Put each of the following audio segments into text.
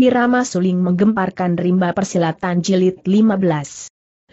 Irama suling menggemparkan rimba persilatan jilid 15. 57.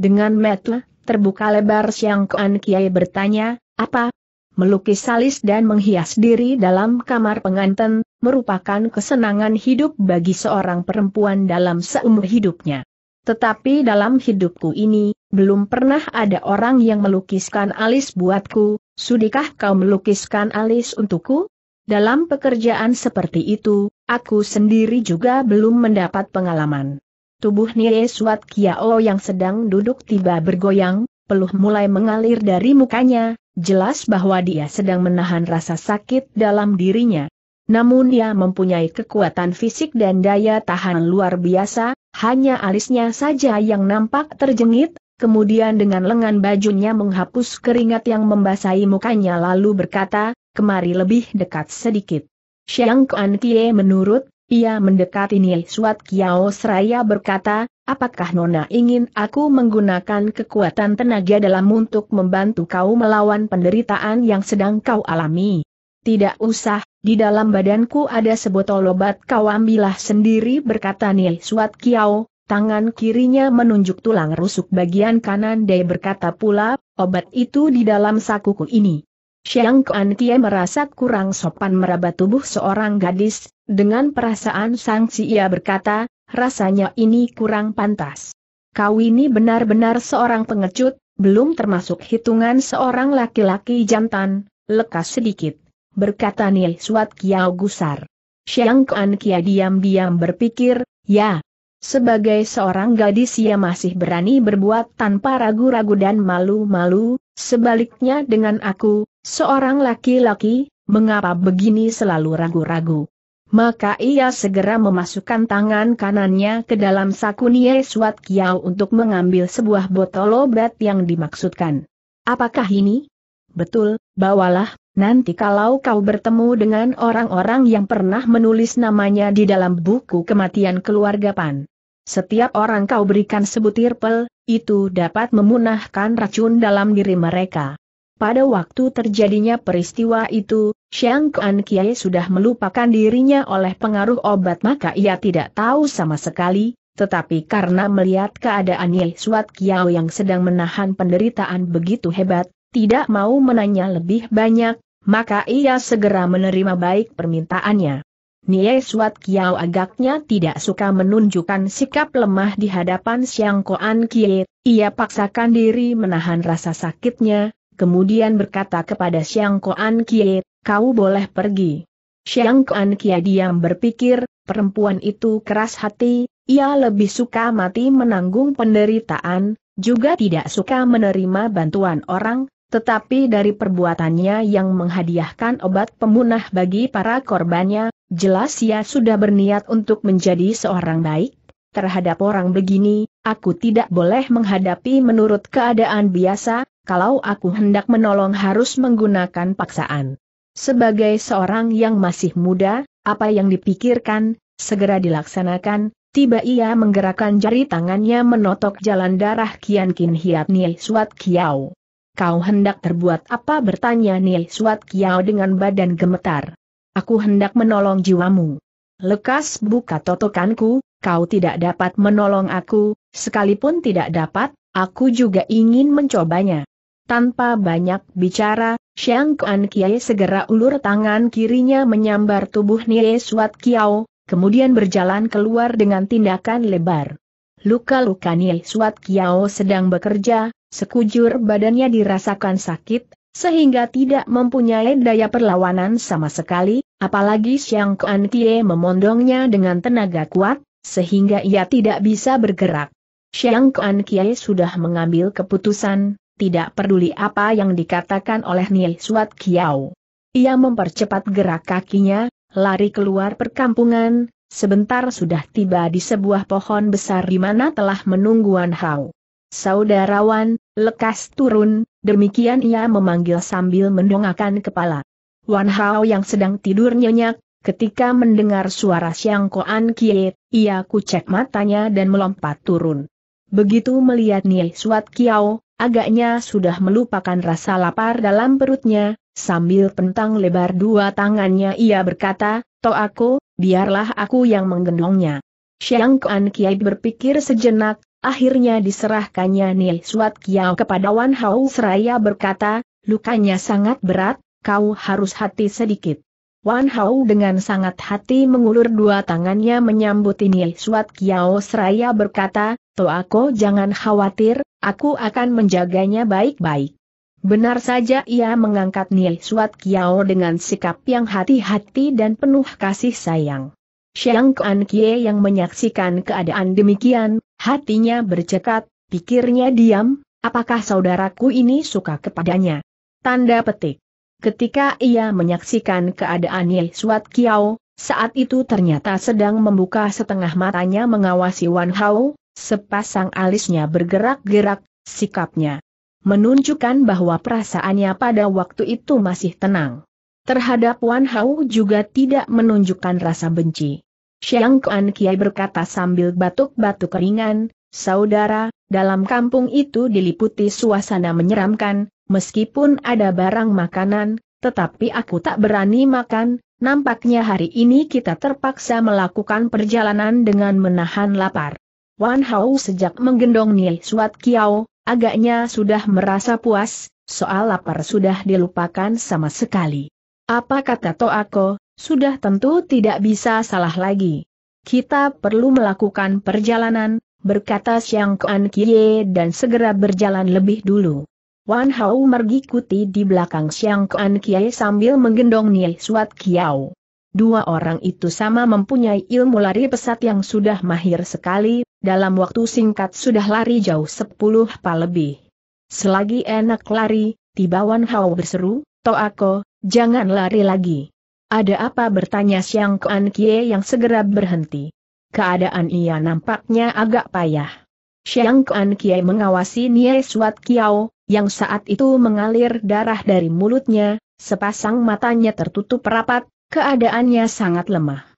Dengan metu, terbuka lebar Siang Kuan Kiai bertanya, apa? Melukis salis dan menghias diri dalam kamar penganten merupakan kesenangan hidup bagi seorang perempuan dalam seumur hidupnya. Tetapi dalam hidupku ini, belum pernah ada orang yang melukiskan alis buatku, sudikah kau melukiskan alis untukku? Dalam pekerjaan seperti itu, aku sendiri juga belum mendapat pengalaman. Tubuh Nie Suat Kiao yang sedang duduk tiba bergoyang, peluh mulai mengalir dari mukanya, jelas bahwa dia sedang menahan rasa sakit dalam dirinya. Namun ia mempunyai kekuatan fisik dan daya tahan luar biasa, hanya alisnya saja yang nampak terjengit, kemudian dengan lengan bajunya menghapus keringat yang membasahi mukanya lalu berkata, kemari lebih dekat sedikit. Xiang Kuan Kie menurut, ia mendekati Neil Suat Kiao Seraya berkata, apakah Nona ingin aku menggunakan kekuatan tenaga dalam untuk membantu kau melawan penderitaan yang sedang kau alami? Tidak usah, di dalam badanku ada sebotol obat kau ambillah sendiri berkata Neil Suat Kiao, tangan kirinya menunjuk tulang rusuk bagian kanan Dai berkata pula, obat itu di dalam sakuku ini. Xiang Kuan Tie merasa kurang sopan meraba tubuh seorang gadis, dengan perasaan sangsi ia berkata, rasanya ini kurang pantas. Kau ini benar-benar seorang pengecut, belum termasuk hitungan seorang laki-laki jantan, lekas sedikit, berkata Nil Suat Kiao Gusar. Xiang Kuan Kia diam-diam berpikir, ya, sebagai seorang gadis ia masih berani berbuat tanpa ragu-ragu dan malu-malu, sebaliknya dengan aku, Seorang laki-laki, mengapa begini selalu ragu-ragu? Maka ia segera memasukkan tangan kanannya ke dalam saku Nie Suat Kiao untuk mengambil sebuah botol obat yang dimaksudkan. Apakah ini? Betul, bawalah, nanti kalau kau bertemu dengan orang-orang yang pernah menulis namanya di dalam buku kematian keluarga Pan. Setiap orang kau berikan sebutir pel, itu dapat memunahkan racun dalam diri mereka. Pada waktu terjadinya peristiwa itu, Xiang Kuan Kiai sudah melupakan dirinya oleh pengaruh obat maka ia tidak tahu sama sekali, tetapi karena melihat keadaan Ye Suat Kiao yang sedang menahan penderitaan begitu hebat, tidak mau menanya lebih banyak, maka ia segera menerima baik permintaannya. Nie Suat Kiao agaknya tidak suka menunjukkan sikap lemah di hadapan Siang Koan Kie, ia paksakan diri menahan rasa sakitnya, kemudian berkata kepada Xiang Koan Kie, kau boleh pergi. Xiang Koan Kie diam berpikir, perempuan itu keras hati, ia lebih suka mati menanggung penderitaan, juga tidak suka menerima bantuan orang, tetapi dari perbuatannya yang menghadiahkan obat pemunah bagi para korbannya, jelas ia sudah berniat untuk menjadi seorang baik. Terhadap orang begini, aku tidak boleh menghadapi menurut keadaan biasa, kalau aku hendak menolong harus menggunakan paksaan. Sebagai seorang yang masih muda, apa yang dipikirkan, segera dilaksanakan, tiba ia menggerakkan jari tangannya menotok jalan darah Kian Kin Hiat Nye Suat Kiao. Kau hendak terbuat apa bertanya Nye Suat Kiao dengan badan gemetar. Aku hendak menolong jiwamu. Lekas buka totokanku, kau tidak dapat menolong aku, sekalipun tidak dapat, aku juga ingin mencobanya. Tanpa banyak bicara, Xiang Kuan Kiai segera ulur tangan kirinya menyambar tubuh Nie Suat Kiao, kemudian berjalan keluar dengan tindakan lebar. Luka-luka Nie Suat Kiao sedang bekerja, sekujur badannya dirasakan sakit, sehingga tidak mempunyai daya perlawanan sama sekali, apalagi Xiang Kuan Kiai memondongnya dengan tenaga kuat, sehingga ia tidak bisa bergerak. Xiang Kuan Kiai sudah mengambil keputusan, tidak peduli apa yang dikatakan oleh Neil Suat Kiao, Ia mempercepat gerak kakinya, lari keluar perkampungan, sebentar sudah tiba di sebuah pohon besar di mana telah menunggu Wan Hao. Saudarawan, lekas turun, demikian ia memanggil sambil mendongakkan kepala. Wan Hao yang sedang tidur nyenyak, ketika mendengar suara Siang Koan Kie, ia kucek matanya dan melompat turun. Begitu melihat Nie Suat Kiao, agaknya sudah melupakan rasa lapar dalam perutnya, sambil pentang lebar dua tangannya ia berkata, To aku, biarlah aku yang menggendongnya. Xiang Kuan Kiai berpikir sejenak, akhirnya diserahkannya Nie Suat Kiao kepada Wan Hao seraya berkata, lukanya sangat berat, kau harus hati sedikit. Wan Hao dengan sangat hati mengulur dua tangannya menyambut Neil Suat Kiao seraya berkata, Toako jangan khawatir, aku akan menjaganya baik-baik. Benar saja ia mengangkat Nil Suat Kiao dengan sikap yang hati-hati dan penuh kasih sayang. Xiang Kuan Kie yang menyaksikan keadaan demikian, hatinya bercekat, pikirnya diam, apakah saudaraku ini suka kepadanya? Tanda petik. Ketika ia menyaksikan keadaan Nil Suat Kiao, saat itu ternyata sedang membuka setengah matanya mengawasi Wan Hao, Sepasang alisnya bergerak-gerak, sikapnya menunjukkan bahwa perasaannya pada waktu itu masih tenang. Terhadap Wan Hao juga tidak menunjukkan rasa benci. Xiang Kuan Kiai berkata sambil batuk-batuk ringan, Saudara, dalam kampung itu diliputi suasana menyeramkan, meskipun ada barang makanan, tetapi aku tak berani makan, nampaknya hari ini kita terpaksa melakukan perjalanan dengan menahan lapar. Wan Hao sejak menggendong Nil Suat Kiao, agaknya sudah merasa puas, soal lapar sudah dilupakan sama sekali. Apa kata Toako, sudah tentu tidak bisa salah lagi. Kita perlu melakukan perjalanan, berkata Xiang Kuan Kie dan segera berjalan lebih dulu. Wan Hao mergikuti di belakang Xiang Kuan Kie sambil menggendong Nil Suat Kiao. Dua orang itu sama mempunyai ilmu lari pesat yang sudah mahir sekali, dalam waktu singkat sudah lari jauh sepuluh pa lebih. Selagi enak lari, tiba Wan Hao berseru, Toako, jangan lari lagi. Ada apa bertanya Siang Kuan Kie yang segera berhenti. Keadaan ia nampaknya agak payah. Siang Kuan Kie mengawasi Nie Suat Kiao, yang saat itu mengalir darah dari mulutnya, sepasang matanya tertutup rapat, keadaannya sangat lemah.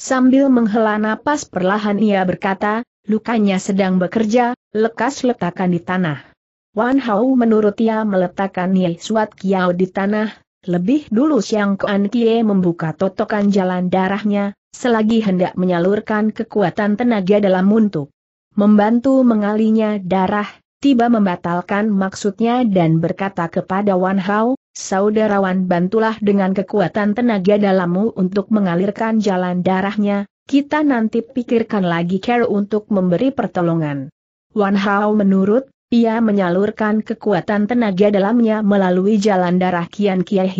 Sambil menghela napas perlahan ia berkata, Lukanya sedang bekerja, lekas letakkan di tanah. Wan Hao menurut ia meletakkan Ye Suat Kiao di tanah, lebih dulu Siang Kuan Kie membuka totokan jalan darahnya, selagi hendak menyalurkan kekuatan tenaga dalam untuk membantu mengalinya darah, tiba membatalkan maksudnya dan berkata kepada Wan Hao, Wan bantulah dengan kekuatan tenaga dalammu untuk mengalirkan jalan darahnya, kita nanti pikirkan lagi Carol, untuk memberi pertolongan. Wan Hao menurut, ia menyalurkan kekuatan tenaga dalamnya melalui jalan darah Kian Kiai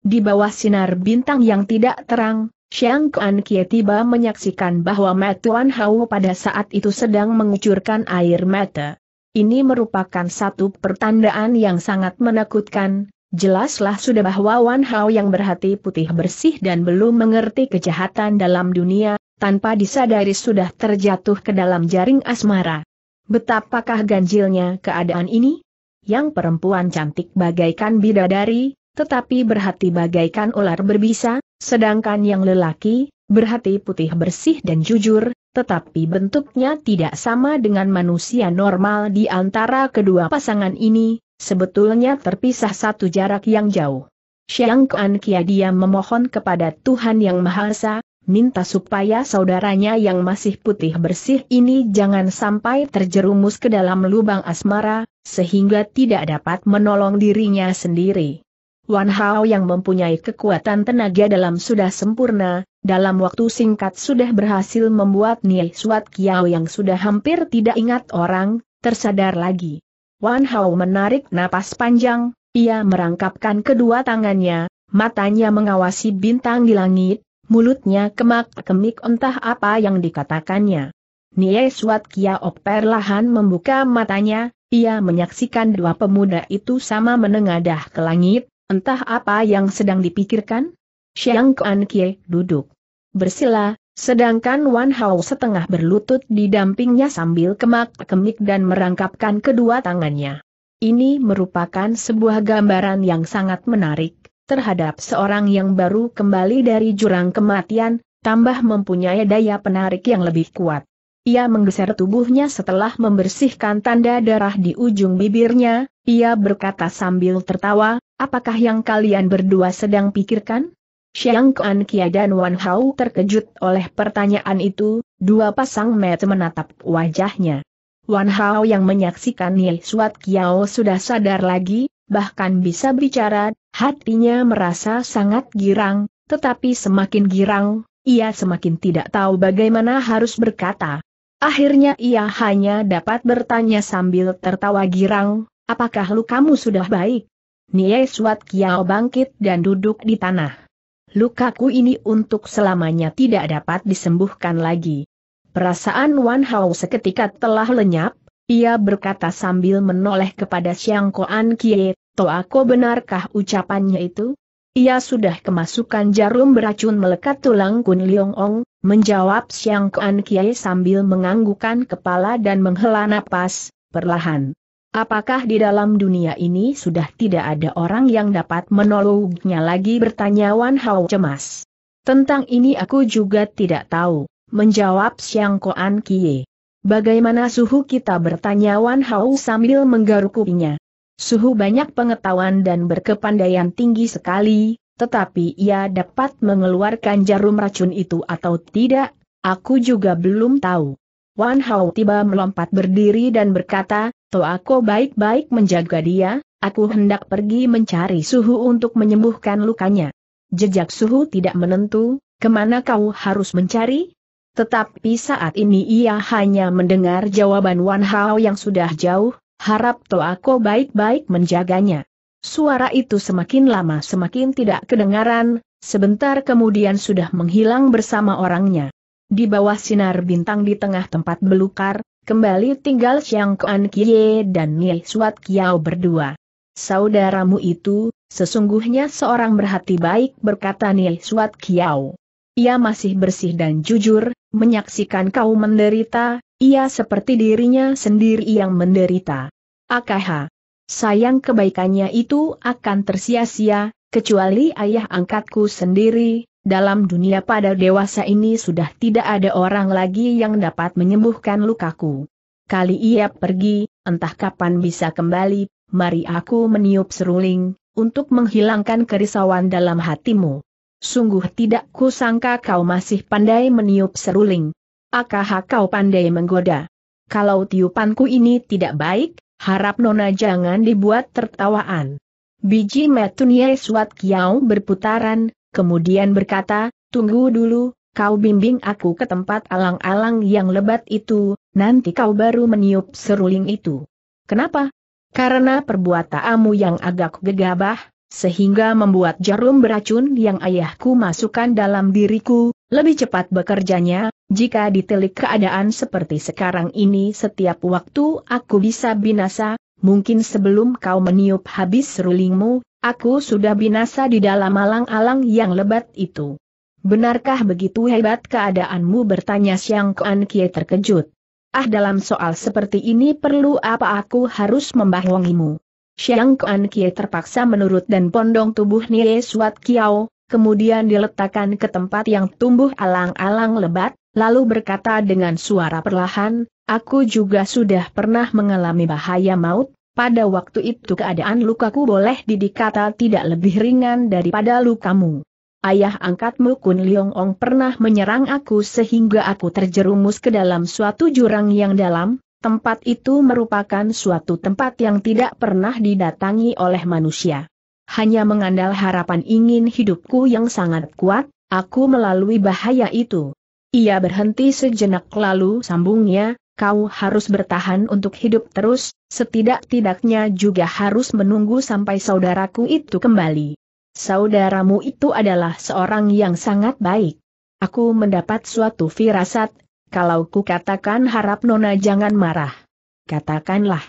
Di bawah sinar bintang yang tidak terang, Xiang Kuan Kie tiba menyaksikan bahwa Wan Hao pada saat itu sedang mengucurkan air mata. Ini merupakan satu pertandaan yang sangat menakutkan, Jelaslah sudah bahwa Wan Hao yang berhati putih bersih dan belum mengerti kejahatan dalam dunia, tanpa disadari sudah terjatuh ke dalam jaring asmara. Betapakah ganjilnya keadaan ini? Yang perempuan cantik bagaikan bidadari, tetapi berhati bagaikan ular berbisa, sedangkan yang lelaki, berhati putih bersih dan jujur, tetapi bentuknya tidak sama dengan manusia normal di antara kedua pasangan ini, Sebetulnya terpisah satu jarak yang jauh. Xiang Kuan Kia dia memohon kepada Tuhan Yang Maha Esa, minta supaya saudaranya yang masih putih bersih ini jangan sampai terjerumus ke dalam lubang asmara, sehingga tidak dapat menolong dirinya sendiri. Wan Hao yang mempunyai kekuatan tenaga dalam sudah sempurna, dalam waktu singkat sudah berhasil membuat Nie Suat Kiao yang sudah hampir tidak ingat orang, tersadar lagi. Wan Hao menarik napas panjang, ia merangkapkan kedua tangannya, matanya mengawasi bintang di langit, mulutnya kemak-kemik entah apa yang dikatakannya. Nie Suat Ok perlahan membuka matanya, ia menyaksikan dua pemuda itu sama menengadah ke langit, entah apa yang sedang dipikirkan. Xiang Kuan Kie duduk. Bersila, Sedangkan Wan Hao setengah berlutut di dampingnya sambil kemak-kemik dan merangkapkan kedua tangannya. Ini merupakan sebuah gambaran yang sangat menarik, terhadap seorang yang baru kembali dari jurang kematian, tambah mempunyai daya penarik yang lebih kuat. Ia menggeser tubuhnya setelah membersihkan tanda darah di ujung bibirnya, ia berkata sambil tertawa, apakah yang kalian berdua sedang pikirkan? Xiang Kuan Kia dan Wan Hao terkejut oleh pertanyaan itu, dua pasang mata menatap wajahnya. Wan Hao yang menyaksikan Nil Suat Kiao sudah sadar lagi, bahkan bisa bicara, hatinya merasa sangat girang, tetapi semakin girang, ia semakin tidak tahu bagaimana harus berkata. Akhirnya ia hanya dapat bertanya sambil tertawa girang, apakah lukamu sudah baik? Nie Suat Kiao bangkit dan duduk di tanah lukaku ini untuk selamanya tidak dapat disembuhkan lagi. Perasaan Wan Hao seketika telah lenyap, ia berkata sambil menoleh kepada Xiang Koan Kie, Toako benarkah ucapannya itu? Ia sudah kemasukan jarum beracun melekat tulang Kun Leong Ong, menjawab Xiang Koan Kie sambil menganggukan kepala dan menghela napas, perlahan. Apakah di dalam dunia ini sudah tidak ada orang yang dapat menolongnya lagi bertanya Wan Hao cemas. Tentang ini aku juga tidak tahu, menjawab Xiang Koan Kie. Bagaimana suhu kita bertanya Wan Hao sambil menggaruk kupingnya. Suhu banyak pengetahuan dan berkepandaian tinggi sekali, tetapi ia dapat mengeluarkan jarum racun itu atau tidak, aku juga belum tahu. Wan Hao tiba melompat berdiri dan berkata, Toako baik-baik menjaga dia, aku hendak pergi mencari suhu untuk menyembuhkan lukanya. Jejak suhu tidak menentu, kemana kau harus mencari? Tetapi saat ini ia hanya mendengar jawaban Wan Hao yang sudah jauh, harap Toako baik-baik menjaganya. Suara itu semakin lama semakin tidak kedengaran, sebentar kemudian sudah menghilang bersama orangnya. Di bawah sinar bintang di tengah tempat belukar, kembali tinggal Xiang Kuan Kie dan Nil Suat Kiao berdua. Saudaramu itu, sesungguhnya seorang berhati baik berkata Nil Suat Kiao. Ia masih bersih dan jujur, menyaksikan kau menderita, ia seperti dirinya sendiri yang menderita. Akaha. Sayang kebaikannya itu akan tersia-sia, kecuali ayah angkatku sendiri, dalam dunia pada dewasa ini sudah tidak ada orang lagi yang dapat menyembuhkan lukaku. Kali ia pergi, entah kapan bisa kembali, mari aku meniup seruling, untuk menghilangkan kerisauan dalam hatimu. Sungguh tidak kusangka kau masih pandai meniup seruling. Akah kau pandai menggoda? Kalau tiupanku ini tidak baik, harap Nona jangan dibuat tertawaan. Biji metunye suat kiau berputaran, kemudian berkata, tunggu dulu, kau bimbing aku ke tempat alang-alang yang lebat itu, nanti kau baru meniup seruling itu. Kenapa? Karena perbuatanmu yang agak gegabah, sehingga membuat jarum beracun yang ayahku masukkan dalam diriku, lebih cepat bekerjanya, jika ditelik keadaan seperti sekarang ini setiap waktu aku bisa binasa, mungkin sebelum kau meniup habis serulingmu. Aku sudah binasa di dalam alang-alang yang lebat itu. Benarkah begitu hebat keadaanmu bertanya Siang Kuan Kie terkejut. Ah dalam soal seperti ini perlu apa aku harus membahwongimu? Siang Kuan Kie terpaksa menurut dan pondong tubuh Nie Suat Kiao, kemudian diletakkan ke tempat yang tumbuh alang-alang lebat, lalu berkata dengan suara perlahan, aku juga sudah pernah mengalami bahaya maut, pada waktu itu keadaan lukaku boleh didikata tidak lebih ringan daripada lukamu. Ayah angkatmu Kun Leong Ong pernah menyerang aku sehingga aku terjerumus ke dalam suatu jurang yang dalam, tempat itu merupakan suatu tempat yang tidak pernah didatangi oleh manusia. Hanya mengandal harapan ingin hidupku yang sangat kuat, aku melalui bahaya itu. Ia berhenti sejenak lalu sambungnya, kau harus bertahan untuk hidup terus, setidak-tidaknya juga harus menunggu sampai saudaraku itu kembali. Saudaramu itu adalah seorang yang sangat baik. Aku mendapat suatu firasat, kalau ku katakan harap Nona jangan marah. Katakanlah,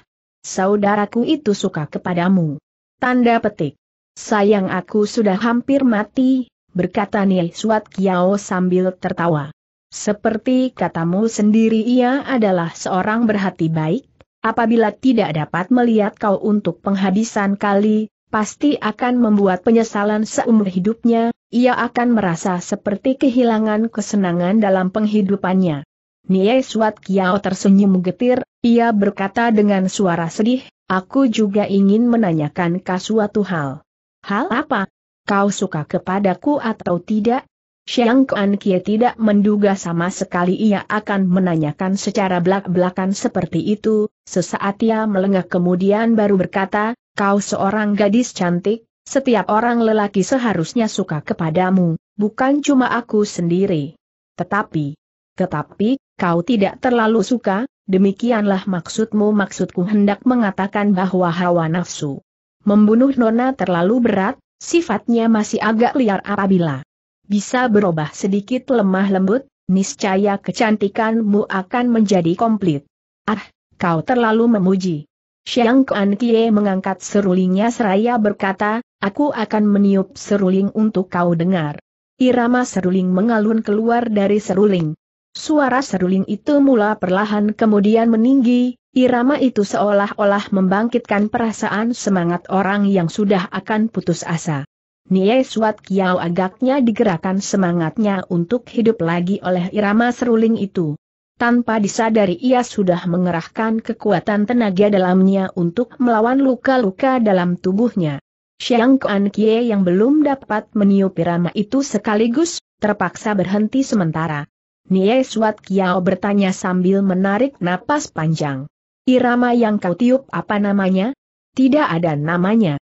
saudaraku itu suka kepadamu. Tanda petik. Sayang aku sudah hampir mati, berkata Nil Suat Kiao sambil tertawa. Seperti katamu sendiri ia adalah seorang berhati baik, apabila tidak dapat melihat kau untuk penghabisan kali, pasti akan membuat penyesalan seumur hidupnya, ia akan merasa seperti kehilangan kesenangan dalam penghidupannya. Nye Suat Kiao tersenyum getir, ia berkata dengan suara sedih, aku juga ingin menanyakan kau suatu hal. Hal apa? Kau suka kepadaku atau tidak? Xiang Kuan Kie tidak menduga sama sekali ia akan menanyakan secara belak-belakan seperti itu, sesaat ia melengah kemudian baru berkata, kau seorang gadis cantik, setiap orang lelaki seharusnya suka kepadamu, bukan cuma aku sendiri. Tetapi, tetapi, kau tidak terlalu suka, demikianlah maksudmu maksudku hendak mengatakan bahwa hawa nafsu membunuh nona terlalu berat, sifatnya masih agak liar apabila bisa berubah sedikit lemah lembut, niscaya kecantikanmu akan menjadi komplit. Ah, kau terlalu memuji. Xiang Kuan Kie mengangkat serulingnya seraya berkata, aku akan meniup seruling untuk kau dengar. Irama seruling mengalun keluar dari seruling. Suara seruling itu mula perlahan kemudian meninggi, irama itu seolah-olah membangkitkan perasaan semangat orang yang sudah akan putus asa. Nie Suat Kiao agaknya digerakkan semangatnya untuk hidup lagi oleh irama seruling itu. Tanpa disadari ia sudah mengerahkan kekuatan tenaga dalamnya untuk melawan luka-luka dalam tubuhnya. Xiang Kuan Kie yang belum dapat meniup irama itu sekaligus, terpaksa berhenti sementara. Nie Suat Kiao bertanya sambil menarik napas panjang. Irama yang kau tiup apa namanya? Tidak ada namanya.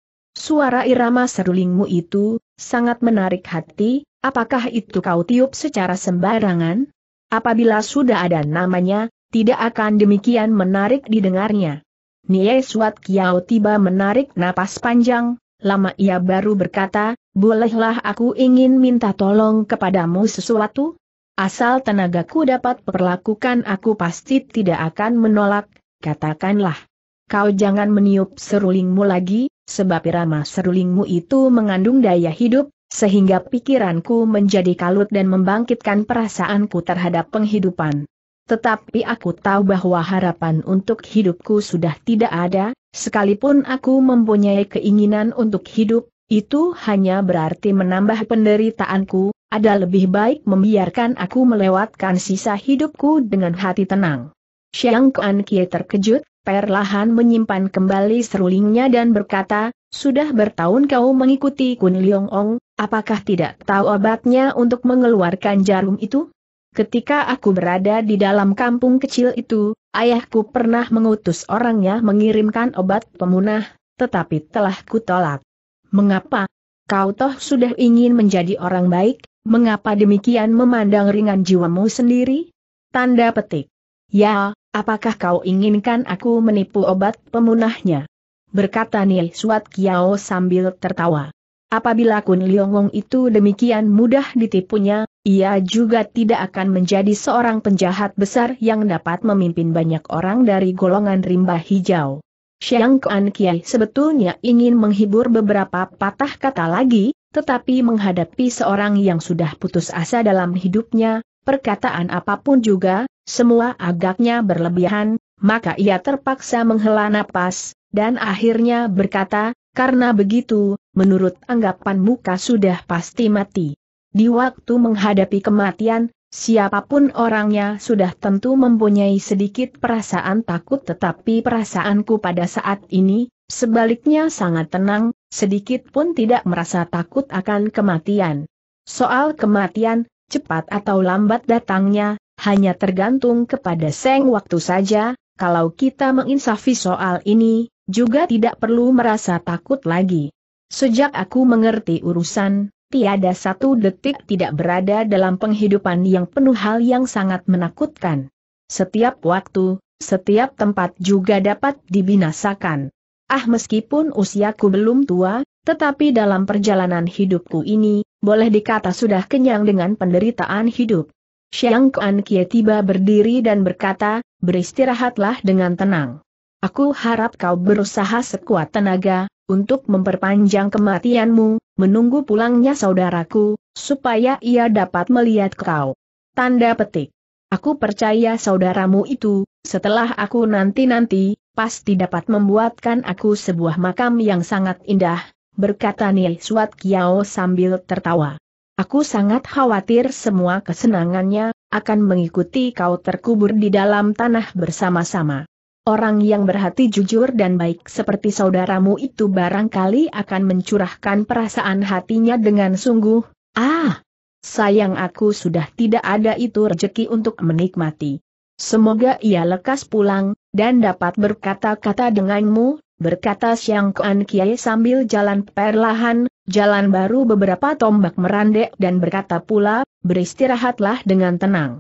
Suara irama serulingmu itu, sangat menarik hati, apakah itu kau tiup secara sembarangan? Apabila sudah ada namanya, tidak akan demikian menarik didengarnya. Nie Suat Kiao tiba menarik napas panjang, lama ia baru berkata, bolehlah aku ingin minta tolong kepadamu sesuatu? Asal tenagaku dapat perlakukan aku pasti tidak akan menolak, katakanlah. Kau jangan meniup serulingmu lagi, sebab irama serulingmu itu mengandung daya hidup, sehingga pikiranku menjadi kalut dan membangkitkan perasaanku terhadap penghidupan. Tetapi aku tahu bahwa harapan untuk hidupku sudah tidak ada, sekalipun aku mempunyai keinginan untuk hidup, itu hanya berarti menambah penderitaanku, ada lebih baik membiarkan aku melewatkan sisa hidupku dengan hati tenang. Xiang Kuan Kie terkejut, perlahan menyimpan kembali serulingnya dan berkata, sudah bertahun kau mengikuti Kun Liong Ong, apakah tidak tahu obatnya untuk mengeluarkan jarum itu? Ketika aku berada di dalam kampung kecil itu, ayahku pernah mengutus orangnya mengirimkan obat pemunah, tetapi telah kutolak. Mengapa? Kau toh sudah ingin menjadi orang baik, mengapa demikian memandang ringan jiwamu sendiri? Tanda petik. Ya, apakah kau inginkan aku menipu obat pemunahnya? Berkata Nil Suat Kiao sambil tertawa. Apabila Kun Liongong itu demikian mudah ditipunya, ia juga tidak akan menjadi seorang penjahat besar yang dapat memimpin banyak orang dari golongan rimba hijau. Xiang Kuan Kiai sebetulnya ingin menghibur beberapa patah kata lagi, tetapi menghadapi seorang yang sudah putus asa dalam hidupnya, perkataan apapun juga, semua agaknya berlebihan, maka ia terpaksa menghela nafas dan akhirnya berkata, karena begitu, menurut anggapan muka sudah pasti mati. Di waktu menghadapi kematian, siapapun orangnya sudah tentu mempunyai sedikit perasaan takut tetapi perasaanku pada saat ini, sebaliknya sangat tenang, sedikit pun tidak merasa takut akan kematian. Soal kematian, cepat atau lambat datangnya, hanya tergantung kepada seng waktu saja, kalau kita menginsafi soal ini, juga tidak perlu merasa takut lagi. Sejak aku mengerti urusan, tiada satu detik tidak berada dalam penghidupan yang penuh hal yang sangat menakutkan. Setiap waktu, setiap tempat juga dapat dibinasakan. Ah meskipun usiaku belum tua, tetapi dalam perjalanan hidupku ini, boleh dikata sudah kenyang dengan penderitaan hidup. Xiang Kuan Kie tiba berdiri dan berkata, beristirahatlah dengan tenang. Aku harap kau berusaha sekuat tenaga, untuk memperpanjang kematianmu, menunggu pulangnya saudaraku, supaya ia dapat melihat kau. Tanda petik. Aku percaya saudaramu itu, setelah aku nanti-nanti, pasti dapat membuatkan aku sebuah makam yang sangat indah, berkata Nia Suat Kiao sambil tertawa. Aku sangat khawatir semua kesenangannya, akan mengikuti kau terkubur di dalam tanah bersama-sama. Orang yang berhati jujur dan baik seperti saudaramu itu barangkali akan mencurahkan perasaan hatinya dengan sungguh, ah, sayang aku sudah tidak ada itu rejeki untuk menikmati. Semoga ia lekas pulang, dan dapat berkata-kata denganmu, berkata Siang Kuan Kiai sambil jalan perlahan, jalan baru beberapa tombak merandek dan berkata pula, beristirahatlah dengan tenang.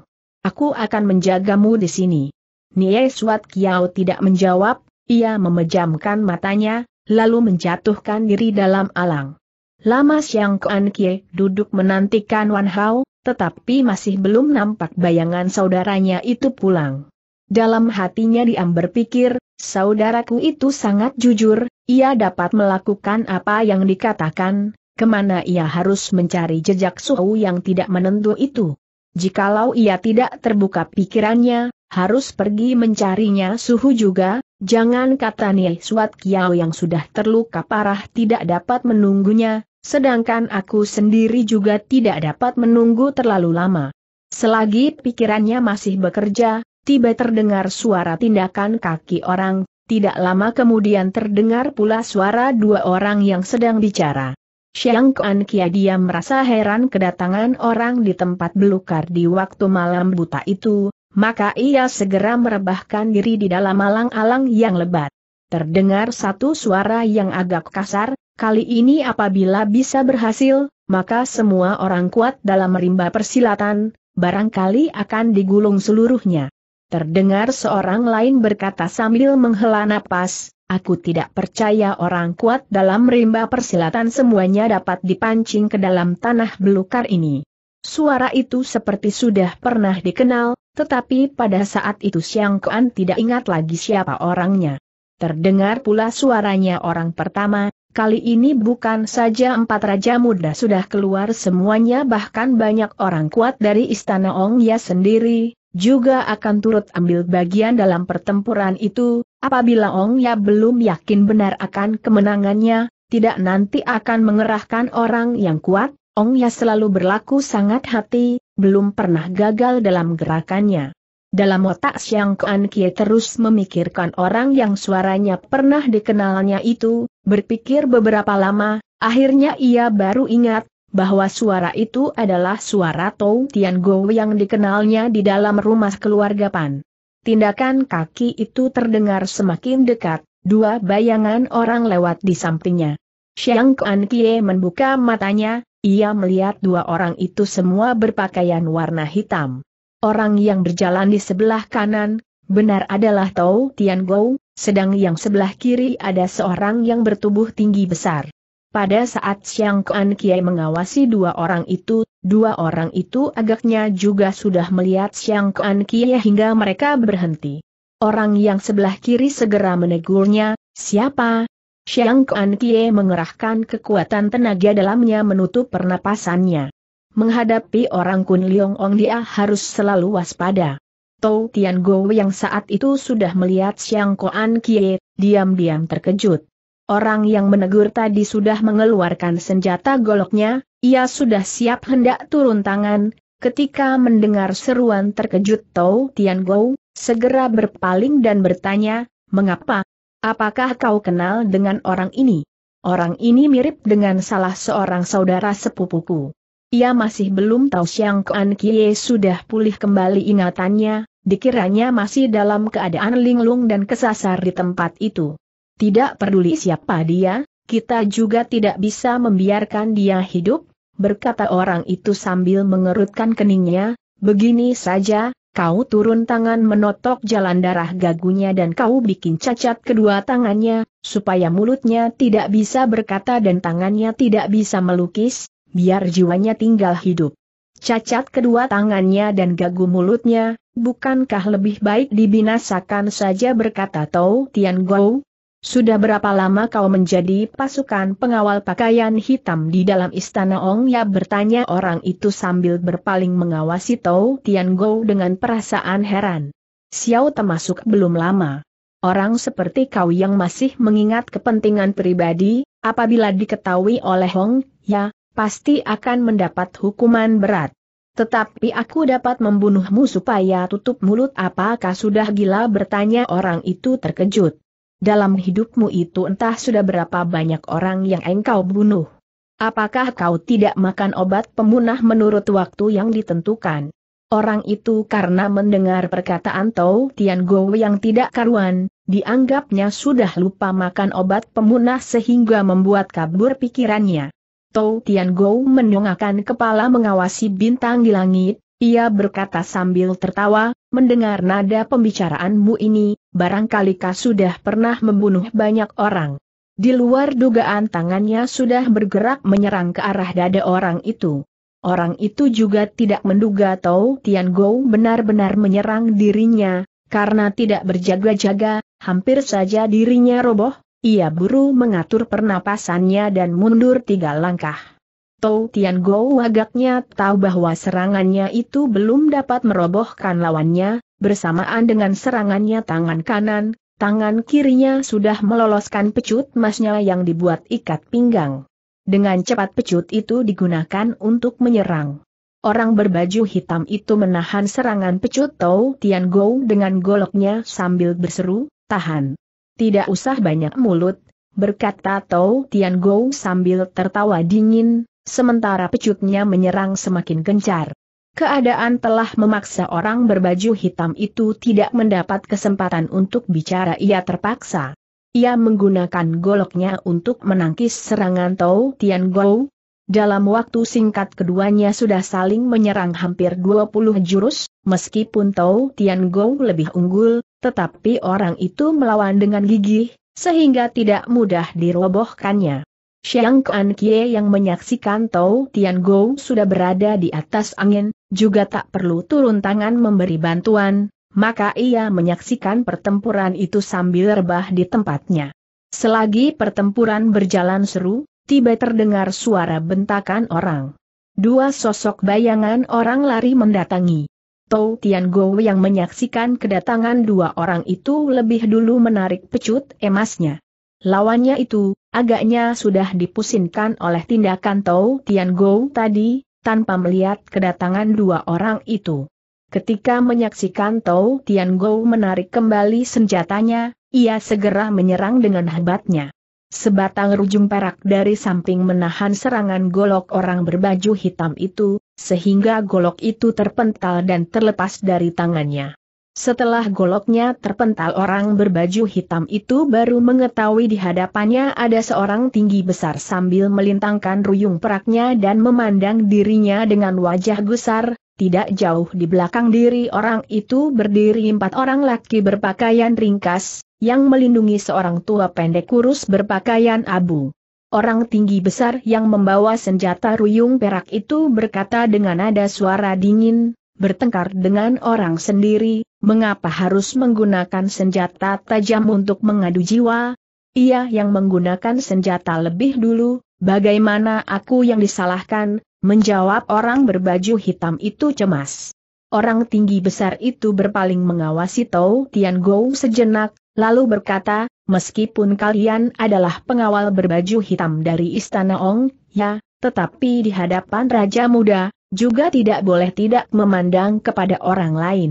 Aku akan menjagamu di sini. nie Suat Kiao tidak menjawab, ia memejamkan matanya, lalu menjatuhkan diri dalam alang. Lama Siang Kuan Kiai duduk menantikan Wan Hao, tetapi masih belum nampak bayangan saudaranya itu pulang. Dalam hatinya diam berpikir, Saudaraku itu sangat jujur, ia dapat melakukan apa yang dikatakan, kemana ia harus mencari jejak suhu yang tidak menentu itu. Jikalau ia tidak terbuka pikirannya, harus pergi mencarinya suhu juga, jangan kata Nih Suat Kiao yang sudah terluka parah tidak dapat menunggunya, sedangkan aku sendiri juga tidak dapat menunggu terlalu lama. Selagi pikirannya masih bekerja, tiba terdengar suara tindakan kaki orang, tidak lama kemudian terdengar pula suara dua orang yang sedang bicara. Xiang Kuan Kia diam merasa heran kedatangan orang di tempat belukar di waktu malam buta itu, maka ia segera merebahkan diri di dalam alang-alang yang lebat. Terdengar satu suara yang agak kasar, kali ini apabila bisa berhasil, maka semua orang kuat dalam rimba persilatan, barangkali akan digulung seluruhnya. Terdengar seorang lain berkata sambil menghela napas, Aku tidak percaya orang kuat dalam rimba persilatan semuanya dapat dipancing ke dalam tanah belukar ini. Suara itu seperti sudah pernah dikenal, tetapi pada saat itu Siang Kuan tidak ingat lagi siapa orangnya. Terdengar pula suaranya orang pertama, kali ini bukan saja empat raja muda sudah keluar semuanya bahkan banyak orang kuat dari istana Ong Ya sendiri, juga akan turut ambil bagian dalam pertempuran itu, apabila Ong Ya belum yakin benar akan kemenangannya, tidak nanti akan mengerahkan orang yang kuat, Ong Ya selalu berlaku sangat hati, belum pernah gagal dalam gerakannya. Dalam otak Siang Kuan Kie terus memikirkan orang yang suaranya pernah dikenalnya itu, berpikir beberapa lama, akhirnya ia baru ingat, bahwa suara itu adalah suara Tou Tian Go yang dikenalnya di dalam rumah keluarga Pan. Tindakan kaki itu terdengar semakin dekat, dua bayangan orang lewat di sampingnya. Xiang Kuan Kie membuka matanya, ia melihat dua orang itu semua berpakaian warna hitam. Orang yang berjalan di sebelah kanan, benar adalah Tou Tian Go, sedang yang sebelah kiri ada seorang yang bertubuh tinggi besar. Pada saat Siang Kuan Kiai mengawasi dua orang itu, dua orang itu agaknya juga sudah melihat Siang Kuan Kiai hingga mereka berhenti. Orang yang sebelah kiri segera menegurnya, siapa? Siang Kuan Kiai mengerahkan kekuatan tenaga dalamnya menutup pernapasannya. Menghadapi orang Kun Liong Ong dia harus selalu waspada. Tou Tian Go yang saat itu sudah melihat Siang Kuan Kiai, diam-diam terkejut. Orang yang menegur tadi sudah mengeluarkan senjata goloknya, ia sudah siap hendak turun tangan, ketika mendengar seruan terkejut Tau Tian Gou, segera berpaling dan bertanya, mengapa? Apakah kau kenal dengan orang ini? Orang ini mirip dengan salah seorang saudara sepupuku. Ia masih belum tahu Xiang Kuan Kie sudah pulih kembali ingatannya, dikiranya masih dalam keadaan linglung dan kesasar di tempat itu. Tidak peduli siapa dia, kita juga tidak bisa membiarkan dia hidup, berkata orang itu sambil mengerutkan keningnya, begini saja, kau turun tangan menotok jalan darah gagunya dan kau bikin cacat kedua tangannya, supaya mulutnya tidak bisa berkata dan tangannya tidak bisa melukis, biar jiwanya tinggal hidup. Cacat kedua tangannya dan gagu mulutnya, bukankah lebih baik dibinasakan saja berkata Tau Tian Gou, sudah berapa lama kau menjadi pasukan pengawal pakaian hitam di dalam istana Ong Ya bertanya orang itu sambil berpaling mengawasi Tau Tian Go dengan perasaan heran. Xiao termasuk belum lama. Orang seperti kau yang masih mengingat kepentingan pribadi, apabila diketahui oleh Hong, Ya, pasti akan mendapat hukuman berat. Tetapi aku dapat membunuhmu supaya tutup mulut apakah sudah gila bertanya orang itu terkejut. Dalam hidupmu itu entah sudah berapa banyak orang yang engkau bunuh. Apakah kau tidak makan obat pemunah menurut waktu yang ditentukan? Orang itu karena mendengar perkataan Tau Tian Go yang tidak karuan, dianggapnya sudah lupa makan obat pemunah sehingga membuat kabur pikirannya. Tau Tian Go menyongakkan kepala mengawasi bintang di langit, ia berkata sambil tertawa, mendengar nada pembicaraanmu ini, barangkali kau sudah pernah membunuh banyak orang. Di luar dugaan tangannya sudah bergerak menyerang ke arah dada orang itu. Orang itu juga tidak menduga tahu Tian Gou benar-benar menyerang dirinya, karena tidak berjaga-jaga, hampir saja dirinya roboh, ia buru mengatur pernapasannya dan mundur tiga langkah. Tau Tian Gou agaknya tahu bahwa serangannya itu belum dapat merobohkan lawannya, Bersamaan dengan serangannya tangan kanan, tangan kirinya sudah meloloskan pecut emasnya yang dibuat ikat pinggang. Dengan cepat pecut itu digunakan untuk menyerang. Orang berbaju hitam itu menahan serangan pecut Tau Tian Gou dengan goloknya sambil berseru, tahan. Tidak usah banyak mulut, berkata Tau Tian Gou sambil tertawa dingin, sementara pecutnya menyerang semakin gencar. Keadaan telah memaksa orang berbaju hitam itu tidak mendapat kesempatan untuk bicara ia terpaksa. Ia menggunakan goloknya untuk menangkis serangan Tau Tian Gou. Dalam waktu singkat keduanya sudah saling menyerang hampir 20 jurus, meskipun Tau Tian Gou lebih unggul, tetapi orang itu melawan dengan gigih, sehingga tidak mudah dirobohkannya. Xiang Kuan Kie yang menyaksikan Tao Tian Go sudah berada di atas angin, juga tak perlu turun tangan memberi bantuan, maka ia menyaksikan pertempuran itu sambil rebah di tempatnya. Selagi pertempuran berjalan seru, tiba terdengar suara bentakan orang. Dua sosok bayangan orang lari mendatangi. Tou Tian Go yang menyaksikan kedatangan dua orang itu lebih dulu menarik pecut emasnya. Lawannya itu, Agaknya sudah dipusinkan oleh tindakan Tau Tian Gou tadi, tanpa melihat kedatangan dua orang itu. Ketika menyaksikan Tau Tian Gou menarik kembali senjatanya, ia segera menyerang dengan hebatnya. Sebatang rujung perak dari samping menahan serangan golok orang berbaju hitam itu, sehingga golok itu terpental dan terlepas dari tangannya. Setelah goloknya terpental orang berbaju hitam itu baru mengetahui di hadapannya ada seorang tinggi besar sambil melintangkan ruyung peraknya dan memandang dirinya dengan wajah gusar, tidak jauh di belakang diri orang itu berdiri empat orang laki berpakaian ringkas, yang melindungi seorang tua pendek kurus berpakaian abu. Orang tinggi besar yang membawa senjata ruyung perak itu berkata dengan nada suara dingin, bertengkar dengan orang sendiri, mengapa harus menggunakan senjata tajam untuk mengadu jiwa? Ia yang menggunakan senjata lebih dulu, bagaimana aku yang disalahkan, menjawab orang berbaju hitam itu cemas. Orang tinggi besar itu berpaling mengawasi Tau Tian Gou sejenak, lalu berkata, meskipun kalian adalah pengawal berbaju hitam dari Istana Ong, ya, tetapi di hadapan Raja Muda, juga tidak boleh tidak memandang kepada orang lain.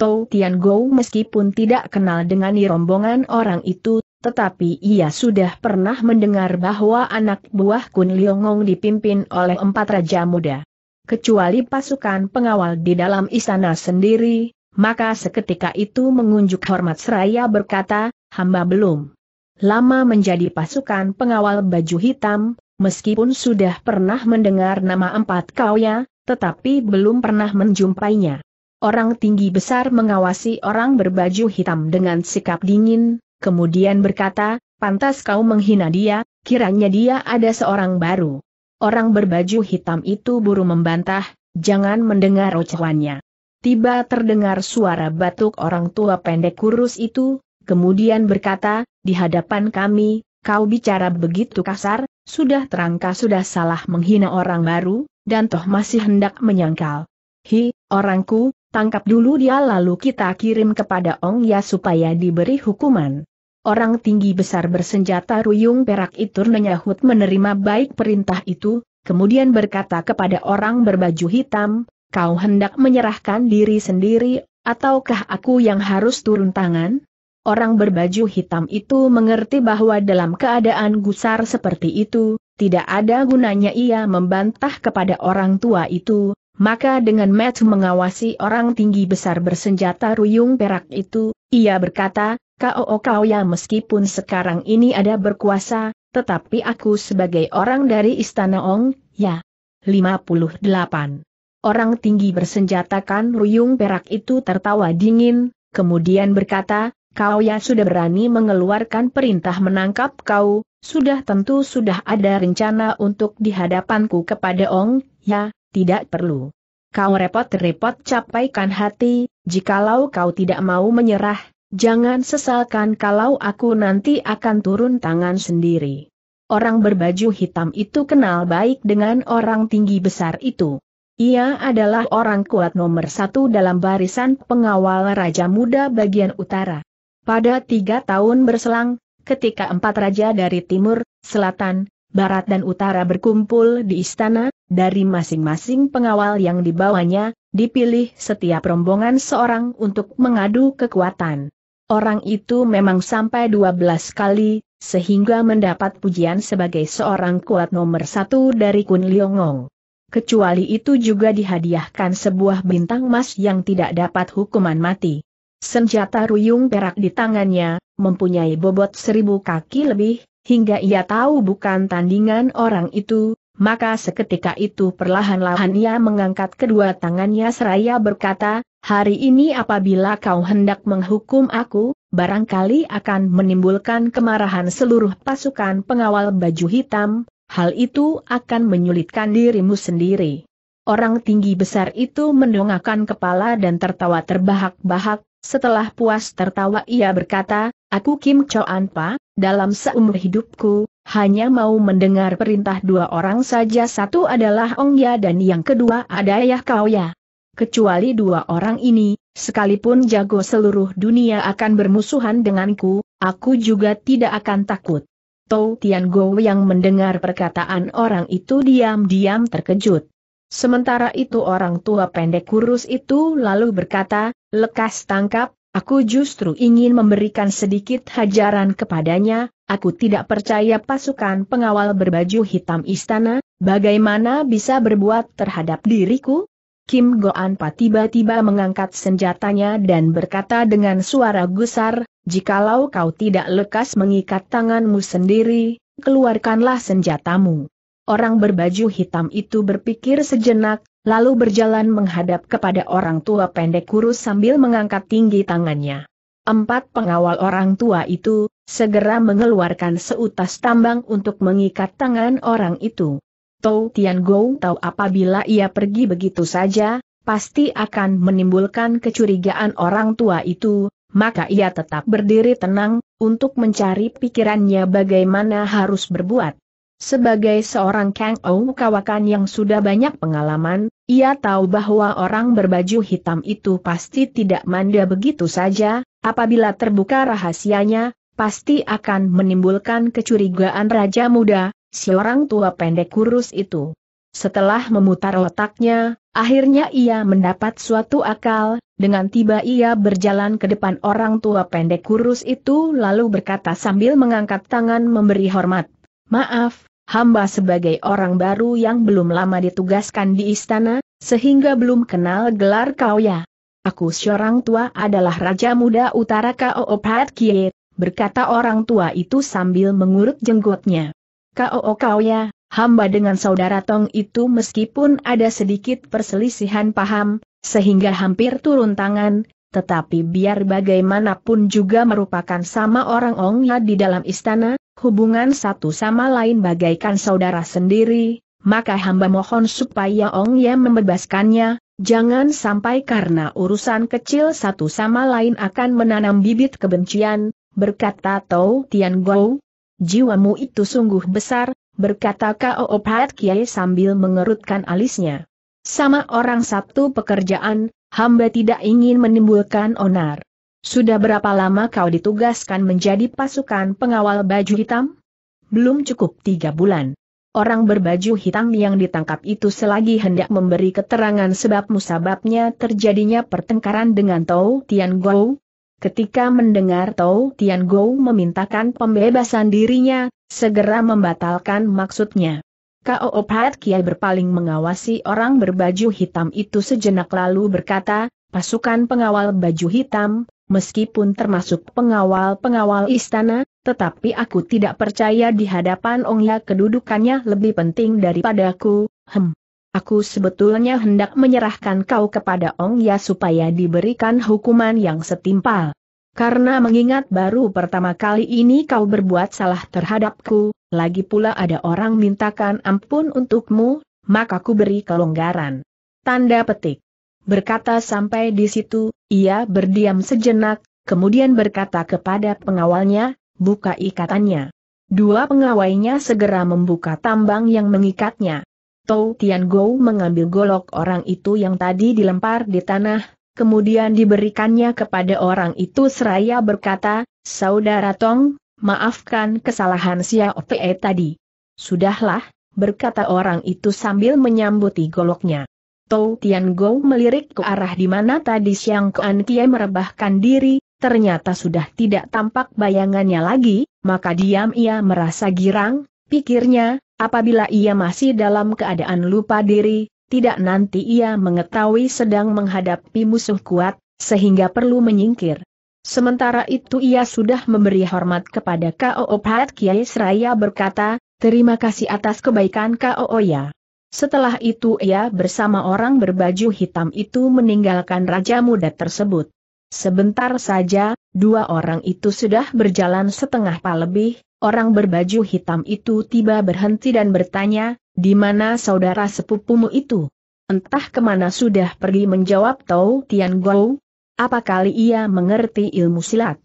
Tou Tian Go meskipun tidak kenal dengan rombongan orang itu, tetapi ia sudah pernah mendengar bahwa anak buah Kun Liongong dipimpin oleh empat raja muda. Kecuali pasukan pengawal di dalam istana sendiri, maka seketika itu mengunjuk hormat seraya berkata, hamba belum lama menjadi pasukan pengawal baju hitam, meskipun sudah pernah mendengar nama empat kau ya, tetapi belum pernah menjumpainya. Orang tinggi besar mengawasi orang berbaju hitam dengan sikap dingin, kemudian berkata, pantas kau menghina dia, kiranya dia ada seorang baru. Orang berbaju hitam itu buru membantah, jangan mendengar ocehannya. Tiba terdengar suara batuk orang tua pendek kurus itu, kemudian berkata, di hadapan kami, kau bicara begitu kasar, sudah terangka sudah salah menghina orang baru, dan toh masih hendak menyangkal. Hi, orangku, tangkap dulu dia lalu kita kirim kepada Ong Ya supaya diberi hukuman. Orang tinggi besar bersenjata ruyung perak itu menyahut menerima baik perintah itu, kemudian berkata kepada orang berbaju hitam, kau hendak menyerahkan diri sendiri, ataukah aku yang harus turun tangan? Orang berbaju hitam itu mengerti bahwa dalam keadaan gusar seperti itu, tidak ada gunanya ia membantah kepada orang tua itu, maka dengan Matt mengawasi orang tinggi besar bersenjata ruyung perak itu, ia berkata, Kau oh kau ya meskipun sekarang ini ada berkuasa, tetapi aku sebagai orang dari Istana Ong, ya. 58. Orang tinggi bersenjatakan ruyung perak itu tertawa dingin, kemudian berkata, Kau ya sudah berani mengeluarkan perintah menangkap kau, sudah tentu sudah ada rencana untuk dihadapanku kepada Ong, ya, tidak perlu. Kau repot-repot capaikan hati, jikalau kau tidak mau menyerah, jangan sesalkan kalau aku nanti akan turun tangan sendiri. Orang berbaju hitam itu kenal baik dengan orang tinggi besar itu. Ia adalah orang kuat nomor satu dalam barisan pengawal Raja Muda bagian utara. Pada tiga tahun berselang, ketika empat raja dari timur, selatan, barat dan utara berkumpul di istana, dari masing-masing pengawal yang dibawanya, dipilih setiap rombongan seorang untuk mengadu kekuatan. Orang itu memang sampai 12 kali, sehingga mendapat pujian sebagai seorang kuat nomor satu dari Kun Liongong. Kecuali itu juga dihadiahkan sebuah bintang emas yang tidak dapat hukuman mati. Senjata ruyung perak di tangannya, mempunyai bobot seribu kaki lebih, hingga ia tahu bukan tandingan orang itu, maka seketika itu perlahan-lahan ia mengangkat kedua tangannya seraya berkata, Hari ini apabila kau hendak menghukum aku, barangkali akan menimbulkan kemarahan seluruh pasukan pengawal baju hitam, hal itu akan menyulitkan dirimu sendiri. Orang tinggi besar itu mendongakkan kepala dan tertawa terbahak-bahak, setelah puas tertawa ia berkata, Aku Kim Choan Pa, dalam seumur hidupku, hanya mau mendengar perintah dua orang saja satu adalah Ong Ya dan yang kedua adayah Kau Ya. Kecuali dua orang ini, sekalipun jago seluruh dunia akan bermusuhan denganku, aku juga tidak akan takut. Tou Tian Go yang mendengar perkataan orang itu diam-diam terkejut. Sementara itu orang tua pendek kurus itu lalu berkata, Lekas tangkap, aku justru ingin memberikan sedikit hajaran kepadanya, aku tidak percaya pasukan pengawal berbaju hitam istana, bagaimana bisa berbuat terhadap diriku? Kim Goanpa tiba-tiba mengangkat senjatanya dan berkata dengan suara gusar, Jikalau kau tidak lekas mengikat tanganmu sendiri, keluarkanlah senjatamu. Orang berbaju hitam itu berpikir sejenak, lalu berjalan menghadap kepada orang tua pendek kurus sambil mengangkat tinggi tangannya. Empat pengawal orang tua itu, segera mengeluarkan seutas tambang untuk mengikat tangan orang itu. Tou Tian Gou tahu apabila ia pergi begitu saja, pasti akan menimbulkan kecurigaan orang tua itu, maka ia tetap berdiri tenang, untuk mencari pikirannya bagaimana harus berbuat. Sebagai seorang Kang Ou Kawakan yang sudah banyak pengalaman, ia tahu bahwa orang berbaju hitam itu pasti tidak manda begitu saja, apabila terbuka rahasianya, pasti akan menimbulkan kecurigaan Raja Muda, si orang tua pendek kurus itu. Setelah memutar otaknya, akhirnya ia mendapat suatu akal, dengan tiba ia berjalan ke depan orang tua pendek kurus itu lalu berkata sambil mengangkat tangan memberi hormat. Maaf, Hamba sebagai orang baru yang belum lama ditugaskan di istana, sehingga belum kenal gelar kau ya. Aku seorang tua adalah Raja Muda Utara Kao Opat Kiet, berkata orang tua itu sambil mengurut jenggotnya. K.O.O. kau ya, hamba dengan saudara Tong itu meskipun ada sedikit perselisihan paham, sehingga hampir turun tangan, tetapi biar bagaimanapun juga merupakan sama orang Ongnya di dalam istana, hubungan satu sama lain bagaikan saudara sendiri, maka hamba mohon supaya Ongnya membebaskannya, jangan sampai karena urusan kecil satu sama lain akan menanam bibit kebencian, berkata Tau Tian Gou. Jiwamu itu sungguh besar, berkata Kao Pat Kiai sambil mengerutkan alisnya. Sama orang satu pekerjaan, hamba tidak ingin menimbulkan onar. Sudah berapa lama kau ditugaskan menjadi pasukan pengawal baju hitam? Belum cukup tiga bulan. Orang berbaju hitam yang ditangkap itu selagi hendak memberi keterangan sebab musababnya terjadinya pertengkaran dengan Tau Tian Gou. Ketika mendengar Tau Tian Gou memintakan pembebasan dirinya, segera membatalkan maksudnya. Kao Opat Kiai berpaling mengawasi orang berbaju hitam itu sejenak lalu berkata, pasukan pengawal baju hitam, meskipun termasuk pengawal-pengawal istana, tetapi aku tidak percaya di hadapan Ong Ya kedudukannya lebih penting daripadaku, hem. Aku sebetulnya hendak menyerahkan kau kepada Ong Ya supaya diberikan hukuman yang setimpal. Karena mengingat baru pertama kali ini kau berbuat salah terhadapku, lagi pula ada orang mintakan ampun untukmu, maka ku beri kelonggaran. Tanda petik. Berkata sampai di situ, ia berdiam sejenak, kemudian berkata kepada pengawalnya, buka ikatannya. Dua pengawainya segera membuka tambang yang mengikatnya. Tou Tian Gou mengambil golok orang itu yang tadi dilempar di tanah, kemudian diberikannya kepada orang itu seraya berkata, Saudara Tong, maafkan kesalahan Xiao Pei tadi. Sudahlah, berkata orang itu sambil menyambuti goloknya. Tou Tian Go melirik ke arah di mana tadi Siang Kuan Kie merebahkan diri, ternyata sudah tidak tampak bayangannya lagi, maka diam ia merasa girang, pikirnya, apabila ia masih dalam keadaan lupa diri, tidak nanti ia mengetahui sedang menghadapi musuh kuat, sehingga perlu menyingkir. Sementara itu ia sudah memberi hormat kepada K.O.O. Pat Kiai Seraya berkata, terima kasih atas kebaikan K.O.O. ya. Setelah itu ia bersama orang berbaju hitam itu meninggalkan raja muda tersebut. Sebentar saja, dua orang itu sudah berjalan setengah pa lebih, orang berbaju hitam itu tiba berhenti dan bertanya, di mana saudara sepupumu itu? Entah kemana sudah pergi menjawab Tau Tian Gou, apa kali ia mengerti ilmu silat?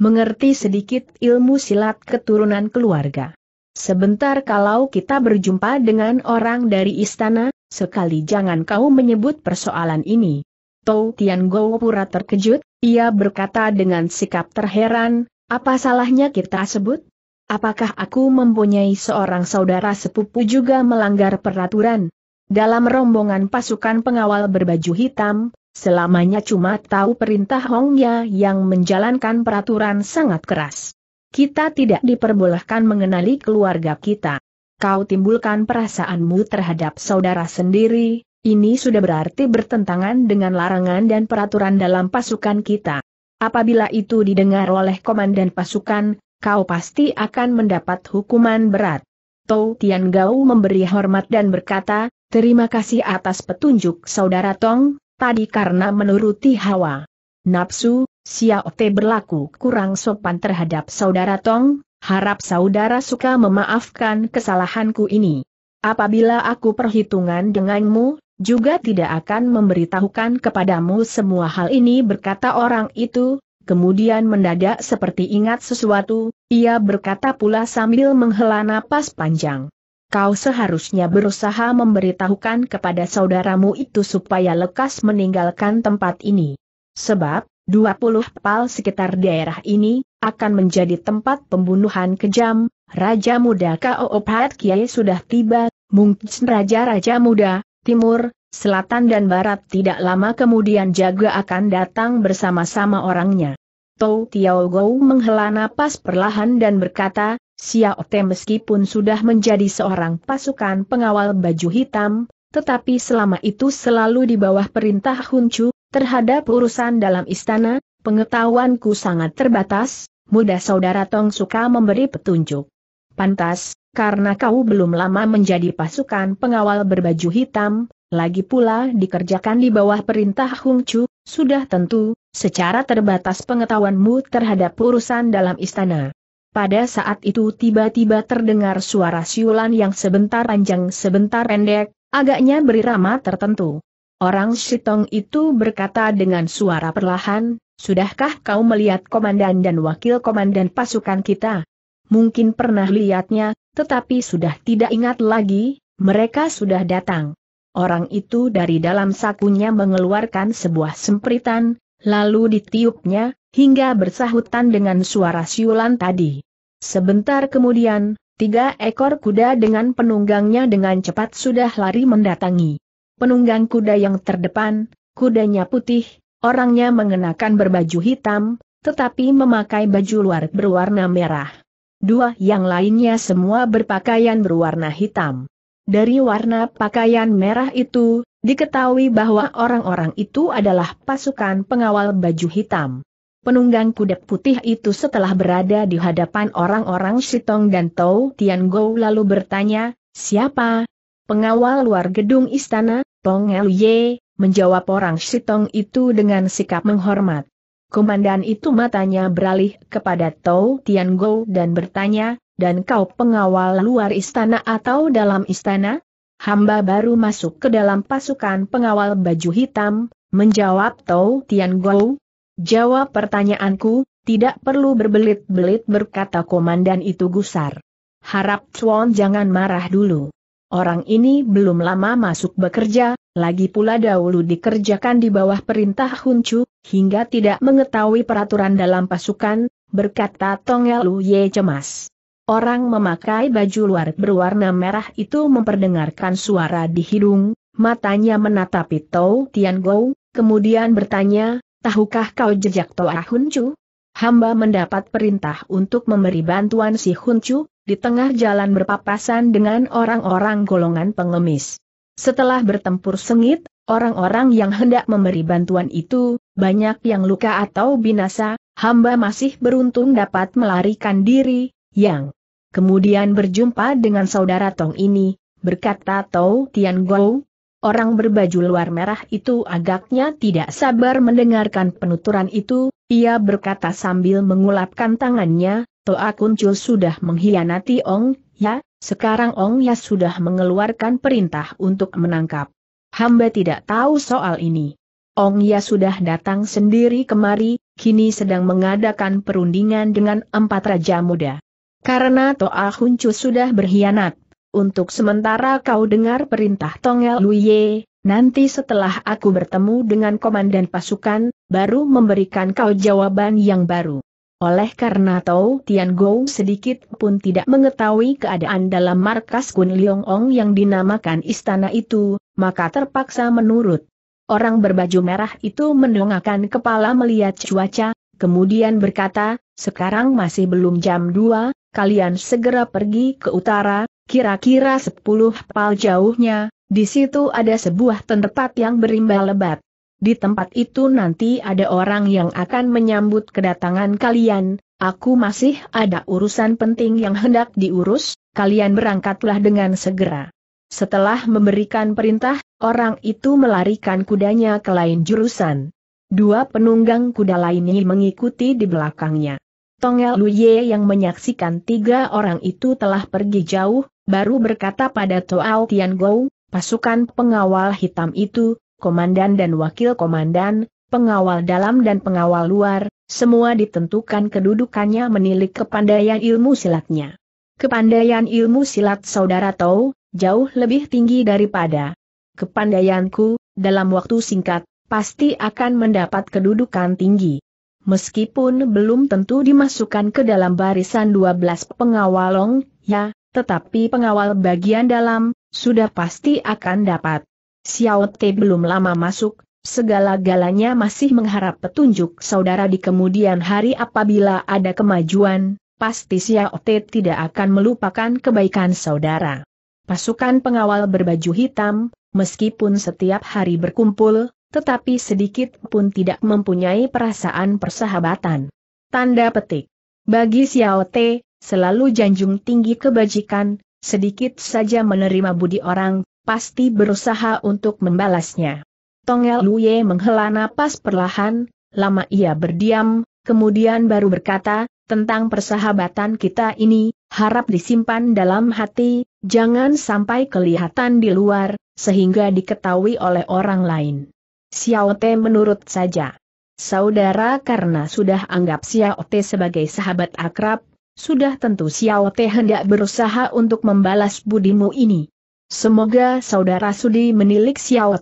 Mengerti sedikit ilmu silat keturunan keluarga. Sebentar kalau kita berjumpa dengan orang dari istana, sekali jangan kau menyebut persoalan ini. Tou Tian pura terkejut, ia berkata dengan sikap terheran, apa salahnya kita sebut? Apakah aku mempunyai seorang saudara sepupu juga melanggar peraturan? Dalam rombongan pasukan pengawal berbaju hitam, Selamanya cuma tahu perintah Hongya yang menjalankan peraturan sangat keras. Kita tidak diperbolehkan mengenali keluarga kita. Kau timbulkan perasaanmu terhadap saudara sendiri, ini sudah berarti bertentangan dengan larangan dan peraturan dalam pasukan kita. Apabila itu didengar oleh komandan pasukan, kau pasti akan mendapat hukuman berat. Tou Tian Gao memberi hormat dan berkata, Terima kasih atas petunjuk saudara Tong, tadi karena menuruti hawa nafsu, Xiao berlaku kurang sopan terhadap saudara Tong, harap saudara suka memaafkan kesalahanku ini. Apabila aku perhitungan denganmu, juga tidak akan memberitahukan kepadamu semua hal ini berkata orang itu, kemudian mendadak seperti ingat sesuatu, ia berkata pula sambil menghela napas panjang kau seharusnya berusaha memberitahukan kepada saudaramu itu supaya lekas meninggalkan tempat ini. Sebab, 20 pal sekitar daerah ini, akan menjadi tempat pembunuhan kejam, Raja Muda Kaoopat Kiai sudah tiba, mungkin Raja-Raja Muda, Timur, Selatan dan Barat tidak lama kemudian jaga akan datang bersama-sama orangnya. Tou Tiao Gou menghela napas perlahan dan berkata, Xiaote meskipun sudah menjadi seorang pasukan pengawal baju hitam, tetapi selama itu selalu di bawah perintah Huncu, terhadap urusan dalam istana, pengetahuanku sangat terbatas, mudah saudara Tong suka memberi petunjuk. Pantas, karena kau belum lama menjadi pasukan pengawal berbaju hitam, lagi pula dikerjakan di bawah perintah Huncu, sudah tentu, secara terbatas pengetahuanmu terhadap urusan dalam istana. Pada saat itu tiba-tiba terdengar suara siulan yang sebentar panjang sebentar pendek, agaknya berirama tertentu. Orang Sitong itu berkata dengan suara perlahan, Sudahkah kau melihat komandan dan wakil komandan pasukan kita? Mungkin pernah lihatnya, tetapi sudah tidak ingat lagi, mereka sudah datang. Orang itu dari dalam sakunya mengeluarkan sebuah sempritan, lalu ditiupnya, hingga bersahutan dengan suara siulan tadi. Sebentar kemudian, tiga ekor kuda dengan penunggangnya dengan cepat sudah lari mendatangi. Penunggang kuda yang terdepan, kudanya putih, orangnya mengenakan berbaju hitam, tetapi memakai baju luar berwarna merah. Dua yang lainnya semua berpakaian berwarna hitam. Dari warna pakaian merah itu, Diketahui bahwa orang-orang itu adalah pasukan pengawal baju hitam. Penunggang kuda putih itu setelah berada di hadapan orang-orang Sitong dan Tian Gou lalu bertanya, siapa? Pengawal luar gedung istana, Tong Ye, menjawab orang Sitong itu dengan sikap menghormat. Komandan itu matanya beralih kepada Tian Gou dan bertanya, dan kau pengawal luar istana atau dalam istana? hamba baru masuk ke dalam pasukan pengawal baju hitam, menjawab Tau Tian Gou. Jawab pertanyaanku, tidak perlu berbelit-belit berkata komandan itu gusar. Harap Chuan jangan marah dulu. Orang ini belum lama masuk bekerja, lagi pula dahulu dikerjakan di bawah perintah Huncu, hingga tidak mengetahui peraturan dalam pasukan, berkata Tong Ye cemas. Orang memakai baju luar berwarna merah itu memperdengarkan suara di hidung, matanya menatapi Tau Tian Gou, kemudian bertanya, tahukah kau jejak Toa Hun Chu? Hamba mendapat perintah untuk memberi bantuan si Hun Chu, di tengah jalan berpapasan dengan orang-orang golongan pengemis. Setelah bertempur sengit, orang-orang yang hendak memberi bantuan itu, banyak yang luka atau binasa, hamba masih beruntung dapat melarikan diri, yang kemudian berjumpa dengan saudara Tong ini, berkata Tau Tian Gou, orang berbaju luar merah itu agaknya tidak sabar mendengarkan penuturan itu, ia berkata sambil mengulapkan tangannya, Toa Kuncu sudah mengkhianati Ong Ya, sekarang Ong Ya sudah mengeluarkan perintah untuk menangkap. Hamba tidak tahu soal ini. Ong Ya sudah datang sendiri kemari, kini sedang mengadakan perundingan dengan empat raja muda. Karena Toa Huncu sudah berkhianat. Untuk sementara kau dengar perintah Tongel Luye, nanti setelah aku bertemu dengan komandan pasukan, baru memberikan kau jawaban yang baru. Oleh karena Tau Tian Gou sedikit pun tidak mengetahui keadaan dalam markas Kun Leong Ong yang dinamakan istana itu, maka terpaksa menurut. Orang berbaju merah itu mendongakkan kepala melihat cuaca, kemudian berkata, sekarang masih belum jam 2, kalian segera pergi ke utara, kira-kira sepuluh pal jauhnya, di situ ada sebuah tempat yang berimba lebat. Di tempat itu nanti ada orang yang akan menyambut kedatangan kalian, aku masih ada urusan penting yang hendak diurus, kalian berangkatlah dengan segera. Setelah memberikan perintah, orang itu melarikan kudanya ke lain jurusan. Dua penunggang kuda lainnya mengikuti di belakangnya. Tongel Luye yang menyaksikan tiga orang itu telah pergi jauh, baru berkata pada Toao Gou, pasukan pengawal hitam itu, komandan dan wakil komandan, pengawal dalam dan pengawal luar, semua ditentukan kedudukannya menilik kepandaian ilmu silatnya. Kepandaian ilmu silat saudara Tau, jauh lebih tinggi daripada kepandaianku, dalam waktu singkat, pasti akan mendapat kedudukan tinggi meskipun belum tentu dimasukkan ke dalam barisan 12 pengawal Long, ya, tetapi pengawal bagian dalam, sudah pasti akan dapat. Xiao Te belum lama masuk, segala-galanya masih mengharap petunjuk saudara di kemudian hari apabila ada kemajuan, pasti Xiao Te tidak akan melupakan kebaikan saudara. Pasukan pengawal berbaju hitam, meskipun setiap hari berkumpul, tetapi sedikit pun tidak mempunyai perasaan persahabatan. Tanda petik. Bagi Xiao Te, selalu janjung tinggi kebajikan, sedikit saja menerima budi orang, pasti berusaha untuk membalasnya. Tongel Luye menghela napas perlahan, lama ia berdiam, kemudian baru berkata, tentang persahabatan kita ini, harap disimpan dalam hati, jangan sampai kelihatan di luar, sehingga diketahui oleh orang lain. Xiao menurut saja. Saudara karena sudah anggap Xiao sebagai sahabat akrab, sudah tentu Xiao Te hendak berusaha untuk membalas budimu ini. Semoga saudara sudi menilik Xiao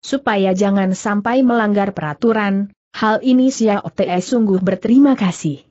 supaya jangan sampai melanggar peraturan, hal ini Xiao sungguh berterima kasih.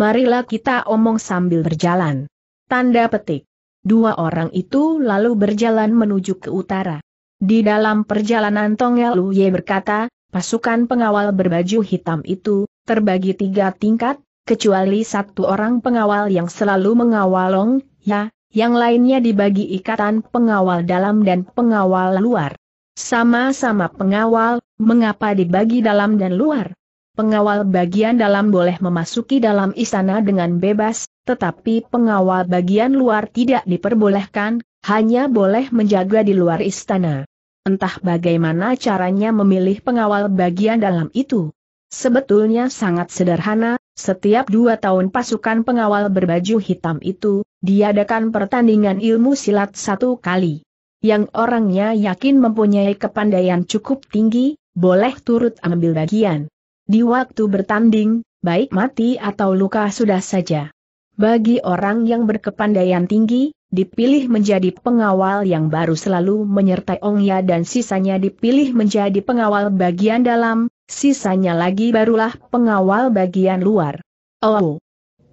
Marilah kita omong sambil berjalan. Tanda petik. Dua orang itu lalu berjalan menuju ke utara. Di dalam perjalanan Tongel Luye berkata, pasukan pengawal berbaju hitam itu, terbagi tiga tingkat, kecuali satu orang pengawal yang selalu mengawal Long, ya, yang lainnya dibagi ikatan pengawal dalam dan pengawal luar. Sama-sama pengawal, mengapa dibagi dalam dan luar? Pengawal bagian dalam boleh memasuki dalam istana dengan bebas, tetapi pengawal bagian luar tidak diperbolehkan, hanya boleh menjaga di luar istana entah bagaimana caranya memilih pengawal bagian dalam itu. Sebetulnya sangat sederhana, setiap dua tahun pasukan pengawal berbaju hitam itu, diadakan pertandingan ilmu silat satu kali. Yang orangnya yakin mempunyai kepandaian cukup tinggi, boleh turut ambil bagian. Di waktu bertanding, baik mati atau luka sudah saja. Bagi orang yang berkepandaian tinggi, dipilih menjadi pengawal yang baru selalu menyertai Ong Ya dan sisanya dipilih menjadi pengawal bagian dalam, sisanya lagi barulah pengawal bagian luar. Oh,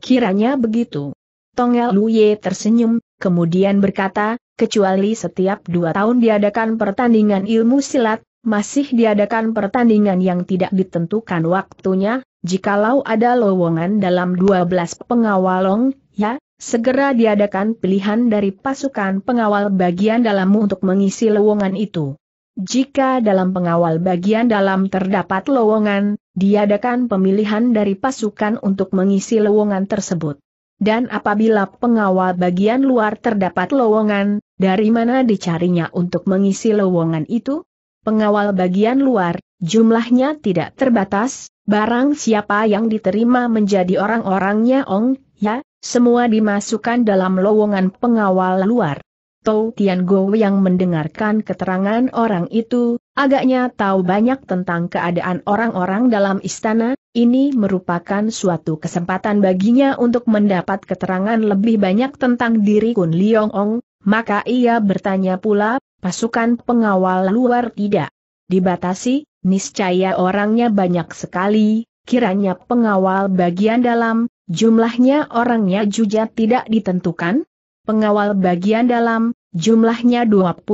kiranya begitu. Tong Tongel Luye tersenyum, kemudian berkata, kecuali setiap dua tahun diadakan pertandingan ilmu silat, masih diadakan pertandingan yang tidak ditentukan waktunya, jikalau ada lowongan dalam 12 pengawalong, ya, Segera diadakan pilihan dari pasukan pengawal bagian dalam untuk mengisi lowongan itu. Jika dalam pengawal bagian dalam terdapat lowongan, diadakan pemilihan dari pasukan untuk mengisi lowongan tersebut. Dan apabila pengawal bagian luar terdapat lowongan, dari mana dicarinya untuk mengisi lowongan itu? Pengawal bagian luar, jumlahnya tidak terbatas, barang siapa yang diterima menjadi orang-orangnya Ong, ya, semua dimasukkan dalam lowongan pengawal luar. Tou Tian Go yang mendengarkan keterangan orang itu, agaknya tahu banyak tentang keadaan orang-orang dalam istana, ini merupakan suatu kesempatan baginya untuk mendapat keterangan lebih banyak tentang diri Kun Liong Ong, maka ia bertanya pula, pasukan pengawal luar tidak dibatasi, niscaya orangnya banyak sekali, kiranya pengawal bagian dalam, Jumlahnya orangnya juga tidak ditentukan. Pengawal bagian dalam, jumlahnya 24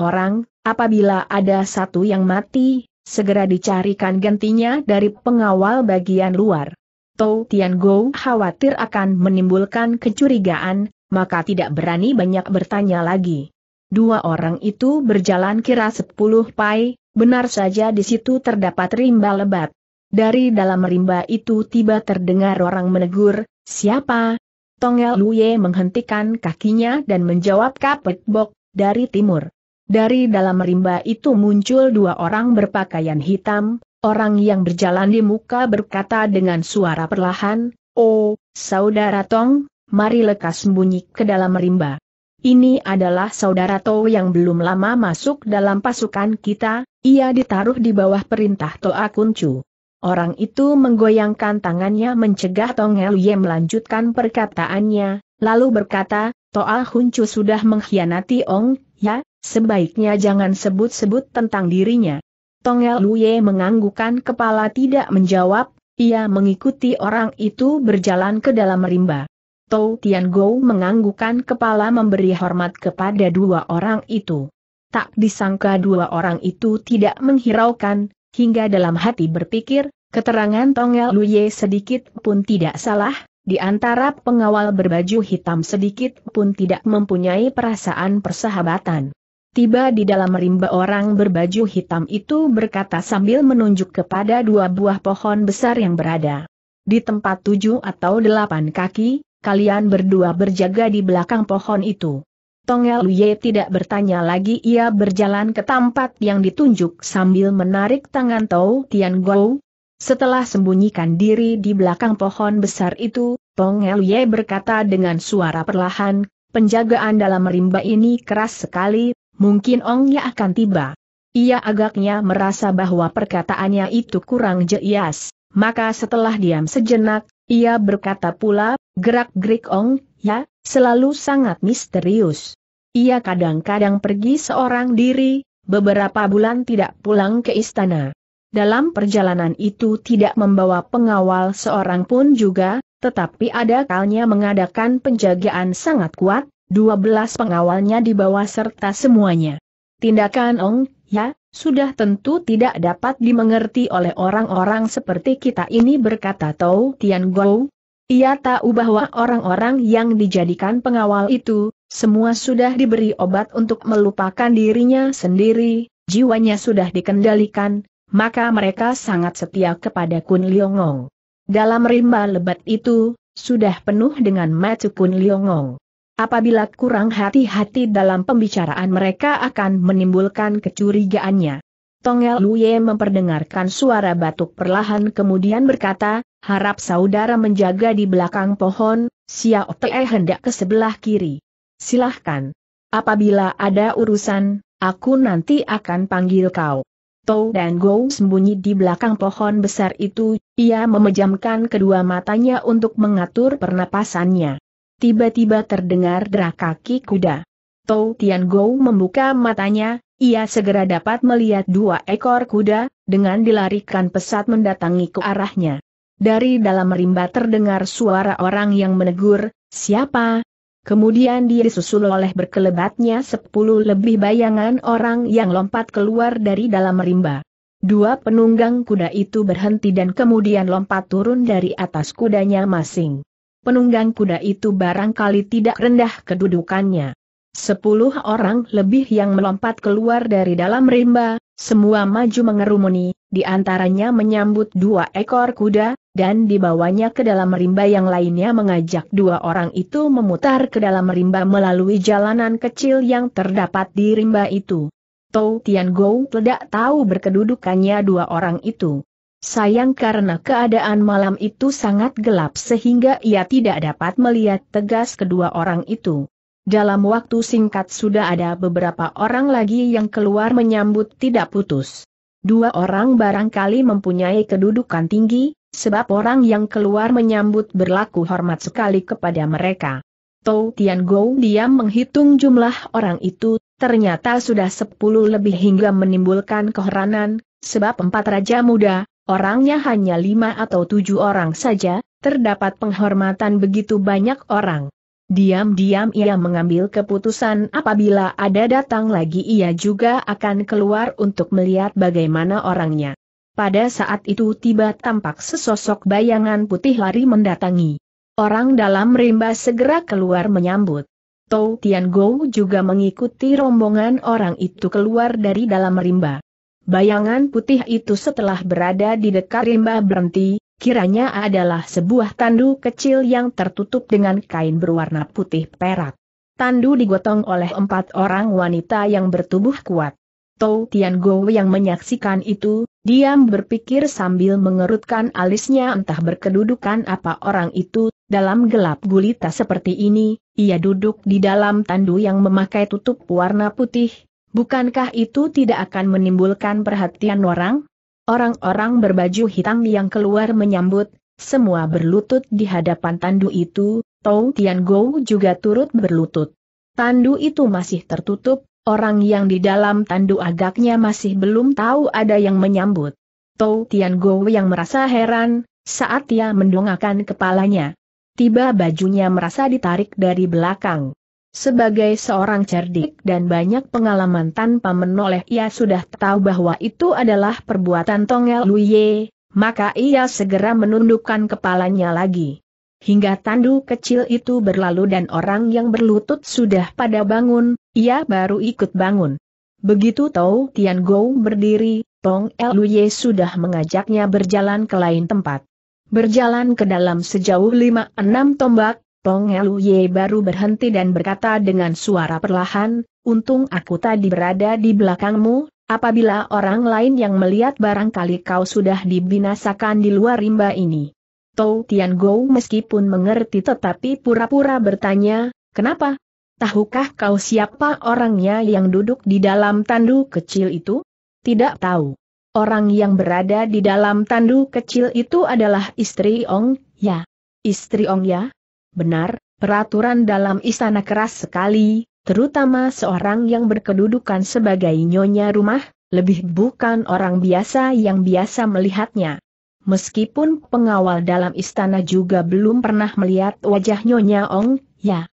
orang, apabila ada satu yang mati, segera dicarikan gantinya dari pengawal bagian luar. Tou Tian Go khawatir akan menimbulkan kecurigaan, maka tidak berani banyak bertanya lagi. Dua orang itu berjalan kira sepuluh pai, benar saja di situ terdapat rimba lebat. Dari dalam rimba itu tiba terdengar orang menegur, siapa? Tongel Luye menghentikan kakinya dan menjawab kapet bok, dari timur. Dari dalam rimba itu muncul dua orang berpakaian hitam, orang yang berjalan di muka berkata dengan suara perlahan, Oh, saudara Tong, mari lekas sembunyi ke dalam rimba. Ini adalah saudara To yang belum lama masuk dalam pasukan kita, ia ditaruh di bawah perintah Toa Kuncu. Orang itu menggoyangkan tangannya mencegah Tong Helye melanjutkan perkataannya, lalu berkata, Toa Huncu sudah mengkhianati Ong, ya, sebaiknya jangan sebut-sebut tentang dirinya. Tong Helye menganggukkan kepala tidak menjawab, ia mengikuti orang itu berjalan ke dalam rimba. Tou Tian Gou menganggukkan kepala memberi hormat kepada dua orang itu. Tak disangka dua orang itu tidak menghiraukan, hingga dalam hati berpikir, keterangan Tongel Luye sedikit pun tidak salah, di antara pengawal berbaju hitam sedikit pun tidak mempunyai perasaan persahabatan. Tiba di dalam rimba orang berbaju hitam itu berkata sambil menunjuk kepada dua buah pohon besar yang berada di tempat tujuh atau delapan kaki, kalian berdua berjaga di belakang pohon itu. Tongel Ye tidak bertanya lagi ia berjalan ke tempat yang ditunjuk sambil menarik tangan Tau Tian Gou. Setelah sembunyikan diri di belakang pohon besar itu, Tongel Ye berkata dengan suara perlahan, penjagaan dalam rimba ini keras sekali, mungkin ong ya akan tiba. Ia agaknya merasa bahwa perkataannya itu kurang jelas, maka setelah diam sejenak, ia berkata pula, gerak-gerik Ong, ya, selalu sangat misterius. Ia kadang-kadang pergi seorang diri, beberapa bulan tidak pulang ke istana. Dalam perjalanan itu tidak membawa pengawal seorang pun juga, tetapi ada kalnya mengadakan penjagaan sangat kuat, 12 pengawalnya dibawa serta semuanya. Tindakan Ong, ya, sudah tentu tidak dapat dimengerti oleh orang-orang seperti kita ini berkata Tau Tian Gou. Ia tahu bahwa orang-orang yang dijadikan pengawal itu, semua sudah diberi obat untuk melupakan dirinya sendiri, jiwanya sudah dikendalikan, maka mereka sangat setia kepada Kun Liongong. Dalam rimba lebat itu, sudah penuh dengan mata Kun Liongong. Apabila kurang hati-hati dalam pembicaraan mereka akan menimbulkan kecurigaannya. Tongel Luye memperdengarkan suara batuk perlahan kemudian berkata, harap saudara menjaga di belakang pohon, Xiao Te hendak ke sebelah kiri. Silahkan. Apabila ada urusan, aku nanti akan panggil kau. Tou dan Gou sembunyi di belakang pohon besar itu, ia memejamkan kedua matanya untuk mengatur pernapasannya. Tiba-tiba terdengar derah kaki kuda. Tou Tian Gou membuka matanya, ia segera dapat melihat dua ekor kuda, dengan dilarikan pesat mendatangi ke arahnya. Dari dalam rimba terdengar suara orang yang menegur, siapa, Kemudian dia disusul oleh berkelebatnya sepuluh lebih bayangan orang yang lompat keluar dari dalam rimba. Dua penunggang kuda itu berhenti dan kemudian lompat turun dari atas kudanya masing. Penunggang kuda itu barangkali tidak rendah kedudukannya. Sepuluh orang lebih yang melompat keluar dari dalam rimba, semua maju mengerumuni, di antaranya menyambut dua ekor kuda, dan dibawanya ke dalam rimba yang lainnya mengajak dua orang itu memutar ke dalam rimba melalui jalanan kecil yang terdapat di rimba itu. Tou Tian Gou tidak tahu berkedudukannya dua orang itu. Sayang karena keadaan malam itu sangat gelap sehingga ia tidak dapat melihat tegas kedua orang itu. Dalam waktu singkat sudah ada beberapa orang lagi yang keluar menyambut tidak putus. Dua orang barangkali mempunyai kedudukan tinggi, sebab orang yang keluar menyambut berlaku hormat sekali kepada mereka. Tou Tian Gou diam menghitung jumlah orang itu, ternyata sudah sepuluh lebih hingga menimbulkan keheranan, sebab empat raja muda, orangnya hanya lima atau tujuh orang saja, terdapat penghormatan begitu banyak orang. Diam-diam ia mengambil keputusan apabila ada datang lagi ia juga akan keluar untuk melihat bagaimana orangnya. Pada saat itu tiba tampak sesosok bayangan putih lari mendatangi. Orang dalam rimba segera keluar menyambut. Tou Tian Gou juga mengikuti rombongan orang itu keluar dari dalam rimba. Bayangan putih itu setelah berada di dekat rimba berhenti, kiranya adalah sebuah tandu kecil yang tertutup dengan kain berwarna putih perak. Tandu digotong oleh empat orang wanita yang bertubuh kuat. Tou Tian Go yang menyaksikan itu, diam berpikir sambil mengerutkan alisnya entah berkedudukan apa orang itu, dalam gelap gulita seperti ini, ia duduk di dalam tandu yang memakai tutup warna putih, bukankah itu tidak akan menimbulkan perhatian orang? Orang-orang berbaju hitam yang keluar menyambut, semua berlutut di hadapan tandu itu, Tong Gou juga turut berlutut. Tandu itu masih tertutup, orang yang di dalam tandu agaknya masih belum tahu ada yang menyambut. Tong Gou yang merasa heran, saat ia mendongakkan kepalanya. Tiba bajunya merasa ditarik dari belakang. Sebagai seorang cerdik dan banyak pengalaman tanpa menoleh ia sudah tahu bahwa itu adalah perbuatan Tongel Luye, maka ia segera menundukkan kepalanya lagi. Hingga tandu kecil itu berlalu dan orang yang berlutut sudah pada bangun, ia baru ikut bangun. Begitu Tau Tian Go berdiri, Tong El Luye sudah mengajaknya berjalan ke lain tempat. Berjalan ke dalam sejauh lima enam tombak, Pengelu Ye baru berhenti dan berkata dengan suara perlahan, untung aku tadi berada di belakangmu, apabila orang lain yang melihat barangkali kau sudah dibinasakan di luar rimba ini. Tou Tian Gou meskipun mengerti tetapi pura-pura bertanya, kenapa? Tahukah kau siapa orangnya yang duduk di dalam tandu kecil itu? Tidak tahu. Orang yang berada di dalam tandu kecil itu adalah istri Ong Ya. Istri Ong Ya? Benar, peraturan dalam istana keras sekali, terutama seorang yang berkedudukan sebagai nyonya rumah, lebih bukan orang biasa yang biasa melihatnya. Meskipun pengawal dalam istana juga belum pernah melihat wajah Nyonya Ong, ya.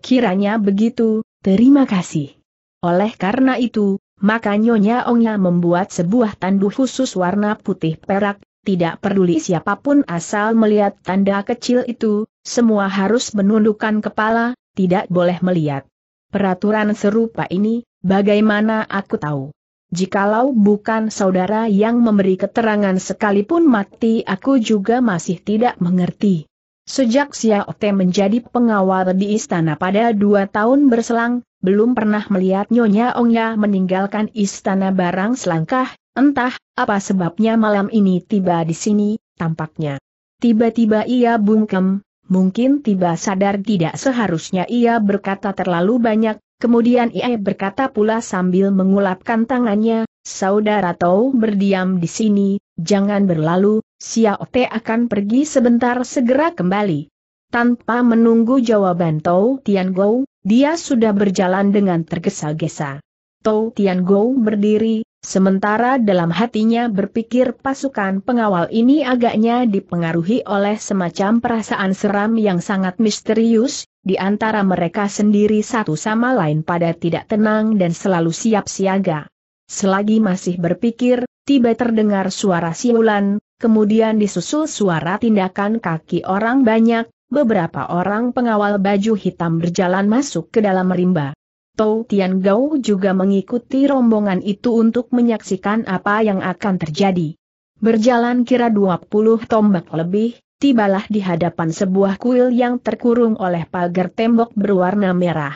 Kiranya begitu, terima kasih. Oleh karena itu, maka Nyonya Ongnya membuat sebuah tandu khusus warna putih perak, tidak peduli siapapun asal melihat tanda kecil itu, semua harus menundukkan kepala, tidak boleh melihat. Peraturan serupa ini, bagaimana aku tahu? Jikalau bukan saudara yang memberi keterangan sekalipun mati aku juga masih tidak mengerti. Sejak Xiao Te menjadi pengawal di istana pada dua tahun berselang, belum pernah melihat Nyonya Ongya meninggalkan istana barang selangkah, Entah, apa sebabnya malam ini tiba di sini, tampaknya. Tiba-tiba ia bungkem, mungkin tiba sadar tidak seharusnya ia berkata terlalu banyak, kemudian ia berkata pula sambil mengulapkan tangannya, Saudara Tau berdiam di sini, jangan berlalu, Xiao Te akan pergi sebentar segera kembali. Tanpa menunggu jawaban Tau Gou, dia sudah berjalan dengan tergesa-gesa. Tau Gou berdiri, Sementara dalam hatinya berpikir pasukan pengawal ini agaknya dipengaruhi oleh semacam perasaan seram yang sangat misterius, di antara mereka sendiri satu sama lain pada tidak tenang dan selalu siap siaga. Selagi masih berpikir, tiba terdengar suara siulan, kemudian disusul suara tindakan kaki orang banyak, beberapa orang pengawal baju hitam berjalan masuk ke dalam rimba. Tou Tian Gao juga mengikuti rombongan itu untuk menyaksikan apa yang akan terjadi. Berjalan kira 20 tombak lebih, tibalah di hadapan sebuah kuil yang terkurung oleh pagar tembok berwarna merah.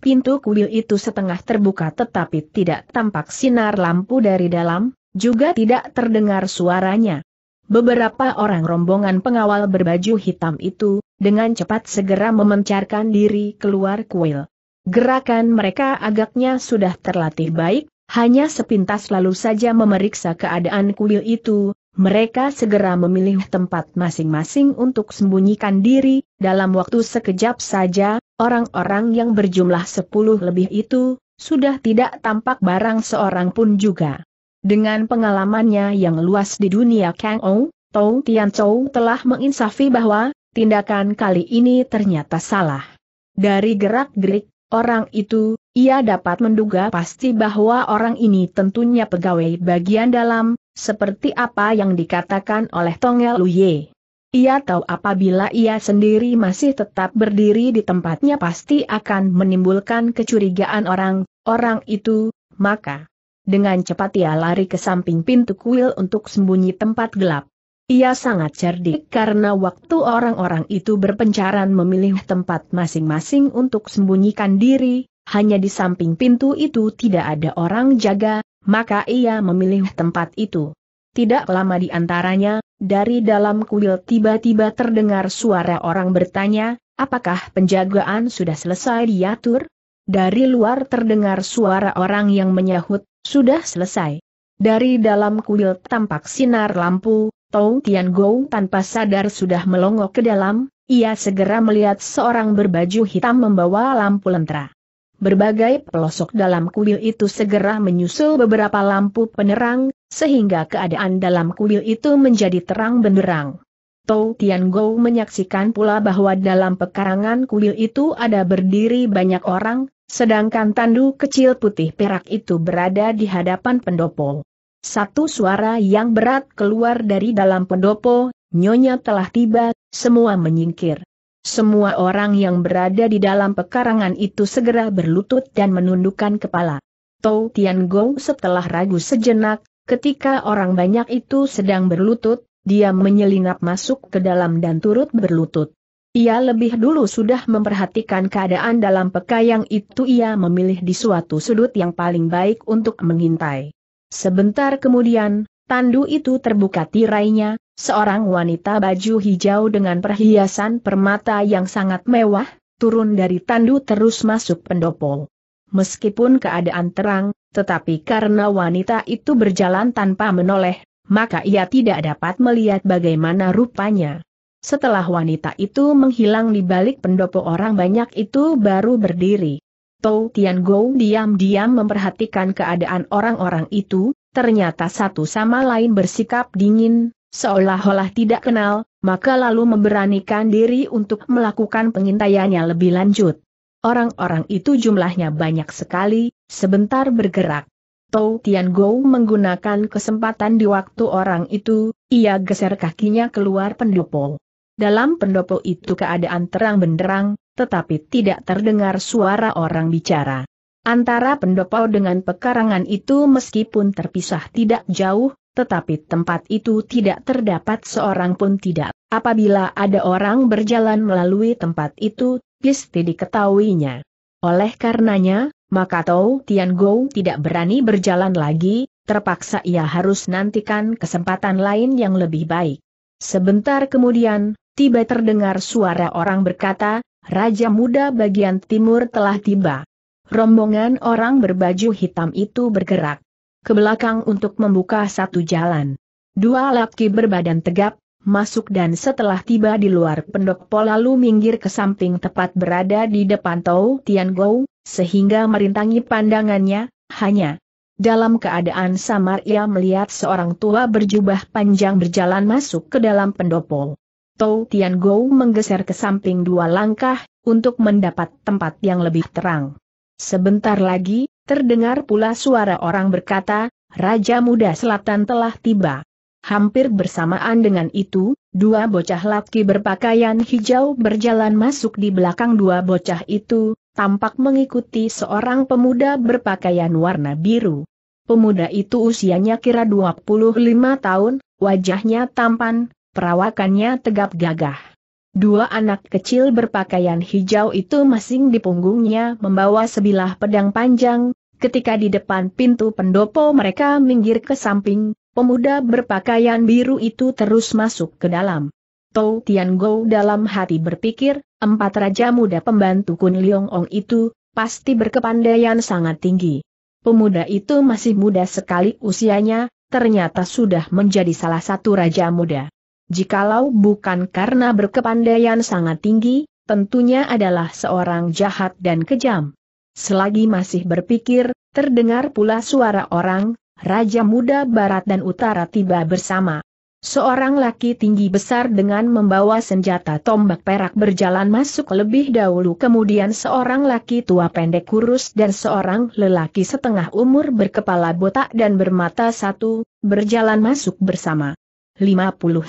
Pintu kuil itu setengah terbuka tetapi tidak tampak sinar lampu dari dalam, juga tidak terdengar suaranya. Beberapa orang rombongan pengawal berbaju hitam itu, dengan cepat segera memencarkan diri keluar kuil. Gerakan mereka agaknya sudah terlatih baik, hanya sepintas lalu saja memeriksa keadaan kuil itu, mereka segera memilih tempat masing-masing untuk sembunyikan diri, dalam waktu sekejap saja, orang-orang yang berjumlah sepuluh lebih itu, sudah tidak tampak barang seorang pun juga. Dengan pengalamannya yang luas di dunia Kang Ou, Tong Tian Chou telah menginsafi bahwa, tindakan kali ini ternyata salah. Dari gerak-gerik Orang itu, ia dapat menduga pasti bahwa orang ini tentunya pegawai bagian dalam, seperti apa yang dikatakan oleh Tongel Luye. Ia tahu apabila ia sendiri masih tetap berdiri di tempatnya pasti akan menimbulkan kecurigaan orang, orang itu, maka dengan cepat ia lari ke samping pintu kuil untuk sembunyi tempat gelap. Ia sangat cerdik karena waktu orang-orang itu berpencaran memilih tempat masing-masing untuk sembunyikan diri, hanya di samping pintu itu tidak ada orang jaga, maka ia memilih tempat itu. Tidak lama di antaranya, dari dalam kuil tiba-tiba terdengar suara orang bertanya, apakah penjagaan sudah selesai diatur? Dari luar terdengar suara orang yang menyahut, sudah selesai. Dari dalam kuil tampak sinar lampu, Tou Tian Gong tanpa sadar sudah melongo ke dalam, ia segera melihat seorang berbaju hitam membawa lampu lentera. Berbagai pelosok dalam kuil itu segera menyusul beberapa lampu penerang, sehingga keadaan dalam kuil itu menjadi terang benderang. Tou Tian Gou menyaksikan pula bahwa dalam pekarangan kuil itu ada berdiri banyak orang, sedangkan tandu kecil putih perak itu berada di hadapan pendopo. Satu suara yang berat keluar dari dalam pendopo, Nyonya telah tiba, semua menyingkir. Semua orang yang berada di dalam pekarangan itu segera berlutut dan menundukkan kepala. Tou Tian Gong setelah ragu sejenak, ketika orang banyak itu sedang berlutut, dia menyelinap masuk ke dalam dan turut berlutut. Ia lebih dulu sudah memperhatikan keadaan dalam pekayang itu ia memilih di suatu sudut yang paling baik untuk mengintai. Sebentar kemudian, tandu itu terbuka tirainya, seorang wanita baju hijau dengan perhiasan permata yang sangat mewah, turun dari tandu terus masuk pendopo. Meskipun keadaan terang, tetapi karena wanita itu berjalan tanpa menoleh, maka ia tidak dapat melihat bagaimana rupanya. Setelah wanita itu menghilang di balik pendopo orang banyak itu baru berdiri. Tou Tian Gou diam-diam memperhatikan keadaan orang-orang itu, ternyata satu sama lain bersikap dingin, seolah-olah tidak kenal, maka lalu memberanikan diri untuk melakukan pengintaiannya lebih lanjut. Orang-orang itu jumlahnya banyak sekali, sebentar bergerak. Tou Tian Gou menggunakan kesempatan di waktu orang itu, ia geser kakinya keluar pendopo. Dalam pendopo itu keadaan terang benderang, tetapi tidak terdengar suara orang bicara. Antara pendopo dengan pekarangan itu meskipun terpisah tidak jauh, tetapi tempat itu tidak terdapat seorang pun tidak. Apabila ada orang berjalan melalui tempat itu, pasti diketahuinya. Oleh karenanya, maka Tau Tian Gou tidak berani berjalan lagi, terpaksa ia harus nantikan kesempatan lain yang lebih baik. Sebentar kemudian, tiba terdengar suara orang berkata, Raja Muda bagian timur telah tiba. Rombongan orang berbaju hitam itu bergerak ke belakang untuk membuka satu jalan. Dua laki berbadan tegap, masuk dan setelah tiba di luar pendopo lalu minggir ke samping tepat berada di depan Tau Tian Gou, sehingga merintangi pandangannya, hanya dalam keadaan samar ia melihat seorang tua berjubah panjang berjalan masuk ke dalam pendopo. Tou Tian Gou menggeser ke samping dua langkah, untuk mendapat tempat yang lebih terang. Sebentar lagi, terdengar pula suara orang berkata, Raja Muda Selatan telah tiba. Hampir bersamaan dengan itu, dua bocah laki berpakaian hijau berjalan masuk di belakang dua bocah itu, tampak mengikuti seorang pemuda berpakaian warna biru. Pemuda itu usianya kira 25 tahun, wajahnya tampan, perawakannya tegap gagah. Dua anak kecil berpakaian hijau itu masing di punggungnya membawa sebilah pedang panjang, ketika di depan pintu pendopo mereka minggir ke samping, pemuda berpakaian biru itu terus masuk ke dalam. Tou Tian Go dalam hati berpikir, empat raja muda pembantu Kun Leong Ong itu, pasti berkepandaian sangat tinggi. Pemuda itu masih muda sekali usianya, ternyata sudah menjadi salah satu raja muda. Jikalau bukan karena berkepandaian sangat tinggi, tentunya adalah seorang jahat dan kejam. Selagi masih berpikir, terdengar pula suara orang, Raja Muda Barat dan Utara tiba bersama. Seorang laki tinggi besar dengan membawa senjata tombak perak berjalan masuk lebih dahulu kemudian seorang laki tua pendek kurus dan seorang lelaki setengah umur berkepala botak dan bermata satu, berjalan masuk bersama. 59.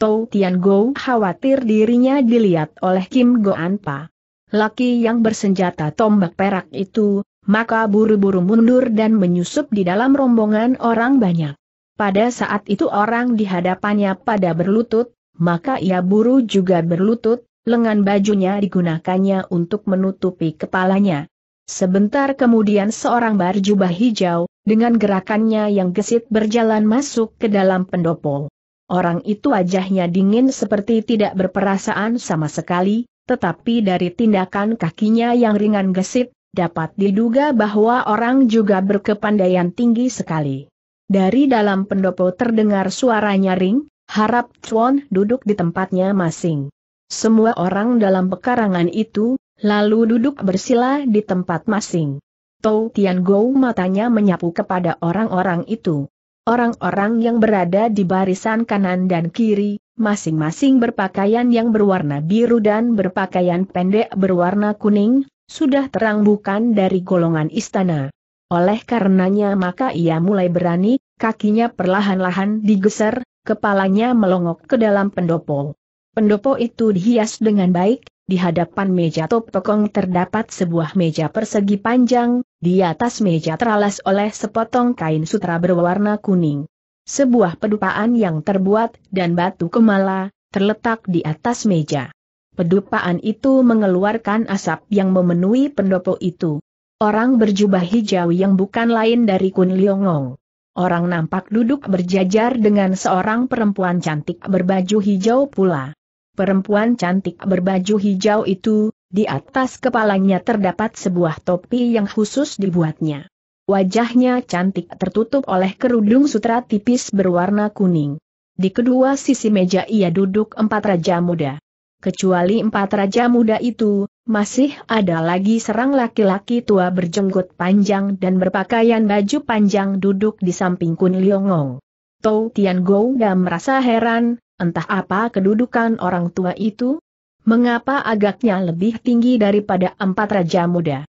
Tou Tian Go khawatir dirinya dilihat oleh Kim Goan Pa. Laki yang bersenjata tombak perak itu, maka buru-buru mundur dan menyusup di dalam rombongan orang banyak. Pada saat itu orang di hadapannya pada berlutut, maka ia buru juga berlutut, lengan bajunya digunakannya untuk menutupi kepalanya. Sebentar kemudian seorang barjubah hijau, dengan gerakannya yang gesit berjalan masuk ke dalam pendopo. Orang itu wajahnya dingin seperti tidak berperasaan sama sekali, tetapi dari tindakan kakinya yang ringan gesit, dapat diduga bahwa orang juga berkepandaian tinggi sekali. Dari dalam pendopo terdengar suara nyaring, harap Chuan duduk di tempatnya masing. Semua orang dalam pekarangan itu, lalu duduk bersila di tempat masing. Tou Gou matanya menyapu kepada orang-orang itu. Orang-orang yang berada di barisan kanan dan kiri, masing-masing berpakaian yang berwarna biru dan berpakaian pendek berwarna kuning, sudah terang bukan dari golongan istana. Oleh karenanya maka ia mulai berani, kakinya perlahan-lahan digeser, kepalanya melongok ke dalam pendopo. Pendopo itu dihias dengan baik, di hadapan meja topokong terdapat sebuah meja persegi panjang, di atas meja teralas oleh sepotong kain sutra berwarna kuning. Sebuah pedupaan yang terbuat dan batu kemala, terletak di atas meja. Pedupaan itu mengeluarkan asap yang memenuhi pendopo itu. Orang berjubah hijau yang bukan lain dari Kun Liongong. Orang nampak duduk berjajar dengan seorang perempuan cantik berbaju hijau pula. Perempuan cantik berbaju hijau itu, di atas kepalanya terdapat sebuah topi yang khusus dibuatnya. Wajahnya cantik tertutup oleh kerudung sutra tipis berwarna kuning. Di kedua sisi meja ia duduk empat raja muda. Kecuali empat raja muda itu, masih ada lagi serang laki-laki tua berjenggot panjang dan berpakaian baju panjang duduk di samping Kun Liongong. Tou Tian Gou merasa heran, entah apa kedudukan orang tua itu, Mengapa agaknya lebih tinggi daripada empat raja muda?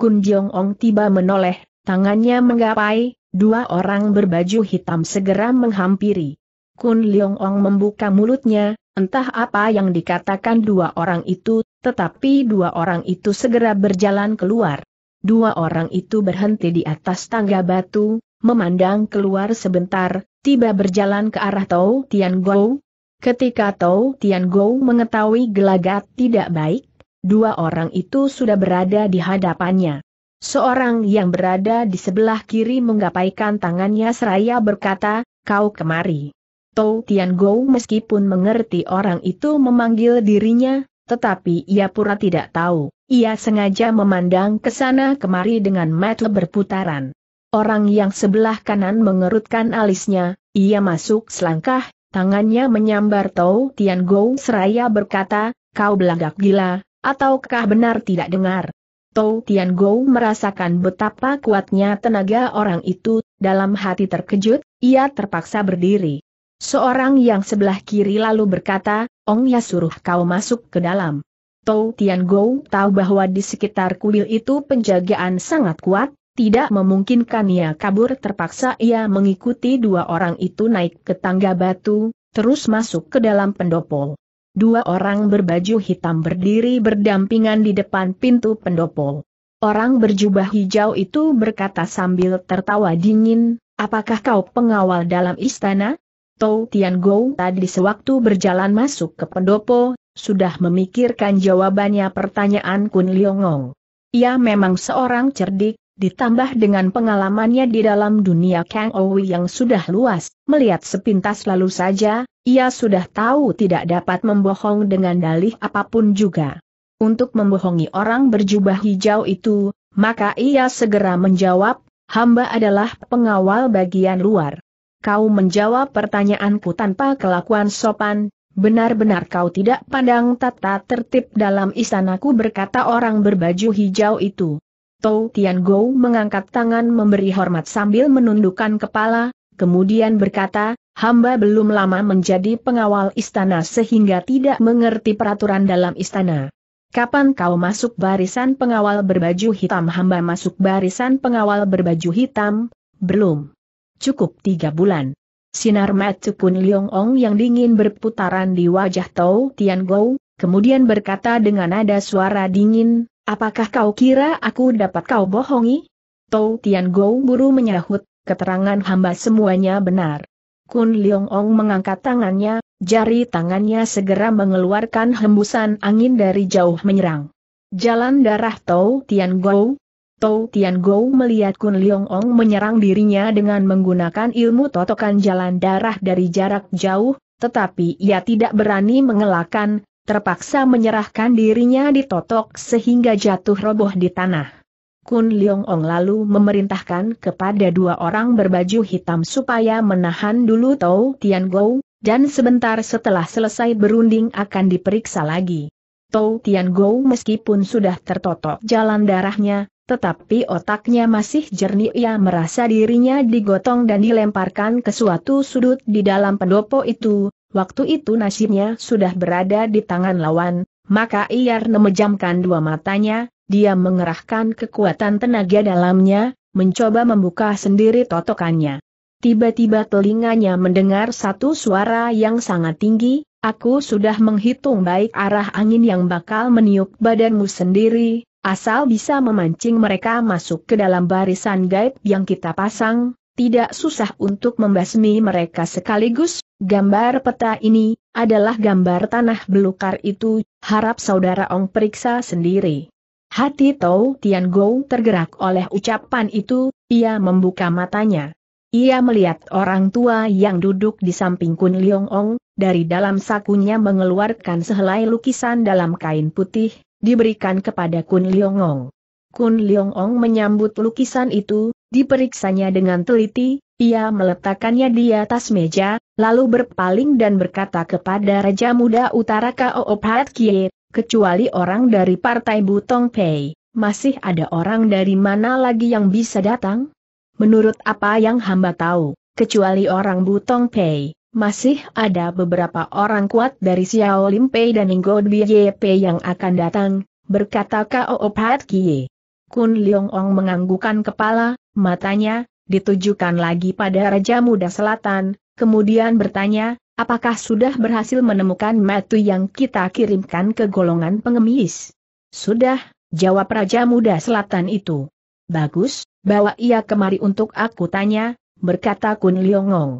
Kun Jong Ong tiba menoleh, tangannya menggapai, dua orang berbaju hitam segera menghampiri. Kun Leong Ong membuka mulutnya, entah apa yang dikatakan dua orang itu, tetapi dua orang itu segera berjalan keluar. Dua orang itu berhenti di atas tangga batu, memandang keluar sebentar, tiba berjalan ke arah Tau Tian Gou, Ketika Tou Tian Go mengetahui gelagat tidak baik, dua orang itu sudah berada di hadapannya. Seorang yang berada di sebelah kiri menggapaikan tangannya seraya berkata, kau kemari. Tou Tian Go meskipun mengerti orang itu memanggil dirinya, tetapi ia pura tidak tahu. Ia sengaja memandang ke sana kemari dengan mata berputaran. Orang yang sebelah kanan mengerutkan alisnya, ia masuk selangkah, Tangannya menyambar Tau Tian Gou. seraya berkata, kau belagak gila, ataukah benar tidak dengar? Tau Tian Gou merasakan betapa kuatnya tenaga orang itu, dalam hati terkejut, ia terpaksa berdiri. Seorang yang sebelah kiri lalu berkata, Ong ya suruh kau masuk ke dalam. Tau Tian Gou tahu bahwa di sekitar kuil itu penjagaan sangat kuat, tidak memungkinkan ia kabur terpaksa ia mengikuti dua orang itu naik ke tangga batu, terus masuk ke dalam pendopo. Dua orang berbaju hitam berdiri berdampingan di depan pintu pendopo. Orang berjubah hijau itu berkata sambil tertawa dingin, apakah kau pengawal dalam istana? Tou Tian Gou tadi sewaktu berjalan masuk ke pendopo, sudah memikirkan jawabannya pertanyaan Kun Liongong. Ia memang seorang cerdik, Ditambah dengan pengalamannya di dalam dunia Kang Owi yang sudah luas, melihat sepintas lalu saja, ia sudah tahu tidak dapat membohong dengan dalih apapun juga. Untuk membohongi orang berjubah hijau itu, maka ia segera menjawab, hamba adalah pengawal bagian luar. Kau menjawab pertanyaanku tanpa kelakuan sopan, benar-benar kau tidak pandang tata tertib dalam istanaku berkata orang berbaju hijau itu. Tou Tian Gou mengangkat tangan memberi hormat sambil menundukkan kepala, kemudian berkata, hamba belum lama menjadi pengawal istana sehingga tidak mengerti peraturan dalam istana. Kapan kau masuk barisan pengawal berbaju hitam? Hamba masuk barisan pengawal berbaju hitam? Belum. Cukup tiga bulan. Sinar mata Kun Liong Ong yang dingin berputaran di wajah Tou Tian Gou, kemudian berkata dengan nada suara dingin, Apakah kau kira aku dapat kau bohongi? Tou Tian Gou buru menyahut, keterangan hamba semuanya benar. Kun Leong Ong mengangkat tangannya, jari tangannya segera mengeluarkan hembusan angin dari jauh menyerang. Jalan darah Tou Tian Gou. Tou Tian Gou melihat Kun Leong Ong menyerang dirinya dengan menggunakan ilmu totokan jalan darah dari jarak jauh, tetapi ia tidak berani mengelakkan, terpaksa menyerahkan dirinya ditotok sehingga jatuh roboh di tanah. Kun Leong Ong lalu memerintahkan kepada dua orang berbaju hitam supaya menahan dulu Tau Tian Gou, dan sebentar setelah selesai berunding akan diperiksa lagi. Tau Tian Gou meskipun sudah tertotok jalan darahnya, tetapi otaknya masih jernih ia merasa dirinya digotong dan dilemparkan ke suatu sudut di dalam pendopo itu, Waktu itu nasibnya sudah berada di tangan lawan, maka ia memejamkan dua matanya, dia mengerahkan kekuatan tenaga dalamnya, mencoba membuka sendiri totokannya. Tiba-tiba telinganya mendengar satu suara yang sangat tinggi, aku sudah menghitung baik arah angin yang bakal meniup badanmu sendiri, asal bisa memancing mereka masuk ke dalam barisan gaib yang kita pasang, tidak susah untuk membasmi mereka sekaligus, gambar peta ini, adalah gambar tanah belukar itu, harap saudara Ong periksa sendiri. Hati Tau Tian Gou tergerak oleh ucapan itu, ia membuka matanya. Ia melihat orang tua yang duduk di samping Kun Leong Ong, dari dalam sakunya mengeluarkan sehelai lukisan dalam kain putih, diberikan kepada Kun Leong Ong. Kun Leong Ong menyambut lukisan itu, diperiksanya dengan teliti, ia meletakkannya di atas meja, lalu berpaling dan berkata kepada Raja Muda Utara Kao Pat Kie, kecuali orang dari Partai Butong Pei, masih ada orang dari mana lagi yang bisa datang? Menurut apa yang hamba tahu, kecuali orang Butong Pei, masih ada beberapa orang kuat dari Xiao Lim Pei dan Dwi Ye Pei yang akan datang, berkata Kao Pat Kie. Kun Leong Ong menganggukan kepala, matanya, ditujukan lagi pada Raja Muda Selatan, kemudian bertanya, apakah sudah berhasil menemukan metu yang kita kirimkan ke golongan pengemis? Sudah, jawab Raja Muda Selatan itu. Bagus, bawa ia kemari untuk aku tanya, berkata Kun Leong Ong.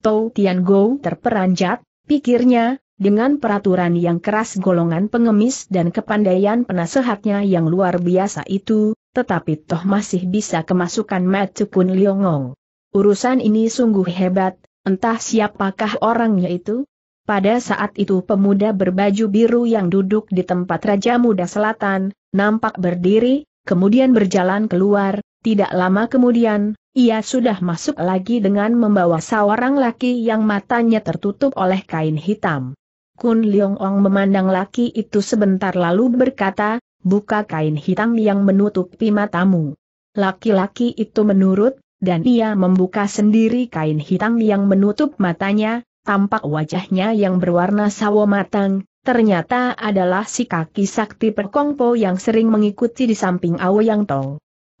Tou Tian Go terperanjat, pikirnya, dengan peraturan yang keras golongan pengemis dan kepandaian penasehatnya yang luar biasa itu, tetapi toh masih bisa kemasukan Matukun Liongong. Urusan ini sungguh hebat, entah siapakah orangnya itu? Pada saat itu pemuda berbaju biru yang duduk di tempat Raja Muda Selatan, nampak berdiri, kemudian berjalan keluar, tidak lama kemudian, ia sudah masuk lagi dengan membawa seorang laki yang matanya tertutup oleh kain hitam. Kun Liong Ong memandang laki itu sebentar lalu berkata, buka kain hitam yang menutupi matamu. Laki-laki itu menurut, dan ia membuka sendiri kain hitam yang menutup matanya, tampak wajahnya yang berwarna sawo matang, ternyata adalah si kaki sakti perkongpo yang sering mengikuti di samping Yang Tong.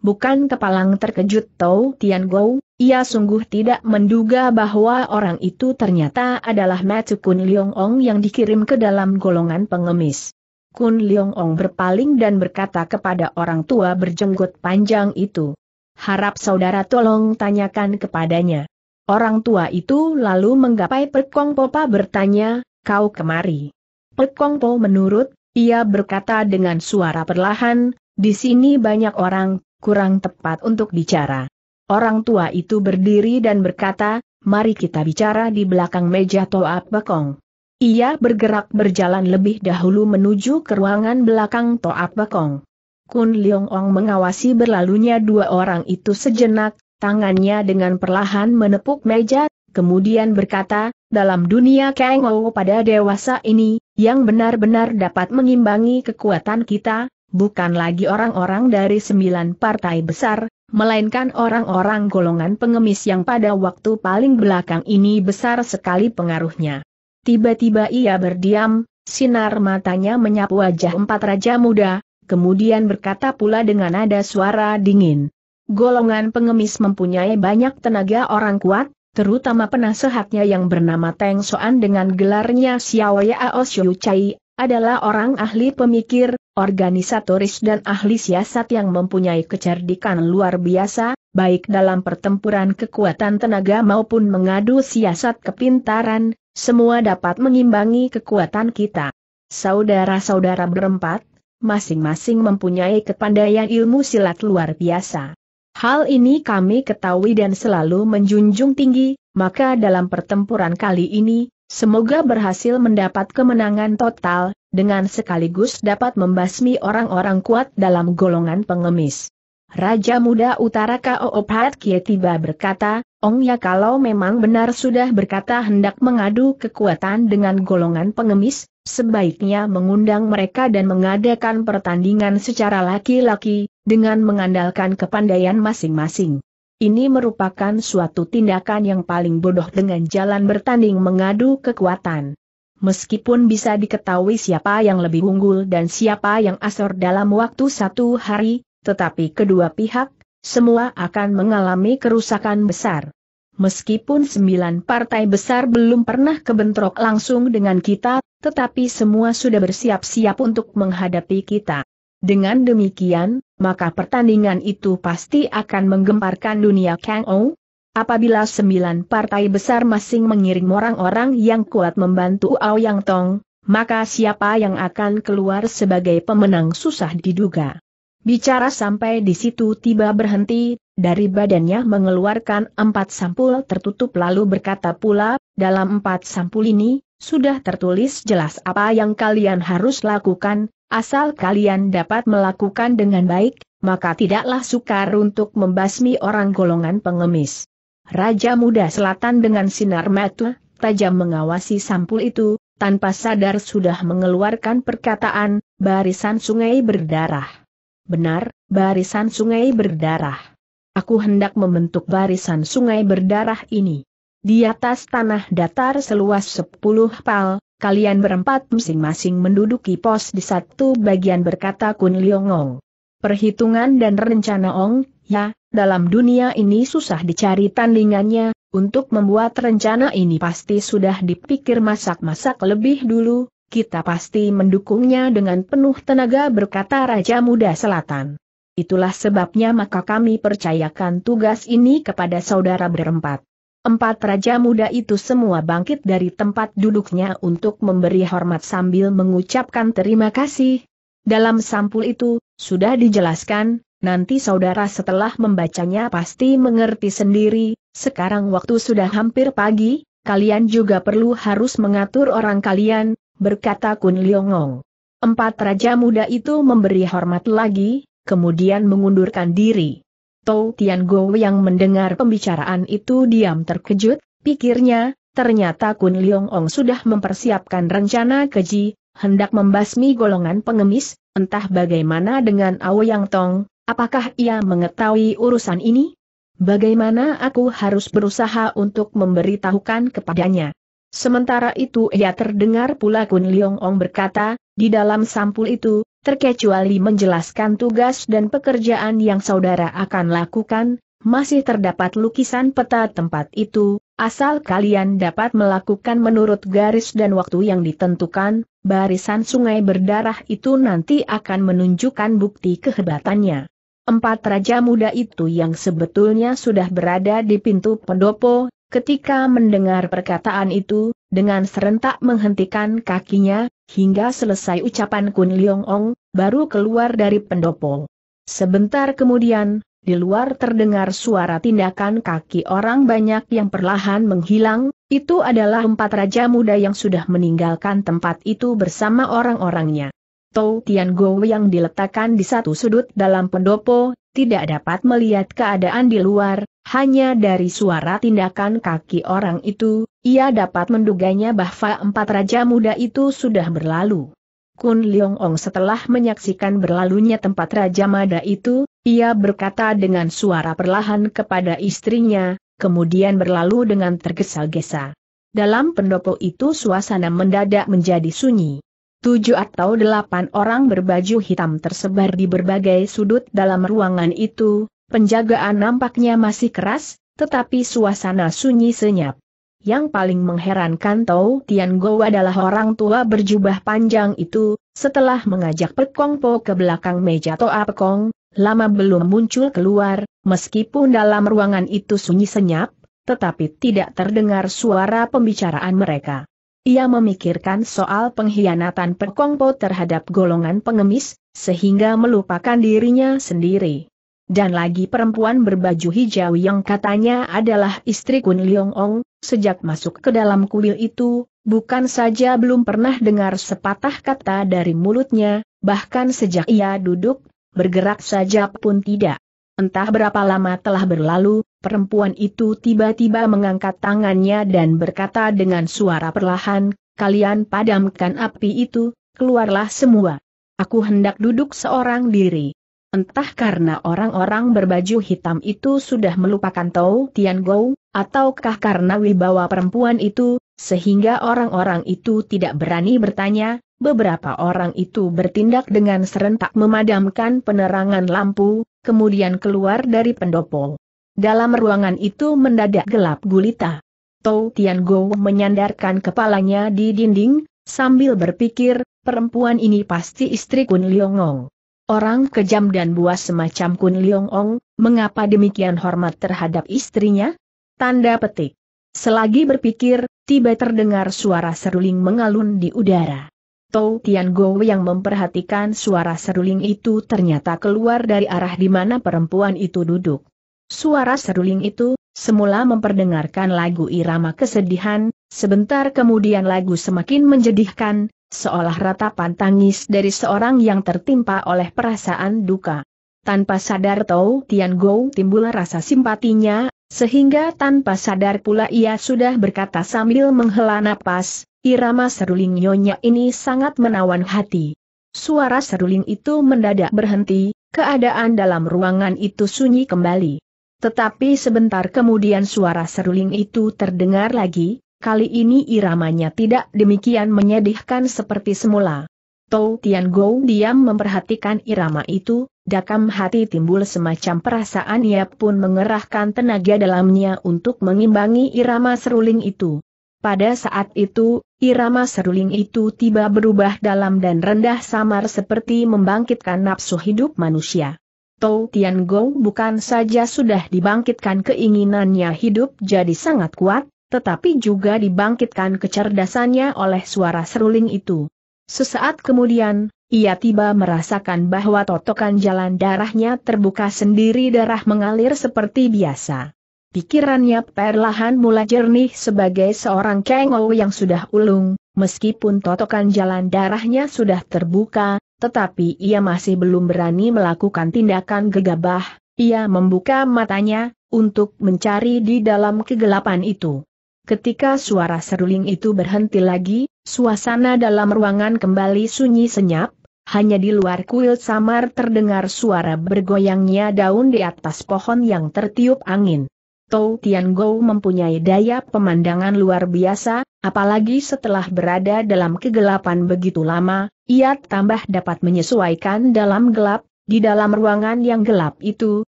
Bukan kepalang terkejut Tau Tian Gou, ia sungguh tidak menduga bahwa orang itu ternyata adalah Matukun Liong Ong yang dikirim ke dalam golongan pengemis. Kun Leong Ong berpaling dan berkata kepada orang tua berjenggot panjang itu. Harap saudara tolong tanyakan kepadanya. Orang tua itu lalu menggapai Pekong Popa bertanya, kau kemari. Pekong Po menurut, ia berkata dengan suara perlahan, di sini banyak orang, kurang tepat untuk bicara. Orang tua itu berdiri dan berkata, mari kita bicara di belakang meja Toa Pekong. Ia bergerak berjalan lebih dahulu menuju ke ruangan belakang Toa Bekong. Kun Leong Ong mengawasi berlalunya dua orang itu sejenak, tangannya dengan perlahan menepuk meja, kemudian berkata, dalam dunia Kang Ou pada dewasa ini, yang benar-benar dapat mengimbangi kekuatan kita, bukan lagi orang-orang dari sembilan partai besar, melainkan orang-orang golongan pengemis yang pada waktu paling belakang ini besar sekali pengaruhnya. Tiba-tiba ia berdiam, sinar matanya menyapu wajah empat raja muda, kemudian berkata pula dengan nada suara dingin. Golongan pengemis mempunyai banyak tenaga orang kuat, terutama penasehatnya yang bernama Teng Soan dengan gelarnya Xiao Yao Xiu Chai, adalah orang ahli pemikir, organisatoris dan ahli siasat yang mempunyai kecerdikan luar biasa, baik dalam pertempuran kekuatan tenaga maupun mengadu siasat kepintaran, semua dapat mengimbangi kekuatan kita. Saudara-saudara berempat, masing-masing mempunyai kepandaian ilmu silat luar biasa. Hal ini kami ketahui dan selalu menjunjung tinggi, maka dalam pertempuran kali ini, semoga berhasil mendapat kemenangan total, dengan sekaligus dapat membasmi orang-orang kuat dalam golongan pengemis. Raja muda utara Kao Pat Kie tiba berkata, ya kalau memang benar sudah berkata hendak mengadu kekuatan dengan golongan pengemis, sebaiknya mengundang mereka dan mengadakan pertandingan secara laki-laki, dengan mengandalkan kepandaian masing-masing. Ini merupakan suatu tindakan yang paling bodoh dengan jalan bertanding mengadu kekuatan. Meskipun bisa diketahui siapa yang lebih unggul dan siapa yang asor dalam waktu satu hari, tetapi kedua pihak, semua akan mengalami kerusakan besar. Meskipun sembilan partai besar belum pernah kebentrok langsung dengan kita, tetapi semua sudah bersiap-siap untuk menghadapi kita. Dengan demikian, maka pertandingan itu pasti akan menggemparkan dunia Kang Ou. Apabila sembilan partai besar masing mengirim orang-orang yang kuat membantu Ao Yang Tong, maka siapa yang akan keluar sebagai pemenang susah diduga. Bicara sampai di situ tiba berhenti, dari badannya mengeluarkan empat sampul tertutup lalu berkata pula, dalam empat sampul ini, sudah tertulis jelas apa yang kalian harus lakukan, asal kalian dapat melakukan dengan baik, maka tidaklah sukar untuk membasmi orang golongan pengemis. Raja muda selatan dengan sinar mata, tajam mengawasi sampul itu, tanpa sadar sudah mengeluarkan perkataan, barisan sungai berdarah. Benar, barisan sungai berdarah. Aku hendak membentuk barisan sungai berdarah ini. Di atas tanah datar seluas 10 pal, kalian berempat masing-masing menduduki pos di satu bagian berkata Kun Liongong. Perhitungan dan rencana Ong, ya, dalam dunia ini susah dicari tandingannya, untuk membuat rencana ini pasti sudah dipikir masak-masak lebih dulu, kita pasti mendukungnya dengan penuh tenaga berkata Raja Muda Selatan. Itulah sebabnya maka kami percayakan tugas ini kepada saudara berempat. Empat Raja Muda itu semua bangkit dari tempat duduknya untuk memberi hormat sambil mengucapkan terima kasih. Dalam sampul itu, sudah dijelaskan, nanti saudara setelah membacanya pasti mengerti sendiri, sekarang waktu sudah hampir pagi, kalian juga perlu harus mengatur orang kalian, berkata Kun Liongong. Empat raja muda itu memberi hormat lagi, kemudian mengundurkan diri. Tou Tiango yang mendengar pembicaraan itu diam terkejut, pikirnya, ternyata Kun Liongong sudah mempersiapkan rencana keji, hendak membasmi golongan pengemis, entah bagaimana dengan Ao Yang Tong, apakah ia mengetahui urusan ini? Bagaimana aku harus berusaha untuk memberitahukan kepadanya? Sementara itu ia terdengar pula Kun Leong Ong berkata, di dalam sampul itu, terkecuali menjelaskan tugas dan pekerjaan yang saudara akan lakukan, masih terdapat lukisan peta tempat itu, asal kalian dapat melakukan menurut garis dan waktu yang ditentukan, barisan sungai berdarah itu nanti akan menunjukkan bukti kehebatannya. Empat raja muda itu yang sebetulnya sudah berada di pintu pendopo, ketika mendengar perkataan itu, dengan serentak menghentikan kakinya, hingga selesai ucapan Kun Liong Ong, baru keluar dari pendopo. Sebentar kemudian, di luar terdengar suara tindakan kaki orang banyak yang perlahan menghilang, itu adalah empat raja muda yang sudah meninggalkan tempat itu bersama orang-orangnya. Tou Tian Go yang diletakkan di satu sudut dalam pendopo, tidak dapat melihat keadaan di luar, hanya dari suara tindakan kaki orang itu, ia dapat menduganya bahwa empat raja muda itu sudah berlalu. Kun Leong Ong setelah menyaksikan berlalunya tempat Raja muda itu, ia berkata dengan suara perlahan kepada istrinya, kemudian berlalu dengan tergesa-gesa. Dalam pendopo itu suasana mendadak menjadi sunyi. Tujuh atau delapan orang berbaju hitam tersebar di berbagai sudut dalam ruangan itu, penjagaan nampaknya masih keras, tetapi suasana sunyi senyap. Yang paling mengherankan Tau Tian Go adalah orang tua berjubah panjang itu, setelah mengajak Pek Kong Po ke belakang meja Toa Kong, lama belum muncul keluar, meskipun dalam ruangan itu sunyi senyap, tetapi tidak terdengar suara pembicaraan mereka. Ia memikirkan soal pengkhianatan Pekongpo terhadap golongan pengemis, sehingga melupakan dirinya sendiri. Dan lagi perempuan berbaju hijau yang katanya adalah istri Kun Leong Ong, sejak masuk ke dalam kuil itu, bukan saja belum pernah dengar sepatah kata dari mulutnya, bahkan sejak ia duduk, bergerak saja pun tidak. Entah berapa lama telah berlalu, perempuan itu tiba-tiba mengangkat tangannya dan berkata dengan suara perlahan, kalian padamkan api itu, keluarlah semua. Aku hendak duduk seorang diri. Entah karena orang-orang berbaju hitam itu sudah melupakan Tau Tian Gou, ataukah karena wibawa perempuan itu, sehingga orang-orang itu tidak berani bertanya, beberapa orang itu bertindak dengan serentak memadamkan penerangan lampu, kemudian keluar dari pendopo. Dalam ruangan itu mendadak gelap gulita. Tou Tian Go menyandarkan kepalanya di dinding, sambil berpikir, perempuan ini pasti istri Kun Ong. Orang kejam dan buas semacam Kun Ong, mengapa demikian hormat terhadap istrinya? Tanda petik. Selagi berpikir, tiba terdengar suara seruling mengalun di udara. Tou Tian Go yang memperhatikan suara seruling itu ternyata keluar dari arah di mana perempuan itu duduk. Suara seruling itu, semula memperdengarkan lagu irama kesedihan, sebentar kemudian lagu semakin menjedihkan, seolah ratapan tangis dari seorang yang tertimpa oleh perasaan duka. Tanpa sadar Tau Tian Go timbul rasa simpatinya, sehingga tanpa sadar pula ia sudah berkata sambil menghela napas, irama seruling nyonya ini sangat menawan hati. Suara seruling itu mendadak berhenti, keadaan dalam ruangan itu sunyi kembali. Tetapi sebentar kemudian suara seruling itu terdengar lagi, kali ini iramanya tidak demikian menyedihkan seperti semula. Tou Tian Go diam memperhatikan irama itu, dakam hati timbul semacam perasaan ia pun mengerahkan tenaga dalamnya untuk mengimbangi irama seruling itu. Pada saat itu, irama seruling itu tiba berubah dalam dan rendah samar seperti membangkitkan nafsu hidup manusia. Tou Tian Gong bukan saja sudah dibangkitkan keinginannya hidup jadi sangat kuat, tetapi juga dibangkitkan kecerdasannya oleh suara seruling itu. Sesaat kemudian, ia tiba merasakan bahwa totokan jalan darahnya terbuka sendiri darah mengalir seperti biasa. Pikirannya perlahan mulai jernih sebagai seorang kengol yang sudah ulung, meskipun totokan jalan darahnya sudah terbuka, tetapi ia masih belum berani melakukan tindakan gegabah, ia membuka matanya, untuk mencari di dalam kegelapan itu. Ketika suara seruling itu berhenti lagi, suasana dalam ruangan kembali sunyi senyap, hanya di luar kuil samar terdengar suara bergoyangnya daun di atas pohon yang tertiup angin. Tou Gou mempunyai daya pemandangan luar biasa, apalagi setelah berada dalam kegelapan begitu lama, ia tambah dapat menyesuaikan dalam gelap, di dalam ruangan yang gelap itu,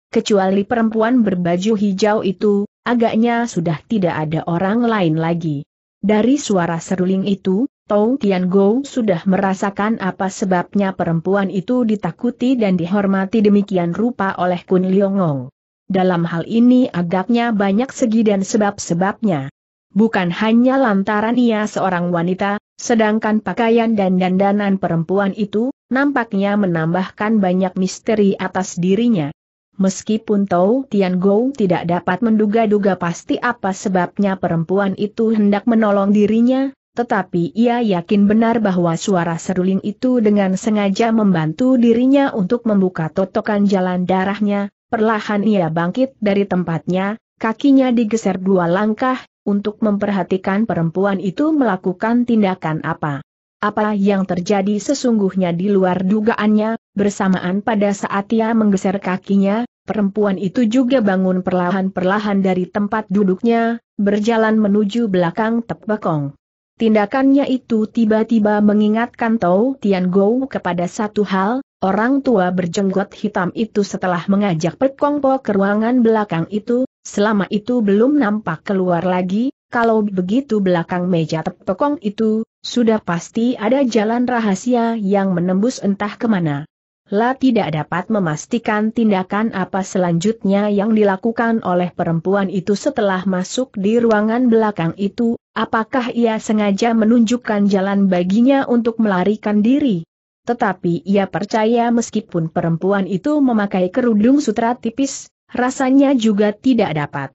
kecuali perempuan berbaju hijau itu, agaknya sudah tidak ada orang lain lagi. Dari suara seruling itu, Tou Gou sudah merasakan apa sebabnya perempuan itu ditakuti dan dihormati demikian rupa oleh Kun Liongong. Dalam hal ini agaknya banyak segi dan sebab-sebabnya. Bukan hanya lantaran ia seorang wanita, sedangkan pakaian dan dandanan perempuan itu, nampaknya menambahkan banyak misteri atas dirinya. Meskipun Tau Tian Gou tidak dapat menduga-duga pasti apa sebabnya perempuan itu hendak menolong dirinya, tetapi ia yakin benar bahwa suara seruling itu dengan sengaja membantu dirinya untuk membuka totokan jalan darahnya, Perlahan ia bangkit dari tempatnya, kakinya digeser dua langkah, untuk memperhatikan perempuan itu melakukan tindakan apa. Apa yang terjadi sesungguhnya di luar dugaannya, bersamaan pada saat ia menggeser kakinya, perempuan itu juga bangun perlahan-perlahan dari tempat duduknya, berjalan menuju belakang tebekong. Tindakannya itu tiba-tiba mengingatkan Tau Tian Gou kepada satu hal, orang tua berjenggot hitam itu setelah mengajak Pek Kong ke ruangan belakang itu, selama itu belum nampak keluar lagi, kalau begitu belakang meja tepekong itu, sudah pasti ada jalan rahasia yang menembus entah kemana. La tidak dapat memastikan tindakan apa selanjutnya yang dilakukan oleh perempuan itu setelah masuk di ruangan belakang itu, Apakah ia sengaja menunjukkan jalan baginya untuk melarikan diri? Tetapi ia percaya meskipun perempuan itu memakai kerudung sutra tipis, rasanya juga tidak dapat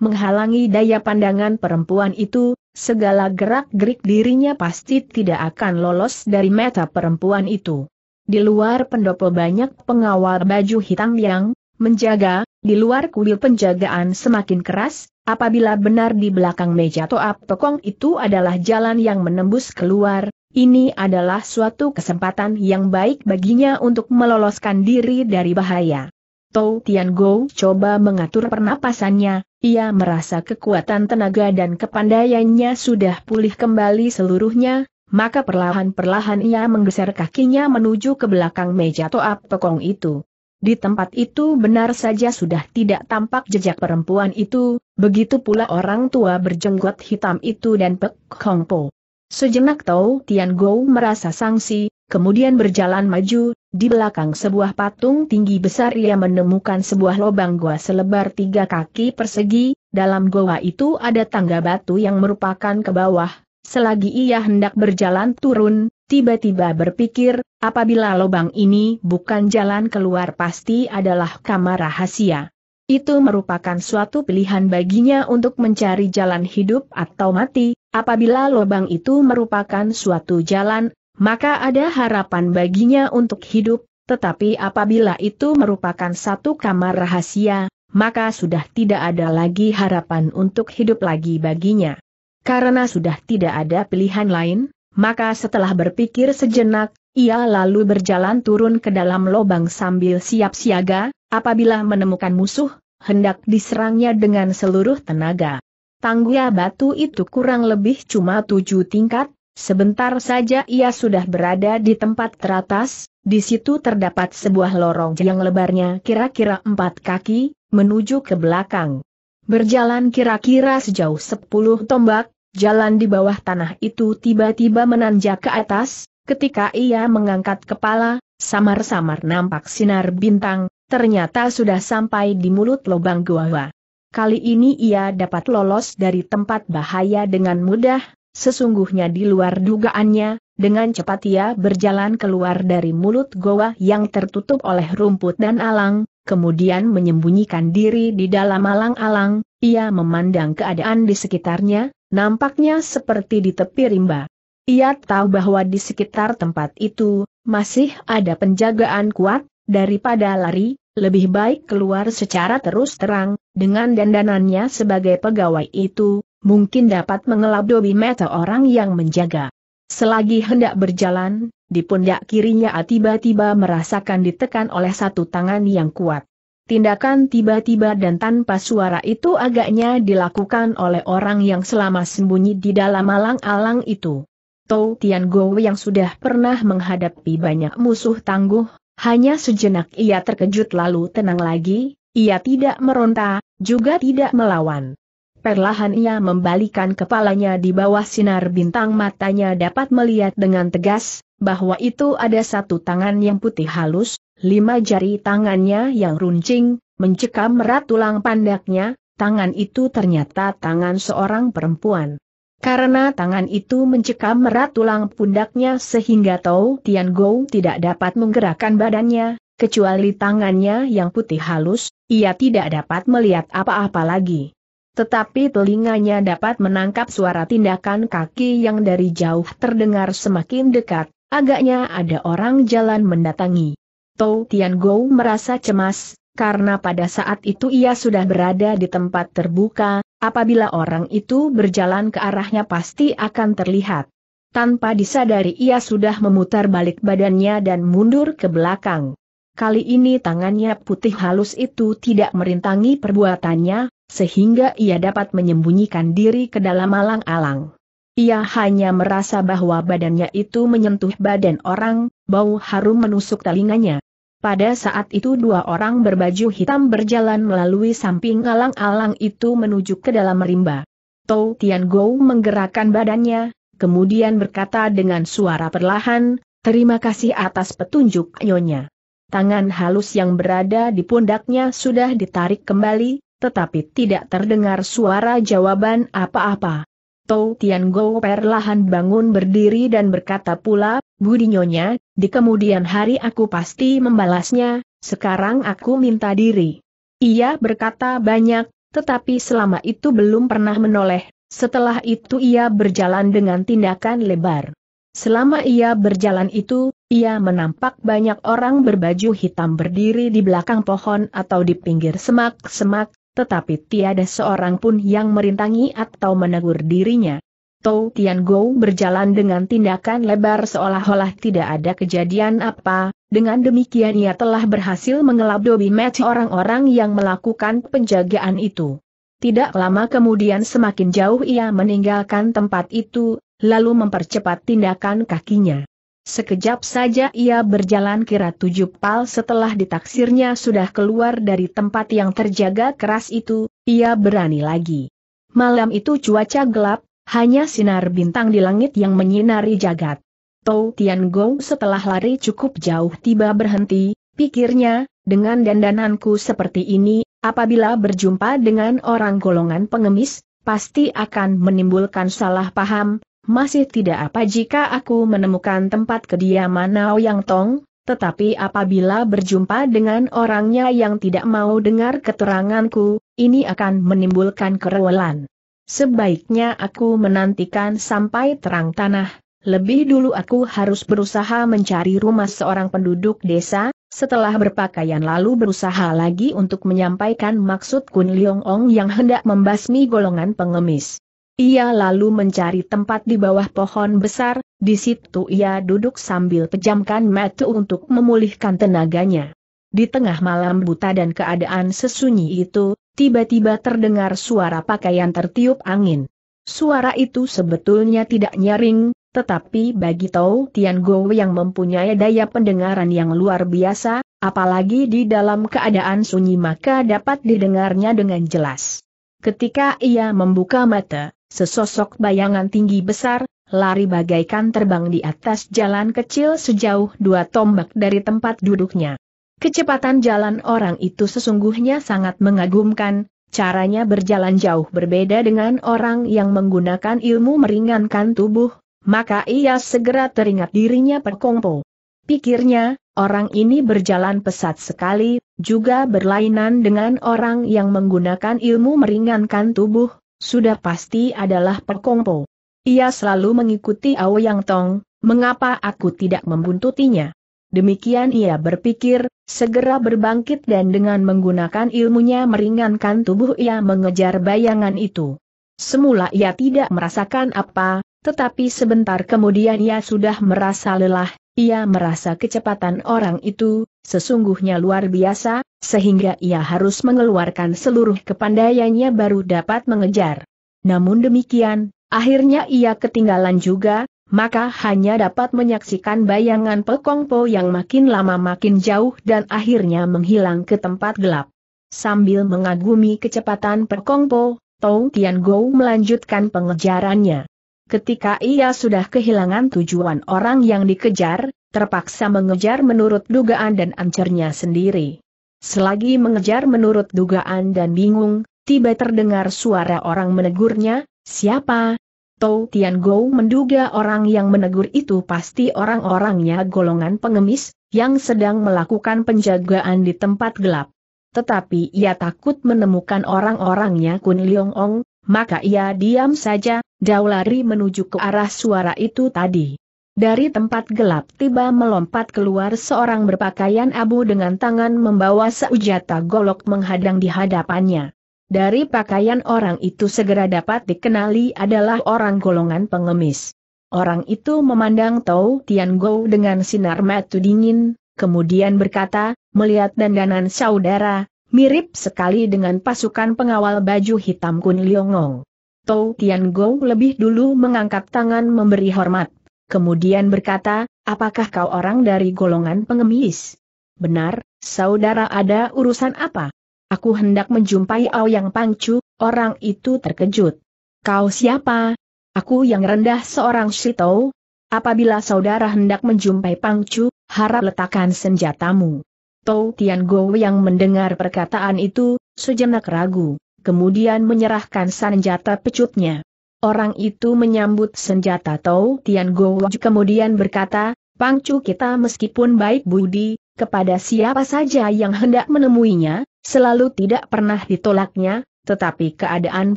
menghalangi daya pandangan perempuan itu, segala gerak-gerik dirinya pasti tidak akan lolos dari mata perempuan itu. Di luar pendopo banyak pengawal baju hitam yang, menjaga, di luar kuil penjagaan semakin keras, apabila benar di belakang meja Toap pekong itu adalah jalan yang menembus keluar, ini adalah suatu kesempatan yang baik baginya untuk meloloskan diri dari bahaya. Tou Tian Go coba mengatur pernapasannya, ia merasa kekuatan tenaga dan kepandaiannya sudah pulih kembali seluruhnya, maka perlahan-perlahan ia menggeser kakinya menuju ke belakang meja Toap pekong itu. Di tempat itu benar saja sudah tidak tampak jejak perempuan itu, begitu pula orang tua berjenggot hitam itu dan Pek Hong Po. Sejenak tahu Tian Gou merasa sangsi, kemudian berjalan maju, di belakang sebuah patung tinggi besar ia menemukan sebuah lubang gua selebar tiga kaki persegi, dalam goa itu ada tangga batu yang merupakan ke bawah, selagi ia hendak berjalan turun, tiba-tiba berpikir, apabila lubang ini bukan jalan keluar pasti adalah kamar rahasia. Itu merupakan suatu pilihan baginya untuk mencari jalan hidup atau mati, apabila lubang itu merupakan suatu jalan, maka ada harapan baginya untuk hidup, tetapi apabila itu merupakan satu kamar rahasia, maka sudah tidak ada lagi harapan untuk hidup lagi baginya. Karena sudah tidak ada pilihan lain, maka setelah berpikir sejenak, ia lalu berjalan turun ke dalam lubang sambil siap siaga, apabila menemukan musuh, hendak diserangnya dengan seluruh tenaga. Tangguya batu itu kurang lebih cuma tujuh tingkat, sebentar saja ia sudah berada di tempat teratas, di situ terdapat sebuah lorong yang lebarnya kira-kira empat kaki, menuju ke belakang. Berjalan kira-kira sejauh sepuluh tombak, Jalan di bawah tanah itu tiba-tiba menanjak ke atas, ketika ia mengangkat kepala, samar-samar nampak sinar bintang, ternyata sudah sampai di mulut lubang gua. Kali ini ia dapat lolos dari tempat bahaya dengan mudah, sesungguhnya di luar dugaannya, dengan cepat ia berjalan keluar dari mulut goa yang tertutup oleh rumput dan alang, kemudian menyembunyikan diri di dalam alang-alang, ia memandang keadaan di sekitarnya, Nampaknya seperti di tepi rimba. Ia tahu bahwa di sekitar tempat itu, masih ada penjagaan kuat, daripada lari, lebih baik keluar secara terus terang, dengan dandanannya sebagai pegawai itu, mungkin dapat mengelabui mata orang yang menjaga. Selagi hendak berjalan, di pundak kirinya tiba-tiba merasakan ditekan oleh satu tangan yang kuat. Tindakan tiba-tiba dan tanpa suara itu agaknya dilakukan oleh orang yang selama sembunyi di dalam alang-alang itu. Tou Tian Go yang sudah pernah menghadapi banyak musuh tangguh, hanya sejenak ia terkejut lalu tenang lagi, ia tidak meronta, juga tidak melawan. Perlahan ia membalikan kepalanya di bawah sinar bintang matanya dapat melihat dengan tegas, bahwa itu ada satu tangan yang putih halus, Lima jari tangannya yang runcing, mencekam merat tulang pandaknya, tangan itu ternyata tangan seorang perempuan. Karena tangan itu mencekam merat tulang pundaknya sehingga Tau Tian Go tidak dapat menggerakkan badannya, kecuali tangannya yang putih halus, ia tidak dapat melihat apa-apa lagi. Tetapi telinganya dapat menangkap suara tindakan kaki yang dari jauh terdengar semakin dekat, agaknya ada orang jalan mendatangi. Tou Tian Go merasa cemas, karena pada saat itu ia sudah berada di tempat terbuka, apabila orang itu berjalan ke arahnya pasti akan terlihat. Tanpa disadari ia sudah memutar balik badannya dan mundur ke belakang. Kali ini tangannya putih halus itu tidak merintangi perbuatannya, sehingga ia dapat menyembunyikan diri ke dalam alang-alang. Ia hanya merasa bahwa badannya itu menyentuh badan orang, bau harum menusuk telinganya. Pada saat itu dua orang berbaju hitam berjalan melalui samping alang-alang itu menuju ke dalam rimba. Tou Tian Gou menggerakkan badannya, kemudian berkata dengan suara perlahan, terima kasih atas petunjuk nyonya. Tangan halus yang berada di pundaknya sudah ditarik kembali, tetapi tidak terdengar suara jawaban apa-apa. Tou Tian Gou perlahan bangun berdiri dan berkata pula, Budi Nyonya, di kemudian hari aku pasti membalasnya, sekarang aku minta diri. Ia berkata banyak, tetapi selama itu belum pernah menoleh, setelah itu ia berjalan dengan tindakan lebar. Selama ia berjalan itu, ia menampak banyak orang berbaju hitam berdiri di belakang pohon atau di pinggir semak-semak, tetapi tiada seorang pun yang merintangi atau menegur dirinya. Tou Tian Gou berjalan dengan tindakan lebar seolah-olah tidak ada kejadian apa, dengan demikian ia telah berhasil mengelap dobi match orang-orang yang melakukan penjagaan itu. Tidak lama kemudian semakin jauh ia meninggalkan tempat itu, lalu mempercepat tindakan kakinya. Sekejap saja ia berjalan kira tujuh pal setelah ditaksirnya sudah keluar dari tempat yang terjaga keras itu, ia berani lagi. Malam itu cuaca gelap, hanya sinar bintang di langit yang menyinari jagat. Tou Tian Gong setelah lari cukup jauh tiba berhenti, pikirnya, dengan dandananku seperti ini, apabila berjumpa dengan orang golongan pengemis, pasti akan menimbulkan salah paham, masih tidak apa jika aku menemukan tempat kediaman Nao Yang Tong, tetapi apabila berjumpa dengan orangnya yang tidak mau dengar keteranganku, ini akan menimbulkan kerewelan. Sebaiknya aku menantikan sampai terang tanah, lebih dulu aku harus berusaha mencari rumah seorang penduduk desa, setelah berpakaian lalu berusaha lagi untuk menyampaikan maksud Kun Leong Ong yang hendak membasmi golongan pengemis. Ia lalu mencari tempat di bawah pohon besar, di situ ia duduk sambil pejamkan mata untuk memulihkan tenaganya. Di tengah malam buta dan keadaan sesunyi itu, tiba-tiba terdengar suara pakaian tertiup angin. Suara itu sebetulnya tidak nyaring, tetapi bagi Tau Tian Go yang mempunyai daya pendengaran yang luar biasa, apalagi di dalam keadaan sunyi maka dapat didengarnya dengan jelas. Ketika ia membuka mata, sesosok bayangan tinggi besar, lari bagaikan terbang di atas jalan kecil sejauh dua tombak dari tempat duduknya. Kecepatan jalan orang itu sesungguhnya sangat mengagumkan, caranya berjalan jauh berbeda dengan orang yang menggunakan ilmu meringankan tubuh, maka ia segera teringat dirinya perkongpo. Pikirnya, orang ini berjalan pesat sekali, juga berlainan dengan orang yang menggunakan ilmu meringankan tubuh, sudah pasti adalah perkongpo. Ia selalu mengikuti Ao Yang Tong, mengapa aku tidak membuntutinya? Demikian ia berpikir, segera berbangkit dan dengan menggunakan ilmunya meringankan tubuh ia mengejar bayangan itu. Semula ia tidak merasakan apa, tetapi sebentar kemudian ia sudah merasa lelah, ia merasa kecepatan orang itu, sesungguhnya luar biasa, sehingga ia harus mengeluarkan seluruh kepandaiannya baru dapat mengejar. Namun demikian, akhirnya ia ketinggalan juga, maka hanya dapat menyaksikan bayangan Pekongpo yang makin lama makin jauh dan akhirnya menghilang ke tempat gelap. Sambil mengagumi kecepatan Pekongpo, Tong Tian Gou melanjutkan pengejarannya. Ketika ia sudah kehilangan tujuan orang yang dikejar, terpaksa mengejar menurut dugaan dan ancernya sendiri. Selagi mengejar menurut dugaan dan bingung, tiba terdengar suara orang menegurnya, siapa, Tou Tian Gou menduga orang yang menegur itu pasti orang-orangnya golongan pengemis, yang sedang melakukan penjagaan di tempat gelap. Tetapi ia takut menemukan orang-orangnya Kun Leong Ong, maka ia diam saja, jauh lari menuju ke arah suara itu tadi. Dari tempat gelap tiba melompat keluar seorang berpakaian abu dengan tangan membawa seujata golok menghadang di hadapannya. Dari pakaian orang itu segera dapat dikenali adalah orang golongan pengemis. Orang itu memandang Tau Tian Go dengan sinar mata dingin, kemudian berkata, melihat dandanan saudara, mirip sekali dengan pasukan pengawal baju hitam Kun Liongong. Tau Tian Go lebih dulu mengangkat tangan memberi hormat, kemudian berkata, apakah kau orang dari golongan pengemis? Benar, saudara ada urusan apa? Aku hendak menjumpai Ao yang Pangcu, orang itu terkejut. Kau siapa? Aku yang rendah seorang Shitou. Apabila saudara hendak menjumpai Pangcu, harap letakkan senjatamu. Tou Go yang mendengar perkataan itu, sejenak ragu, kemudian menyerahkan senjata pecutnya. Orang itu menyambut senjata Tou Go kemudian berkata, Pangcu kita meskipun baik budi, kepada siapa saja yang hendak menemuinya, selalu tidak pernah ditolaknya, tetapi keadaan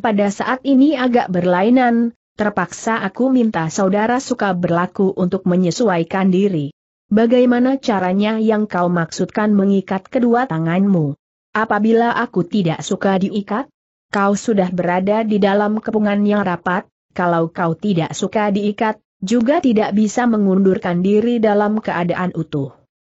pada saat ini agak berlainan, terpaksa aku minta saudara suka berlaku untuk menyesuaikan diri. Bagaimana caranya yang kau maksudkan mengikat kedua tanganmu? Apabila aku tidak suka diikat, kau sudah berada di dalam kepungan yang rapat, kalau kau tidak suka diikat, juga tidak bisa mengundurkan diri dalam keadaan utuh.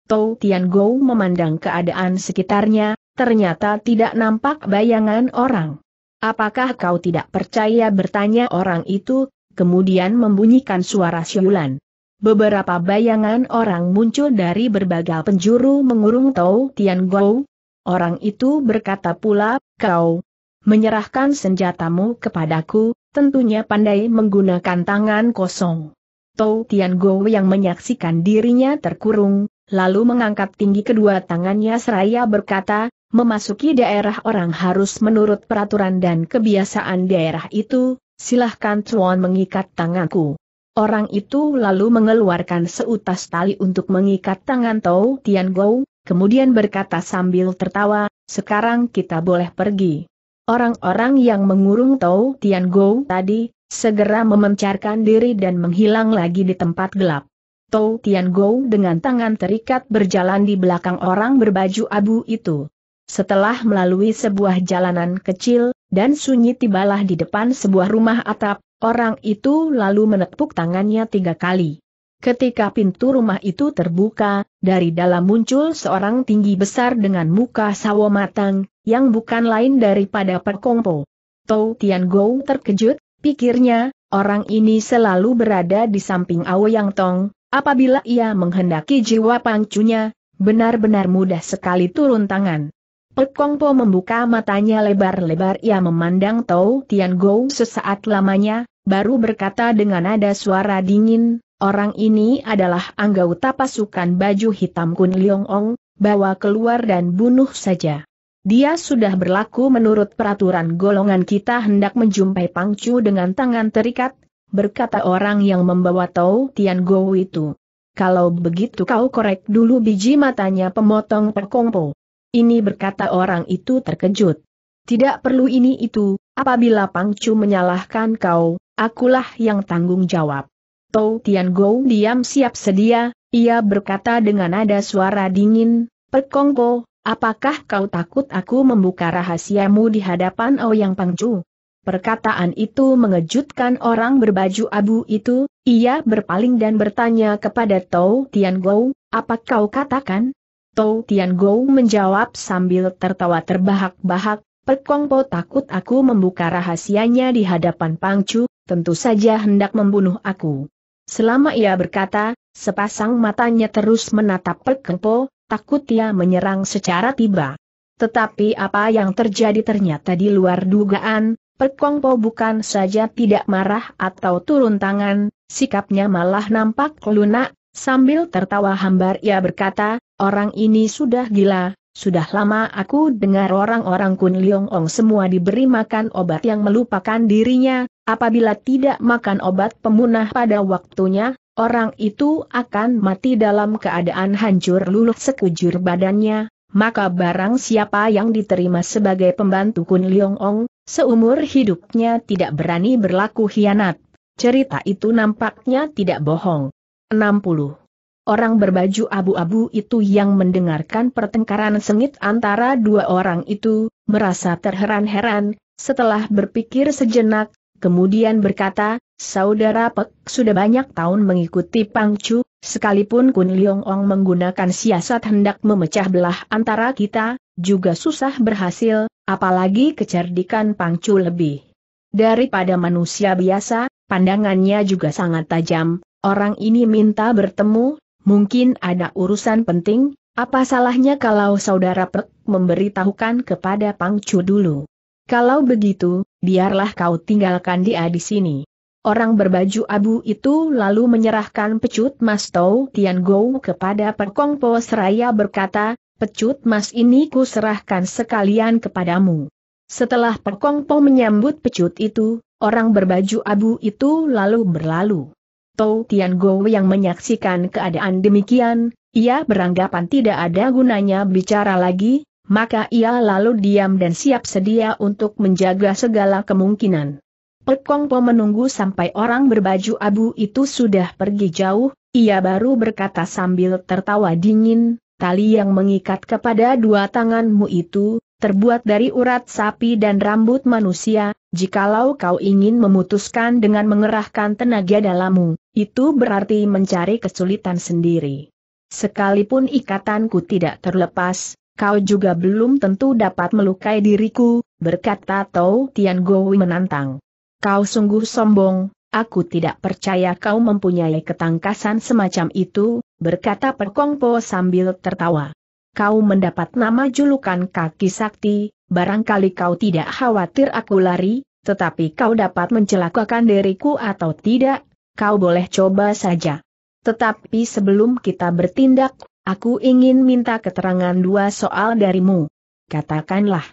Tou Tian Gou memandang keadaan sekitarnya, ternyata tidak nampak bayangan orang. Apakah kau tidak percaya bertanya orang itu, kemudian membunyikan suara siulan. Beberapa bayangan orang muncul dari berbagai penjuru mengurung Tou Tian Gou. Orang itu berkata pula, kau menyerahkan senjatamu kepadaku, tentunya pandai menggunakan tangan kosong. Tou Tian Gou yang menyaksikan dirinya terkurung, lalu mengangkat tinggi kedua tangannya seraya berkata, memasuki daerah orang harus menurut peraturan dan kebiasaan daerah itu, silahkan Tuan mengikat tanganku. Orang itu lalu mengeluarkan seutas tali untuk mengikat tangan Tau Tian Gou, kemudian berkata sambil tertawa, sekarang kita boleh pergi. Orang-orang yang mengurung Tau Tian Gou tadi, segera memencarkan diri dan menghilang lagi di tempat gelap. Tou Tian Gou dengan tangan terikat berjalan di belakang orang berbaju abu itu. Setelah melalui sebuah jalanan kecil, dan sunyi tibalah di depan sebuah rumah atap, orang itu lalu menepuk tangannya tiga kali. Ketika pintu rumah itu terbuka, dari dalam muncul seorang tinggi besar dengan muka sawo matang, yang bukan lain daripada perkompo. Tou Tian Gou terkejut, pikirnya, orang ini selalu berada di samping Ao Yang Tong, Apabila ia menghendaki jiwa pangcunya, benar-benar mudah sekali turun tangan. Pekongpo membuka matanya lebar-lebar ia memandang Tau Tian Go sesaat lamanya, baru berkata dengan nada suara dingin, orang ini adalah anggota pasukan baju hitam Kun Leong Ong, bawa keluar dan bunuh saja. Dia sudah berlaku menurut peraturan golongan kita hendak menjumpai Pangcu dengan tangan terikat, berkata orang yang membawa Tau Tian Go itu. Kalau begitu kau korek dulu biji matanya pemotong perkongpo. Ini berkata orang itu terkejut. Tidak perlu ini itu, apabila Pangcu menyalahkan kau, akulah yang tanggung jawab. Tau Tian Go diam siap sedia, ia berkata dengan nada suara dingin, Perkongpo, Apakah kau takut aku membuka rahasiamu di hadapan Ouyang Pangcu? Perkataan itu mengejutkan orang berbaju abu itu, ia berpaling dan bertanya kepada Tou Tian Gou, apa kau katakan? Tou Tian Gou menjawab sambil tertawa terbahak-bahak, Kong Po takut aku membuka rahasianya di hadapan Pang Chu, tentu saja hendak membunuh aku. Selama ia berkata, sepasang matanya terus menatap Kong Po, takut ia menyerang secara tiba. Tetapi apa yang terjadi ternyata di luar dugaan, Perkongpo bukan saja tidak marah atau turun tangan, sikapnya malah nampak lunak, sambil tertawa hambar ia berkata, orang ini sudah gila, sudah lama aku dengar orang-orang Kun Leong Ong semua diberi makan obat yang melupakan dirinya, apabila tidak makan obat pemunah pada waktunya, orang itu akan mati dalam keadaan hancur luluh sekujur badannya, maka barang siapa yang diterima sebagai pembantu Kun Leong Ong, seumur hidupnya tidak berani berlaku hianat. Cerita itu nampaknya tidak bohong. 60. Orang berbaju abu-abu itu yang mendengarkan pertengkaran sengit antara dua orang itu, merasa terheran-heran, setelah berpikir sejenak, kemudian berkata, Saudara Pek sudah banyak tahun mengikuti Pangcu, Sekalipun Kun Liong Ong menggunakan siasat hendak memecah belah antara kita, juga susah berhasil, apalagi kecerdikan Pangcu lebih. Daripada manusia biasa, pandangannya juga sangat tajam, orang ini minta bertemu, mungkin ada urusan penting, apa salahnya kalau saudara Pek memberitahukan kepada Pangcu dulu. Kalau begitu, biarlah kau tinggalkan dia di sini. Orang berbaju abu itu lalu menyerahkan pecut mas Tau Tian Gou kepada Perkong Po seraya berkata, pecut mas ini ku serahkan sekalian kepadamu. Setelah Perkong Po menyambut pecut itu, orang berbaju abu itu lalu berlalu. Tau Tian Gou yang menyaksikan keadaan demikian, ia beranggapan tidak ada gunanya bicara lagi, maka ia lalu diam dan siap sedia untuk menjaga segala kemungkinan. Pekongpo menunggu sampai orang berbaju abu itu sudah pergi jauh, ia baru berkata sambil tertawa dingin, tali yang mengikat kepada dua tanganmu itu, terbuat dari urat sapi dan rambut manusia, jikalau kau ingin memutuskan dengan mengerahkan tenaga dalammu, itu berarti mencari kesulitan sendiri. Sekalipun ikatanku tidak terlepas, kau juga belum tentu dapat melukai diriku, berkata Tau Tian Gowi menantang. Kau sungguh sombong, aku tidak percaya kau mempunyai ketangkasan semacam itu, berkata Perkongpo sambil tertawa. Kau mendapat nama julukan kaki sakti, barangkali kau tidak khawatir aku lari, tetapi kau dapat mencelakakan diriku atau tidak, kau boleh coba saja. Tetapi sebelum kita bertindak, aku ingin minta keterangan dua soal darimu. Katakanlah,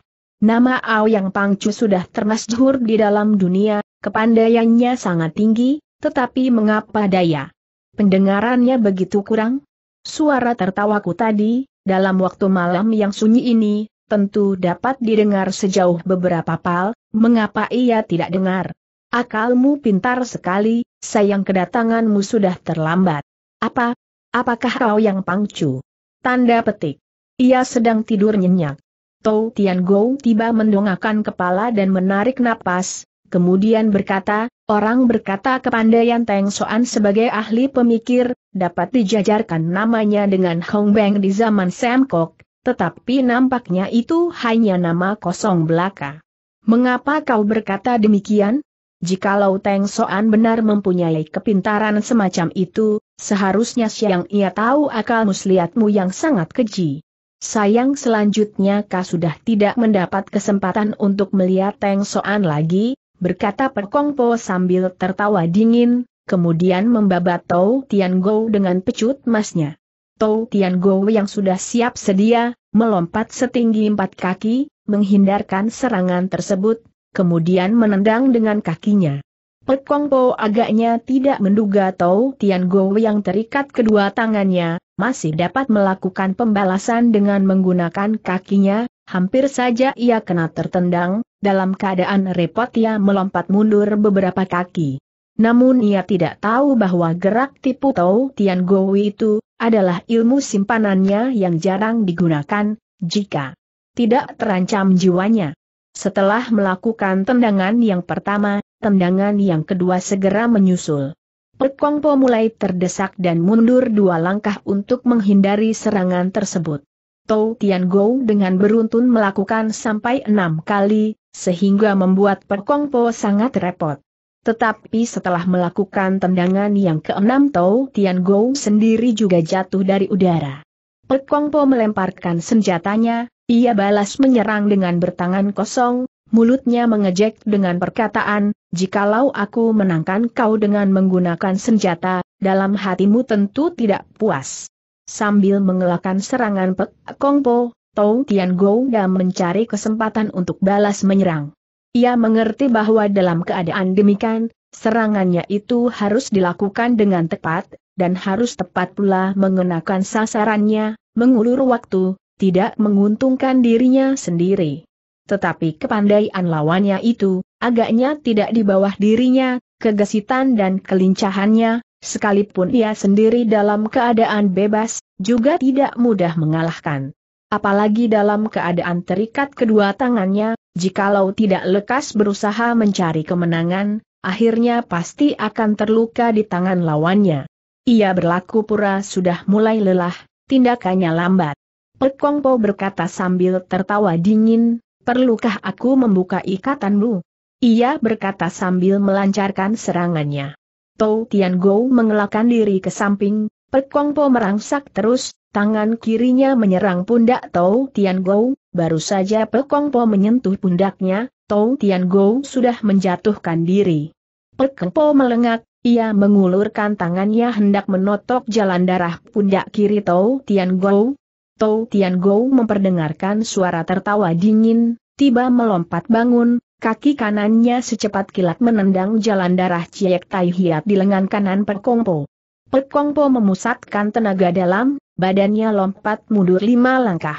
Nama Ao Yang Pangcu sudah termasuk di dalam dunia, kepandaiannya sangat tinggi, tetapi mengapa daya? Pendengarannya begitu kurang? Suara tertawaku tadi, dalam waktu malam yang sunyi ini, tentu dapat didengar sejauh beberapa pal, mengapa ia tidak dengar? Akalmu pintar sekali, sayang kedatanganmu sudah terlambat. Apa? Apakah kau yang pangcu? Tanda petik. Ia sedang tidur nyenyak. Tou Tian Go tiba mendongakkan kepala dan menarik napas, kemudian berkata, orang berkata kepandaian Teng Soan sebagai ahli pemikir, dapat dijajarkan namanya dengan Hong Beng di zaman Sam Kok, tetapi nampaknya itu hanya nama kosong belaka. Mengapa kau berkata demikian? Jikalau Teng Soan benar mempunyai kepintaran semacam itu, seharusnya siang ia tahu akal muslihatmu yang sangat keji. Sayang selanjutnya Ka sudah tidak mendapat kesempatan untuk melihat Teng Soan lagi, berkata Perkong Po sambil tertawa dingin, kemudian membabat Tau Tian Go dengan pecut masnya. Tau Tian Go yang sudah siap sedia, melompat setinggi empat kaki, menghindarkan serangan tersebut, kemudian menendang dengan kakinya. Pek Po agaknya tidak menduga Tau Tian Go yang terikat kedua tangannya, masih dapat melakukan pembalasan dengan menggunakan kakinya, hampir saja ia kena tertendang, dalam keadaan repot ia melompat mundur beberapa kaki. Namun ia tidak tahu bahwa gerak tipu Tau Tian Gowi itu, adalah ilmu simpanannya yang jarang digunakan, jika tidak terancam jiwanya. Setelah melakukan tendangan yang pertama, tendangan yang kedua segera menyusul. Po mulai terdesak dan mundur dua langkah untuk menghindari serangan tersebut. Tou Tian Go dengan beruntun melakukan sampai enam kali, sehingga membuat Po sangat repot. Tetapi setelah melakukan tendangan yang keenam Tou Tian Go sendiri juga jatuh dari udara. Po melemparkan senjatanya, ia balas menyerang dengan bertangan kosong, mulutnya mengejek dengan perkataan, jikalau aku menangkan kau dengan menggunakan senjata, dalam hatimu tentu tidak puas. Sambil mengelakkan serangan Pek Kongpo, Tong Tian dan mencari kesempatan untuk balas menyerang. Ia mengerti bahwa dalam keadaan demikian, serangannya itu harus dilakukan dengan tepat, dan harus tepat pula mengenakan sasarannya, mengulur waktu, tidak menguntungkan dirinya sendiri tetapi kepandaian lawannya itu, agaknya tidak di bawah dirinya, kegesitan dan kelincahannya, sekalipun ia sendiri dalam keadaan bebas, juga tidak mudah mengalahkan. Apalagi dalam keadaan terikat kedua tangannya, jikalau tidak lekas berusaha mencari kemenangan, akhirnya pasti akan terluka di tangan lawannya. Ia berlaku pura sudah mulai lelah, tindakannya lambat. Pekongpo berkata sambil tertawa dingin, Perlukah aku membuka ikatanmu? Ia berkata sambil melancarkan serangannya. Tou Tian Gou mengelakkan diri ke samping, Pekong Po merangsak terus, tangan kirinya menyerang pundak Tou Tian Gou. baru saja Pekong Po menyentuh pundaknya, Tou Tian Gou sudah menjatuhkan diri. Pekong Po melengak, ia mengulurkan tangannya hendak menotok jalan darah pundak kiri Tou Tian Gou. Tou Tian Gou memperdengarkan suara tertawa dingin, tiba melompat bangun, kaki kanannya secepat kilat menendang jalan darah Ciek Tai Hiat di lengan kanan Perkongpo. Perkongpo memusatkan tenaga dalam, badannya lompat mundur lima langkah.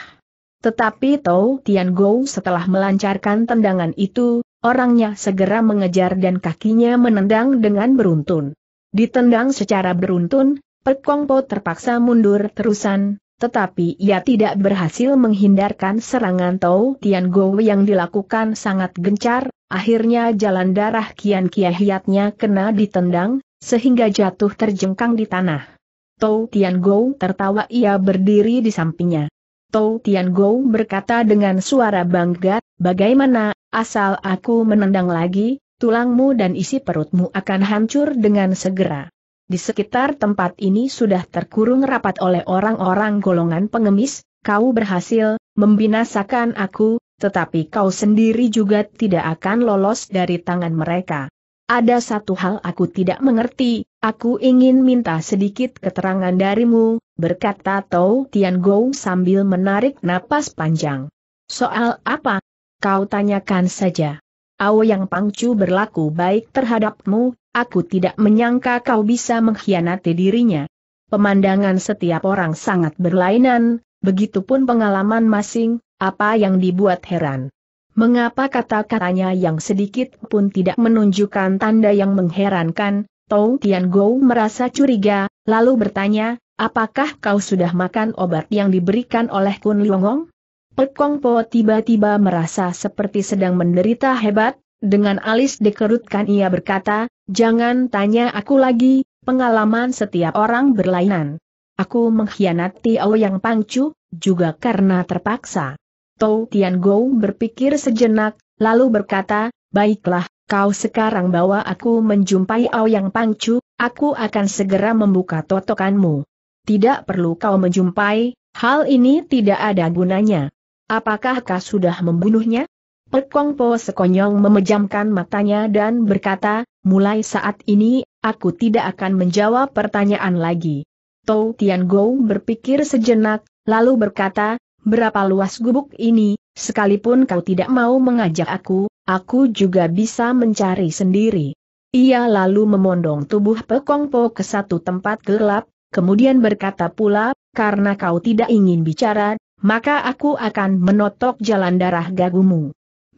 Tetapi Tou Tian Gou setelah melancarkan tendangan itu, orangnya segera mengejar dan kakinya menendang dengan beruntun. Ditendang secara beruntun, Pekongpo terpaksa mundur terusan, tetapi ia tidak berhasil menghindarkan serangan Tau Tian Go yang dilakukan sangat gencar, akhirnya jalan darah Kian Kiahiatnya kena ditendang, sehingga jatuh terjengkang di tanah. Tau Tian Go tertawa ia berdiri di sampingnya. Tau Tian Go berkata dengan suara bangga, bagaimana, asal aku menendang lagi, tulangmu dan isi perutmu akan hancur dengan segera di sekitar tempat ini sudah terkurung rapat oleh orang-orang golongan pengemis, kau berhasil membinasakan aku, tetapi kau sendiri juga tidak akan lolos dari tangan mereka. Ada satu hal aku tidak mengerti, aku ingin minta sedikit keterangan darimu, berkata Tau Tian Go sambil menarik napas panjang. Soal apa? Kau tanyakan saja. Ao Yang Pangcu berlaku baik terhadapmu, Aku tidak menyangka kau bisa mengkhianati dirinya. Pemandangan setiap orang sangat berlainan, begitupun pengalaman masing, apa yang dibuat heran. Mengapa kata-katanya yang sedikit pun tidak menunjukkan tanda yang mengherankan, Tong Tian Go merasa curiga, lalu bertanya, apakah kau sudah makan obat yang diberikan oleh Kun Liongong? Pekong Po tiba-tiba merasa seperti sedang menderita hebat, dengan alis dikerutkan ia berkata, jangan tanya aku lagi, pengalaman setiap orang berlainan. Aku mengkhianati Yang Pangcu, juga karena terpaksa. Tou Tian Gou berpikir sejenak, lalu berkata, baiklah, kau sekarang bawa aku menjumpai Yang Pangcu, aku akan segera membuka totokanmu. Tidak perlu kau menjumpai, hal ini tidak ada gunanya. Apakah kau sudah membunuhnya? Pekong Po sekonyong memejamkan matanya dan berkata, mulai saat ini, aku tidak akan menjawab pertanyaan lagi. Tou Tian Go berpikir sejenak, lalu berkata, berapa luas gubuk ini, sekalipun kau tidak mau mengajak aku, aku juga bisa mencari sendiri. Ia lalu memondong tubuh Pekong Po ke satu tempat gelap, kemudian berkata pula, karena kau tidak ingin bicara, maka aku akan menotok jalan darah gagumu.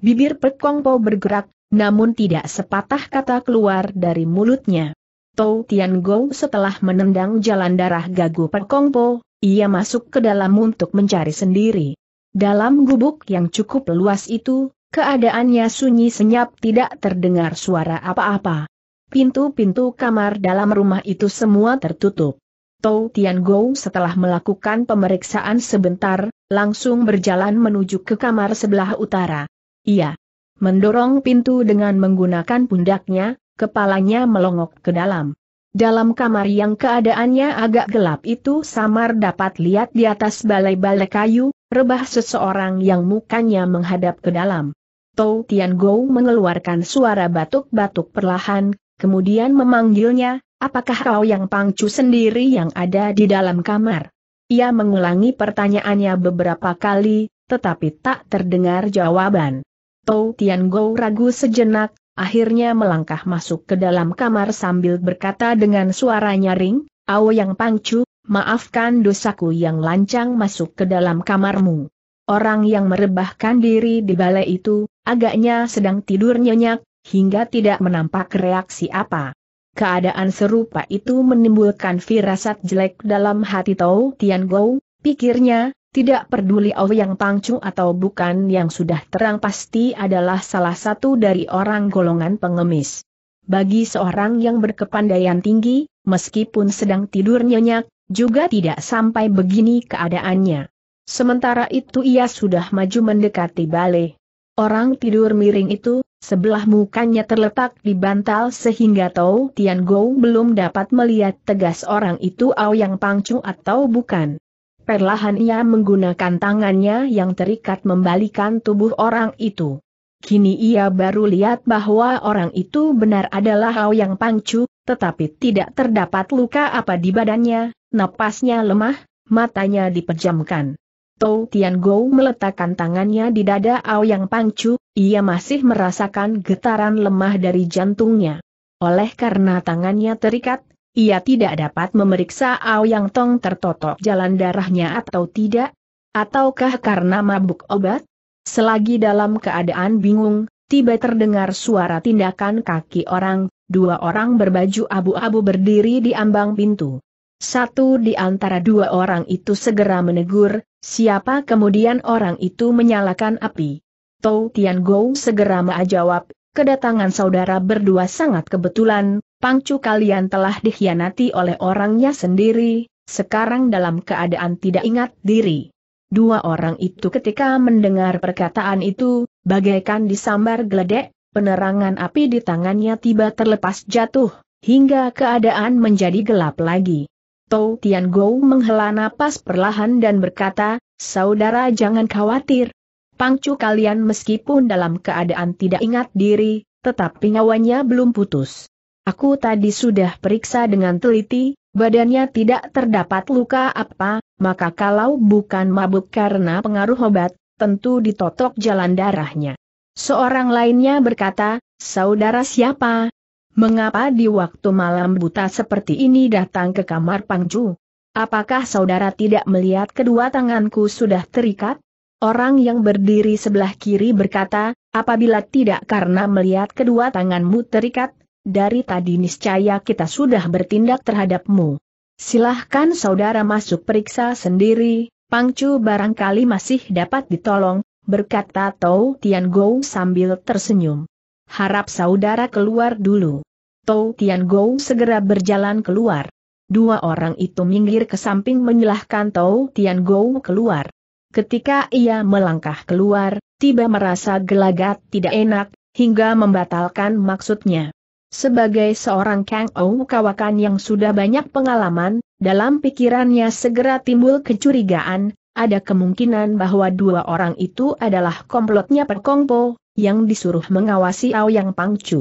Bibir Pekong Po bergerak, namun tidak sepatah kata keluar dari mulutnya. Tou Tian Go setelah menendang jalan darah gagu Pekong Po, ia masuk ke dalam untuk mencari sendiri. Dalam gubuk yang cukup luas itu, keadaannya sunyi senyap tidak terdengar suara apa-apa. Pintu-pintu kamar dalam rumah itu semua tertutup. Tou Tian Gou setelah melakukan pemeriksaan sebentar, langsung berjalan menuju ke kamar sebelah utara. Ia Mendorong pintu dengan menggunakan pundaknya, kepalanya melongok ke dalam. Dalam kamar yang keadaannya agak gelap itu Samar dapat lihat di atas balai-balai kayu, rebah seseorang yang mukanya menghadap ke dalam. Tou Tian Gou mengeluarkan suara batuk-batuk perlahan, kemudian memanggilnya, apakah kau yang pangcu sendiri yang ada di dalam kamar? Ia mengulangi pertanyaannya beberapa kali, tetapi tak terdengar jawaban. Tou Tian Gou ragu sejenak, akhirnya melangkah masuk ke dalam kamar sambil berkata dengan suara nyaring, Ao Yang Pangcu, maafkan dosaku yang lancang masuk ke dalam kamarmu. Orang yang merebahkan diri di balai itu, agaknya sedang tidur nyenyak, hingga tidak menampak reaksi apa. Keadaan serupa itu menimbulkan firasat jelek dalam hati Tao Tian Gou, pikirnya, tidak peduli yang Pangcung atau bukan yang sudah terang pasti adalah salah satu dari orang golongan pengemis. Bagi seorang yang berkepandaian tinggi, meskipun sedang tidur nyenyak, juga tidak sampai begini keadaannya. Sementara itu ia sudah maju mendekati bale. Orang tidur miring itu, sebelah mukanya terletak di bantal sehingga Tau Tian Gou belum dapat melihat tegas orang itu yang Pangcung atau bukan. Perlahan ia menggunakan tangannya yang terikat membalikan tubuh orang itu. Kini ia baru lihat bahwa orang itu benar adalah Hao Yang Pangcu, tetapi tidak terdapat luka apa di badannya, napasnya lemah, matanya dipejamkan. Tou Tian Gou meletakkan tangannya di dada Ao Yang Pangcu, ia masih merasakan getaran lemah dari jantungnya. Oleh karena tangannya terikat, ia tidak dapat memeriksa Ao Yang Tong tertotok jalan darahnya atau tidak? Ataukah karena mabuk obat? Selagi dalam keadaan bingung, tiba terdengar suara tindakan kaki orang, dua orang berbaju abu-abu berdiri di ambang pintu. Satu di antara dua orang itu segera menegur, siapa kemudian orang itu menyalakan api. Tou Tian Gou segera menjawab, kedatangan saudara berdua sangat kebetulan, Pangcu kalian telah dikhianati oleh orangnya sendiri, sekarang dalam keadaan tidak ingat diri. Dua orang itu ketika mendengar perkataan itu, bagaikan disambar geledek, penerangan api di tangannya tiba terlepas jatuh, hingga keadaan menjadi gelap lagi. Tou Tian Guo menghela napas perlahan dan berkata, Saudara jangan khawatir. Pangcu kalian meskipun dalam keadaan tidak ingat diri, tetapi nyawanya belum putus. Aku tadi sudah periksa dengan teliti, badannya tidak terdapat luka apa, maka kalau bukan mabuk karena pengaruh obat, tentu ditotok jalan darahnya. Seorang lainnya berkata, saudara siapa? Mengapa di waktu malam buta seperti ini datang ke kamar Pangju? Apakah saudara tidak melihat kedua tanganku sudah terikat? Orang yang berdiri sebelah kiri berkata, apabila tidak karena melihat kedua tanganmu terikat, dari tadi niscaya kita sudah bertindak terhadapmu. Silahkan saudara masuk periksa sendiri, Pangcu barangkali masih dapat ditolong, berkata Tou Tian Gou sambil tersenyum. Harap saudara keluar dulu. Tou Tian Gou segera berjalan keluar. Dua orang itu minggir ke samping menyelahkan Tou Tian Gou keluar. Ketika ia melangkah keluar, tiba merasa gelagat tidak enak, hingga membatalkan maksudnya. Sebagai seorang Kang Ou Kawakan yang sudah banyak pengalaman, dalam pikirannya segera timbul kecurigaan, ada kemungkinan bahwa dua orang itu adalah komplotnya Perkongpo, yang disuruh mengawasi Ao Yang Pangcu.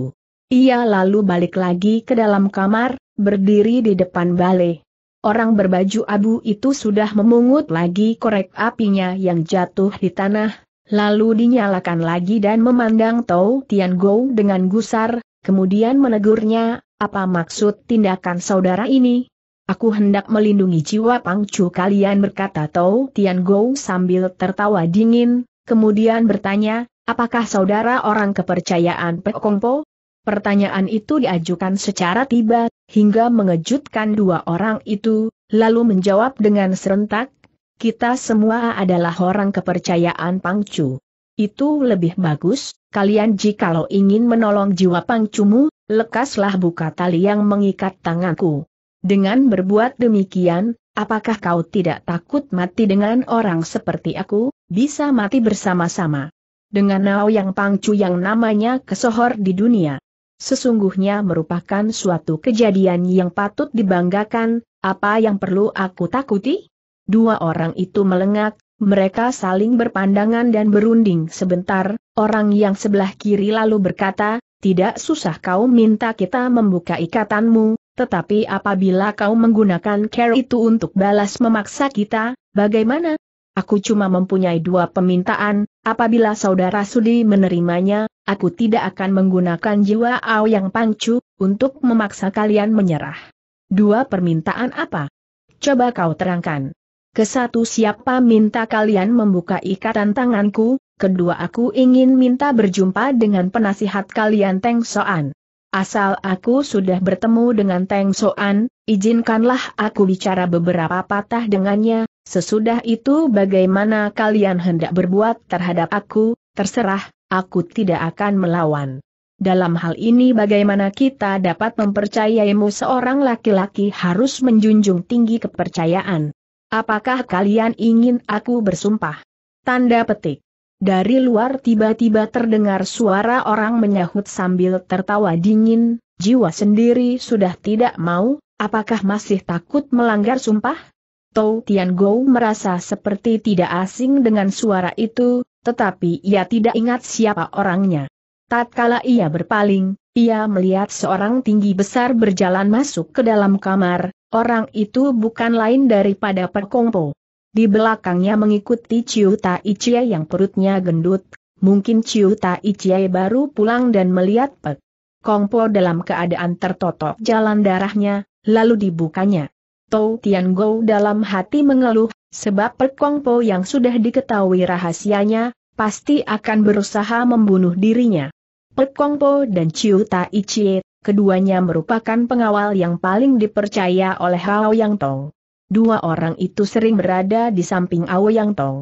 Ia lalu balik lagi ke dalam kamar, berdiri di depan balai. Orang berbaju abu itu sudah memungut lagi korek apinya yang jatuh di tanah, lalu dinyalakan lagi dan memandang Tau Tian Go dengan gusar, kemudian menegurnya, apa maksud tindakan saudara ini? Aku hendak melindungi jiwa pangcu kalian berkata Tau Tian Gou sambil tertawa dingin, kemudian bertanya, apakah saudara orang kepercayaan Pekong Po? Pertanyaan itu diajukan secara tiba, hingga mengejutkan dua orang itu, lalu menjawab dengan serentak, kita semua adalah orang kepercayaan Pangcu. Itu lebih bagus, kalian jikalau ingin menolong jiwa pangcumu, lekaslah buka tali yang mengikat tanganku. Dengan berbuat demikian, apakah kau tidak takut mati dengan orang seperti aku, bisa mati bersama-sama? Dengan Nao yang pangcu yang namanya kesohor di dunia. Sesungguhnya merupakan suatu kejadian yang patut dibanggakan, apa yang perlu aku takuti? Dua orang itu melengak, mereka saling berpandangan dan berunding sebentar, orang yang sebelah kiri lalu berkata, tidak susah kau minta kita membuka ikatanmu, tetapi apabila kau menggunakan care itu untuk balas memaksa kita, bagaimana? Aku cuma mempunyai dua permintaan, apabila saudara Sudi menerimanya, aku tidak akan menggunakan jiwa Ao yang pangcu, untuk memaksa kalian menyerah. Dua permintaan apa? Coba kau terangkan. Kesatu siapa minta kalian membuka ikatan tanganku, kedua aku ingin minta berjumpa dengan penasihat kalian Teng Soan. Asal aku sudah bertemu dengan Teng Soan, izinkanlah aku bicara beberapa patah dengannya, sesudah itu bagaimana kalian hendak berbuat terhadap aku, terserah, aku tidak akan melawan. Dalam hal ini bagaimana kita dapat mempercayaimu seorang laki-laki harus menjunjung tinggi kepercayaan. Apakah kalian ingin aku bersumpah? Tanda petik. Dari luar tiba-tiba terdengar suara orang menyahut sambil tertawa dingin, jiwa sendiri sudah tidak mau, apakah masih takut melanggar sumpah? Tou Tian Go merasa seperti tidak asing dengan suara itu, tetapi ia tidak ingat siapa orangnya. Tatkala ia berpaling, ia melihat seorang tinggi besar berjalan masuk ke dalam kamar, orang itu bukan lain daripada Pekongpo. Di belakangnya mengikuti Ciu Tai Chie yang perutnya gendut, mungkin Ciu Tai Chie baru pulang dan melihat Pek. Kongpo dalam keadaan tertotok jalan darahnya, lalu dibukanya. Tou Tian Go dalam hati mengeluh, sebab Pek Kongpo yang sudah diketahui rahasianya, pasti akan berusaha membunuh dirinya. Pek Kongpo dan Chiu Tai Chie, keduanya merupakan pengawal yang paling dipercaya oleh Hao Yang Tong. Dua orang itu sering berada di samping Ao Yang Tong.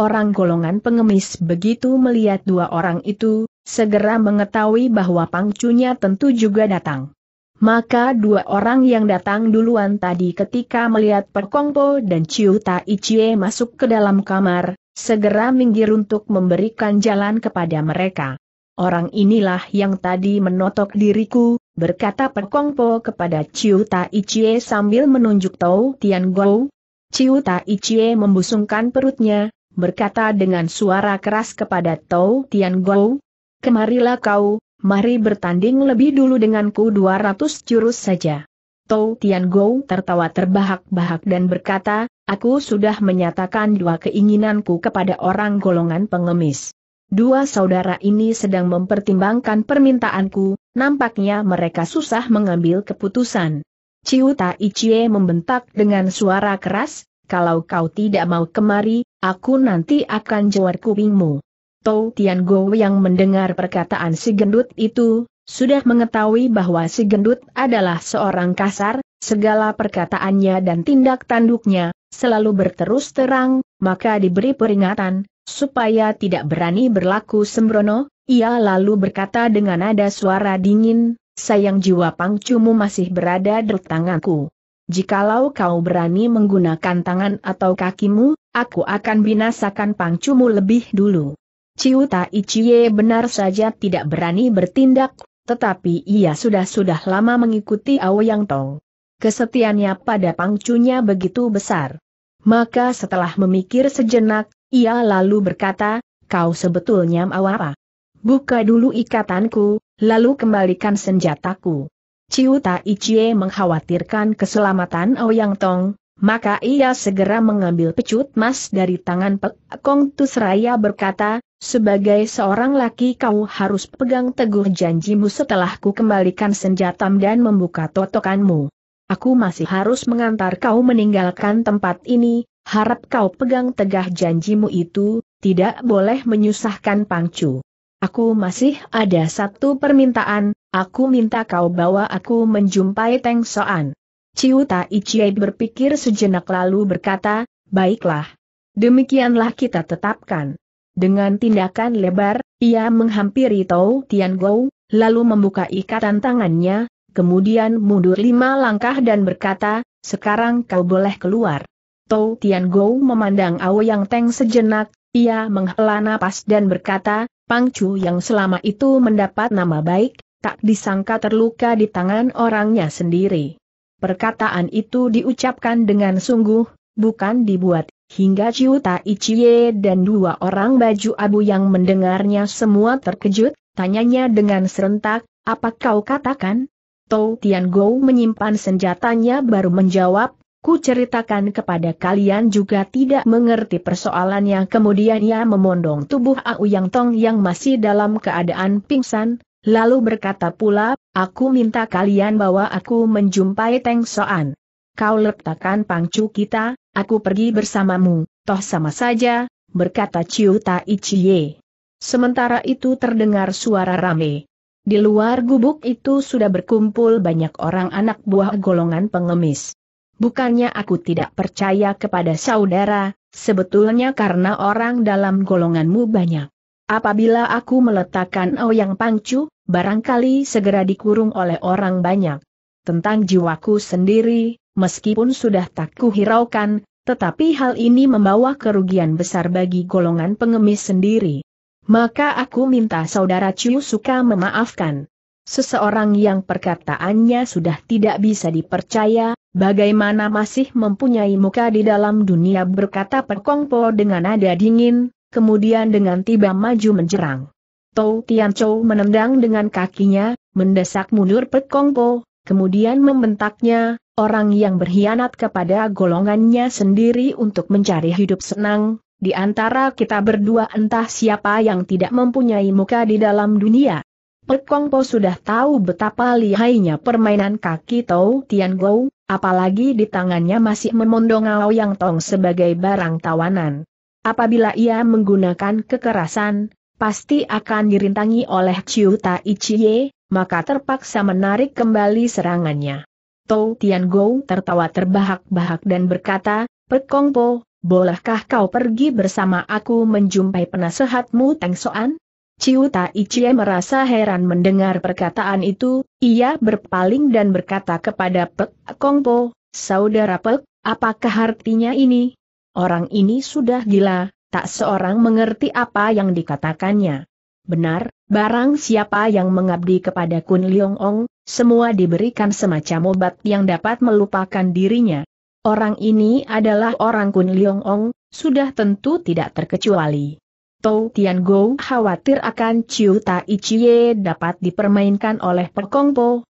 Orang golongan pengemis begitu melihat dua orang itu, segera mengetahui bahwa pangcunya tentu juga datang. Maka dua orang yang datang duluan tadi ketika melihat Perkongpo dan Chiu Tai Chie masuk ke dalam kamar, segera minggir untuk memberikan jalan kepada mereka. Orang inilah yang tadi menotok diriku, berkata Perkongpo kepada Ciu Tai Chie sambil menunjuk Tau Tian Gou. Ciu Tai Chie membusungkan perutnya, berkata dengan suara keras kepada Tau Tian Gou. Kemarilah kau, mari bertanding lebih dulu denganku 200 jurus saja. Tau Tian Gou tertawa terbahak-bahak dan berkata, aku sudah menyatakan dua keinginanku kepada orang golongan pengemis. Dua saudara ini sedang mempertimbangkan permintaanku, nampaknya mereka susah mengambil keputusan. Ciuta Ichie membentak dengan suara keras, kalau kau tidak mau kemari, aku nanti akan jawar kupingmu. Tou Tian Go yang mendengar perkataan si gendut itu, sudah mengetahui bahwa si gendut adalah seorang kasar, segala perkataannya dan tindak tanduknya, selalu berterus terang, maka diberi peringatan, supaya tidak berani berlaku sembrono, ia lalu berkata dengan nada suara dingin, sayang jiwa pangcumu masih berada di tanganku. Jikalau kau berani menggunakan tangan atau kakimu, aku akan binasakan pangcumu lebih dulu. Ciuta Ichie benar saja tidak berani bertindak, tetapi ia sudah-sudah lama mengikuti Aoyang Tong. Kesetiannya pada pangcunya begitu besar. Maka setelah memikir sejenak, ia lalu berkata, kau sebetulnya mau apa? Buka dulu ikatanku, lalu kembalikan senjataku. Ciu Tai Chie mengkhawatirkan keselamatan Ouyang oh Tong, maka ia segera mengambil pecut emas dari tangan Pek Kong Tusraya berkata, sebagai seorang laki kau harus pegang teguh janjimu setelah ku kembalikan senjatam dan membuka totokanmu. Aku masih harus mengantar kau meninggalkan tempat ini, harap kau pegang tegah janjimu itu, tidak boleh menyusahkan Pangcu. Aku masih ada satu permintaan, aku minta kau bawa aku menjumpai Teng Soan. Ciuta Ichie berpikir sejenak lalu berkata, baiklah. Demikianlah kita tetapkan. Dengan tindakan lebar, ia menghampiri Tou Tian Gou, lalu membuka ikatan tangannya, kemudian mundur lima langkah dan berkata, sekarang kau boleh keluar. Tou Tian Gou memandang Ao Yang Teng sejenak, ia menghela napas dan berkata, Pang Chu yang selama itu mendapat nama baik, tak disangka terluka di tangan orangnya sendiri. Perkataan itu diucapkan dengan sungguh, bukan dibuat, hingga Tai Chie dan dua orang baju abu yang mendengarnya semua terkejut, tanyanya dengan serentak, apa kau katakan? Tou Tian Gou menyimpan senjatanya baru menjawab, ku ceritakan kepada kalian juga tidak mengerti persoalan yang kemudian ia memondong tubuh Au Yang Tong yang masih dalam keadaan pingsan, lalu berkata pula, aku minta kalian bawa aku menjumpai Teng Soan. Kau letakkan pangcu kita, aku pergi bersamamu, toh sama saja, berkata Ciu Tai Chie. Sementara itu terdengar suara rame. Di luar gubuk itu sudah berkumpul banyak orang anak buah golongan pengemis. Bukannya aku tidak percaya kepada saudara, sebetulnya karena orang dalam golonganmu banyak. Apabila aku meletakkan oh yang Pangcu, barangkali segera dikurung oleh orang banyak. Tentang jiwaku sendiri, meskipun sudah tak kuhiraukan, tetapi hal ini membawa kerugian besar bagi golongan pengemis sendiri. Maka aku minta saudara Ciu suka memaafkan. Seseorang yang perkataannya sudah tidak bisa dipercaya, bagaimana masih mempunyai muka di dalam dunia berkata Perkongpo dengan nada dingin, kemudian dengan tiba maju menjerang. Tou Tian Chou menendang dengan kakinya, mendesak mundur Perkongpo, kemudian membentaknya, orang yang berkhianat kepada golongannya sendiri untuk mencari hidup senang, di antara kita berdua entah siapa yang tidak mempunyai muka di dalam dunia. Pekong Po sudah tahu betapa lihainya permainan kaki Tau Tian Gou, apalagi di tangannya masih memondong Yang Tong sebagai barang tawanan. Apabila ia menggunakan kekerasan, pasti akan dirintangi oleh Chiu Tai Chie, maka terpaksa menarik kembali serangannya. Tau Tian Gou tertawa terbahak-bahak dan berkata, Pekong Po, bolehkah kau pergi bersama aku menjumpai penasehatmu Teng Soan? Ciu Tai merasa heran mendengar perkataan itu, ia berpaling dan berkata kepada Pek Kongpo, Saudara Pek, apakah artinya ini? Orang ini sudah gila, tak seorang mengerti apa yang dikatakannya. Benar, barang siapa yang mengabdi kepada Kun Leong Ong, semua diberikan semacam obat yang dapat melupakan dirinya. Orang ini adalah orang Kun Liong Ong, sudah tentu tidak terkecuali. Tou Tian Go khawatir akan Chiu Tai Chie dapat dipermainkan oleh Po,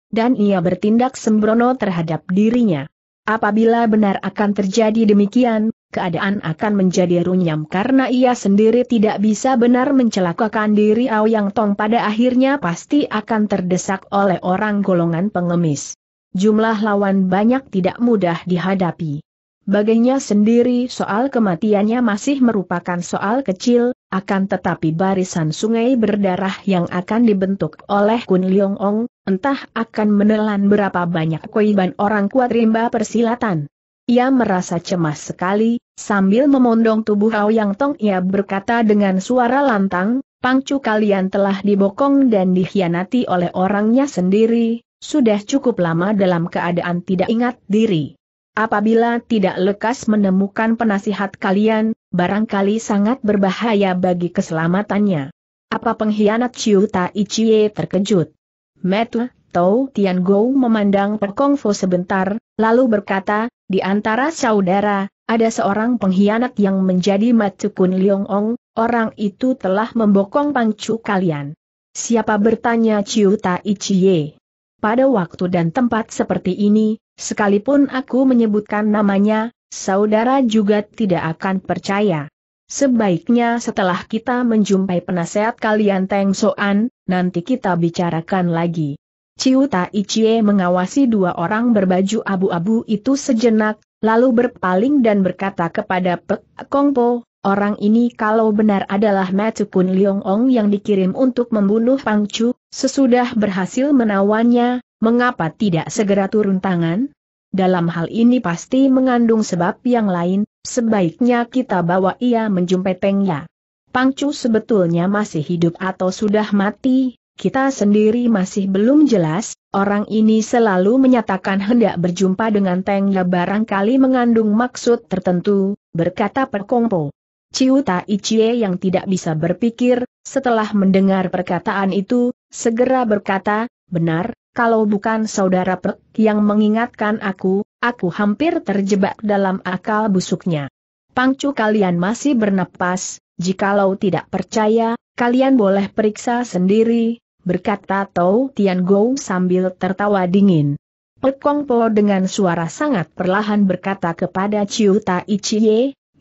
dan ia bertindak sembrono terhadap dirinya. Apabila benar akan terjadi demikian, keadaan akan menjadi runyam karena ia sendiri tidak bisa benar mencelakakan diri Ao Yang Tong pada akhirnya pasti akan terdesak oleh orang golongan pengemis jumlah lawan banyak tidak mudah dihadapi. Baginya sendiri soal kematiannya masih merupakan soal kecil, akan tetapi barisan sungai berdarah yang akan dibentuk oleh Kun Leong Ong, entah akan menelan berapa banyak koiban orang kuat rimba persilatan. Ia merasa cemas sekali, sambil memondong tubuh Yang Tong ia berkata dengan suara lantang, pangcu kalian telah dibokong dan dikhianati oleh orangnya sendiri, sudah cukup lama dalam keadaan tidak ingat diri. Apabila tidak lekas menemukan penasihat kalian, barangkali sangat berbahaya bagi keselamatannya. Apa pengkhianat Ciuta Ichie terkejut? Metu, Tou Tian Gou memandang Kongfu sebentar, lalu berkata, di antara saudara, ada seorang pengkhianat yang menjadi Kun Liong Ong, orang itu telah membokong pangcu kalian. Siapa bertanya Ciuta Ichie? pada waktu dan tempat seperti ini, sekalipun aku menyebutkan namanya, saudara juga tidak akan percaya. Sebaiknya setelah kita menjumpai penasehat kalian Teng Soan, nanti kita bicarakan lagi. Ciuta Ichie mengawasi dua orang berbaju abu-abu itu sejenak, lalu berpaling dan berkata kepada Pek Kongpo, Orang ini kalau benar adalah Kun Liong Ong yang dikirim untuk membunuh Pang Chu, sesudah berhasil menawannya, mengapa tidak segera turun tangan? Dalam hal ini pasti mengandung sebab yang lain, sebaiknya kita bawa ia menjumpai Peng Ya. Pang Chu sebetulnya masih hidup atau sudah mati, kita sendiri masih belum jelas, orang ini selalu menyatakan hendak berjumpa dengan Teng ya barangkali mengandung maksud tertentu, berkata Perkongpo. Ciuta Ichie yang tidak bisa berpikir, setelah mendengar perkataan itu, segera berkata, benar, kalau bukan saudara Pek yang mengingatkan aku, aku hampir terjebak dalam akal busuknya. Pangcu kalian masih bernapas, jikalau tidak percaya, kalian boleh periksa sendiri, berkata Tau Tian Go sambil tertawa dingin. Pekong Po dengan suara sangat perlahan berkata kepada Ciu Tai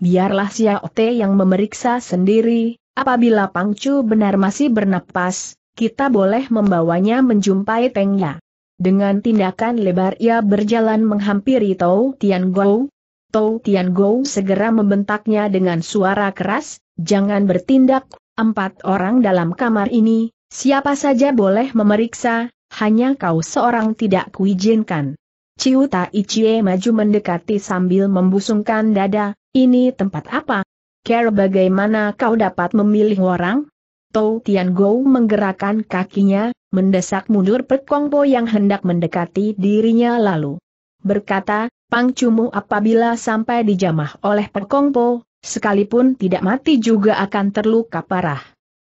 biarlah te yang memeriksa sendiri, apabila Pangcu benar masih bernapas, kita boleh membawanya menjumpai Tengnya. Dengan tindakan lebar ia berjalan menghampiri Tou Tian Gou. Tou Tian Gou segera membentaknya dengan suara keras, jangan bertindak, empat orang dalam kamar ini, siapa saja boleh memeriksa, hanya kau seorang tidak kuizinkan. Ciu Tai Chie maju mendekati sambil membusungkan dada, ini tempat apa? Care bagaimana kau dapat memilih orang? Tou Tian Gou menggerakkan kakinya, mendesak mundur Pekongpo yang hendak mendekati dirinya lalu. Berkata, Pang Cumu apabila sampai dijamah oleh Pekongpo, sekalipun tidak mati juga akan terluka parah.